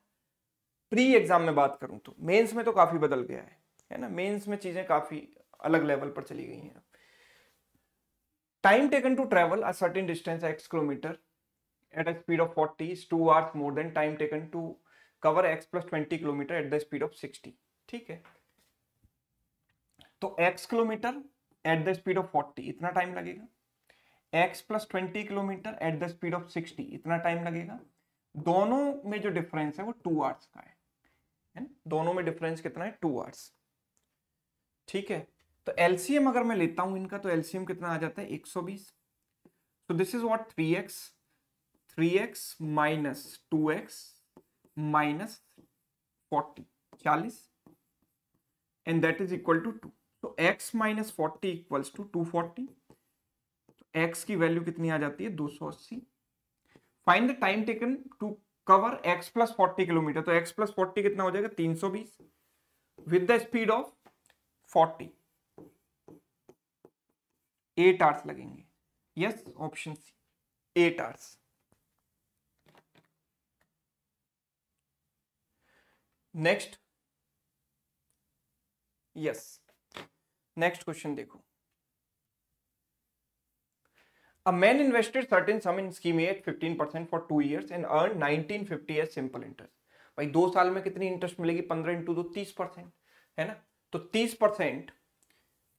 प्री एग्ज़ाम में बात करूँ तो मेन्स में तो काफ़ी बदल गया है है ना मेन्स में चीज़ें काफ़ी अलग लेवल पर चली गई हैं time taken to travel a certain distance x kilometre at a speed of forty two 2 more than time taken to cover x plus twenty kilometre at the speed of sixty ठीक है तो x kilometre at the speed of 40 इतना time लगेगा x plus twenty kilometre at the speed of 60 इतना time लगेगा दोनों में जो डिफरेंस है वो टू आर्ट्स का है है दोनों में डिफरेंस कितना है टू आर्ट्स ठीक है तो एलसीएम अगर मैं लेता हूं इनका तो एलसीएम कितना आ जाता है 120 तो this is what 3x 3x minus two x minus forty चालीस and that is equal to to तो x minus forty equals to two forty एक्स की वैल्यू कितनी आ जाती है दो सौ अस्सी find the time taken to cover x plus forty kilometre तो x प्लस फोर्टी कितना हो जाएगा तीन सौ बीस with the speed of forty eight hours लगेंगे यस ऑप्शन सी eight hours next yes next question देखो a man invested certain sum in scheme scheme fifteen percent for two two and earn nineteen fifty as simple interest भाई दो साल में कितनी interest मिलेगी पंद्रह into दो तीस परसेंट है ना तो तीस परसेंट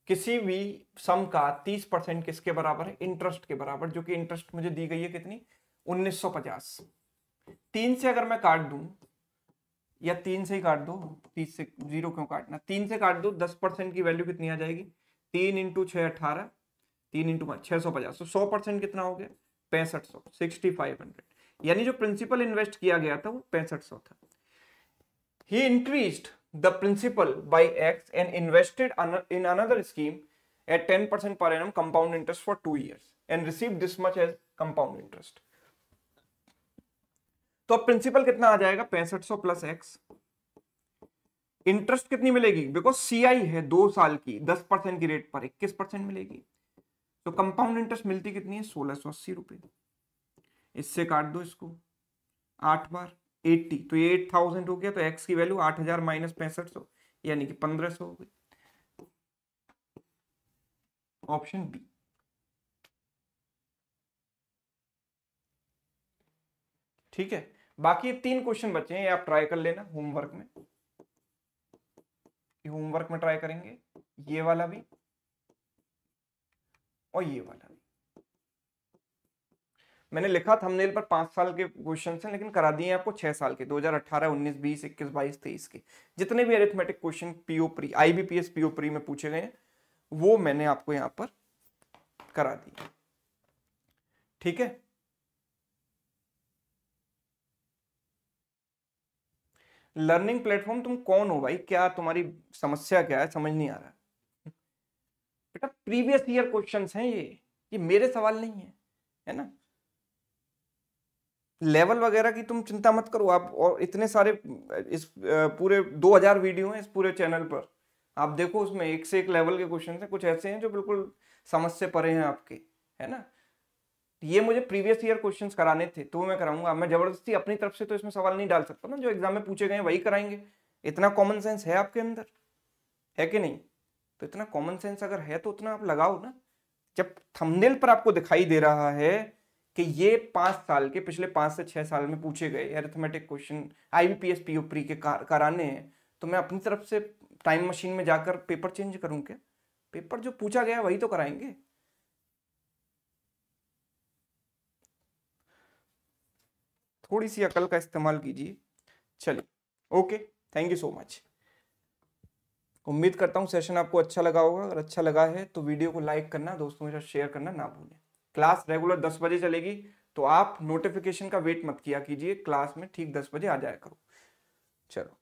किसी भी सम का तीस परसेंट किसके बराबर है इंटरेस्ट के बराबर जो कि इंटरेस्ट मुझे दी गई है कितनी उन्नीस सौ पचास तीन से अगर मैं काट दूं या तीन से ही काट दो तीस से जीरो क्यों काटना तीन से काट दो दस परसेंट की वैल्यू कितनी आ जाएगी तीन इंटू छः अठारह तीन इंटू पाँच छः सौ पचास तो सौ परसेंट कितना हो गया पैंसठ सौ सिक्सटी फाइव हंड्रेड यानी जो प्रिंसिपल इन्वेस्ट किया गया था वो पैंसठ सौ था he increase the principal by x and invested in another scheme at ten percent पर an compound interest for two years and receive this much as compound interest तो अब प्रिंसिपल कितना आ जाएगा पैंसठ सौ प्लस एक्स इंटरेस्ट कितनी मिलेगी बिकॉज सीआई है दो साल की दस परसेंट की रेट पर इक्कीस परसेंट मिलेगी तो कंपाउंड इंटरेस्ट मिलती कितनी है सोलह सौ अस्सी रुपए इससे काट दो इसको आठ बार एट्टी तो एट थाउजेंड हो गया तो एक्स की वैल्यू आठ हजार माइनस पैंसठ सौ यानी कि पंद्रह सौ हो गई ऑप्शन बी ठीक है बाकी तीन क्वेश्चन बचे हैं ये आप ट्राई कर लेना होमवर्क में होमवर्क में ट्राई करेंगे ये वाला भी और ये वाला भी मैंने लिखा थंबनेल पर पांच साल के क्वेश्चन हैं लेकिन करा दिए आपको छह साल के 2018, 19, 20, 21, 22, 23 के जितने भी arithmetic question PO pre IBPS PO pre में पूछे गए हैं वो मैंने आपको यहां पर करा दिए ठीक है लर्निंग प्लेटफॉर्म तुम कौन हो भाई क्या तुम्हारी समस्या क्या है समझ नहीं आ रहा बेटा प्रीवियस ईयर क्वेश्चन है ये ये मेरे सवाल नहीं है है ना लेवल वगैरह की तुम चिंता मत करो आप और इतने सारे इस पूरे 2000 वीडियो हैं इस पूरे चैनल पर आप देखो उसमें एक से एक लेवल के क्वेश्चन हैं कुछ ऐसे हैं जो बिल्कुल समझ से परे हैं आपके है ना तो ये मुझे प्रीवियस ईयर क्वेश्चंस कराने थे तो मैं कराऊंगा मैं जबरदस्ती अपनी तरफ से तो इसमें सवाल नहीं डाल सकता ना जो एग्जाम में पूछे गए वही कराएंगे इतना कॉमन सेंस है आपके अंदर है कि नहीं तो इतना कॉमन सेंस अगर है तो उतना आप लगाओ ना जब थंबनेल पर आपको दिखाई दे रहा है कि ये पांच साल के पिछले पांच से छह साल में पूछे गए arithmetic question IBPS PO pre के कराने हैं तो मैं अपनी तरफ से टाइम मशीन में जाकर पेपर चेंज करूं क्या पेपर जो पूछा गया वही तो कराएंगे थोड़ी सी अकल का इस्तेमाल कीजिए चलिए okay thank you so much उम्मीद करता हूँ सेशन आपको अच्छा लगा होगा अगर अच्छा लगा है तो वीडियो को लाइक करना दोस्तों के साथ शेयर करना ना भूलें क्लास रेगुलर दस बजे चलेगी तो आप नोटिफिकेशन का वेट मत किया कीजिए क्लास में ठीक दस बजे आ जाया करो चलो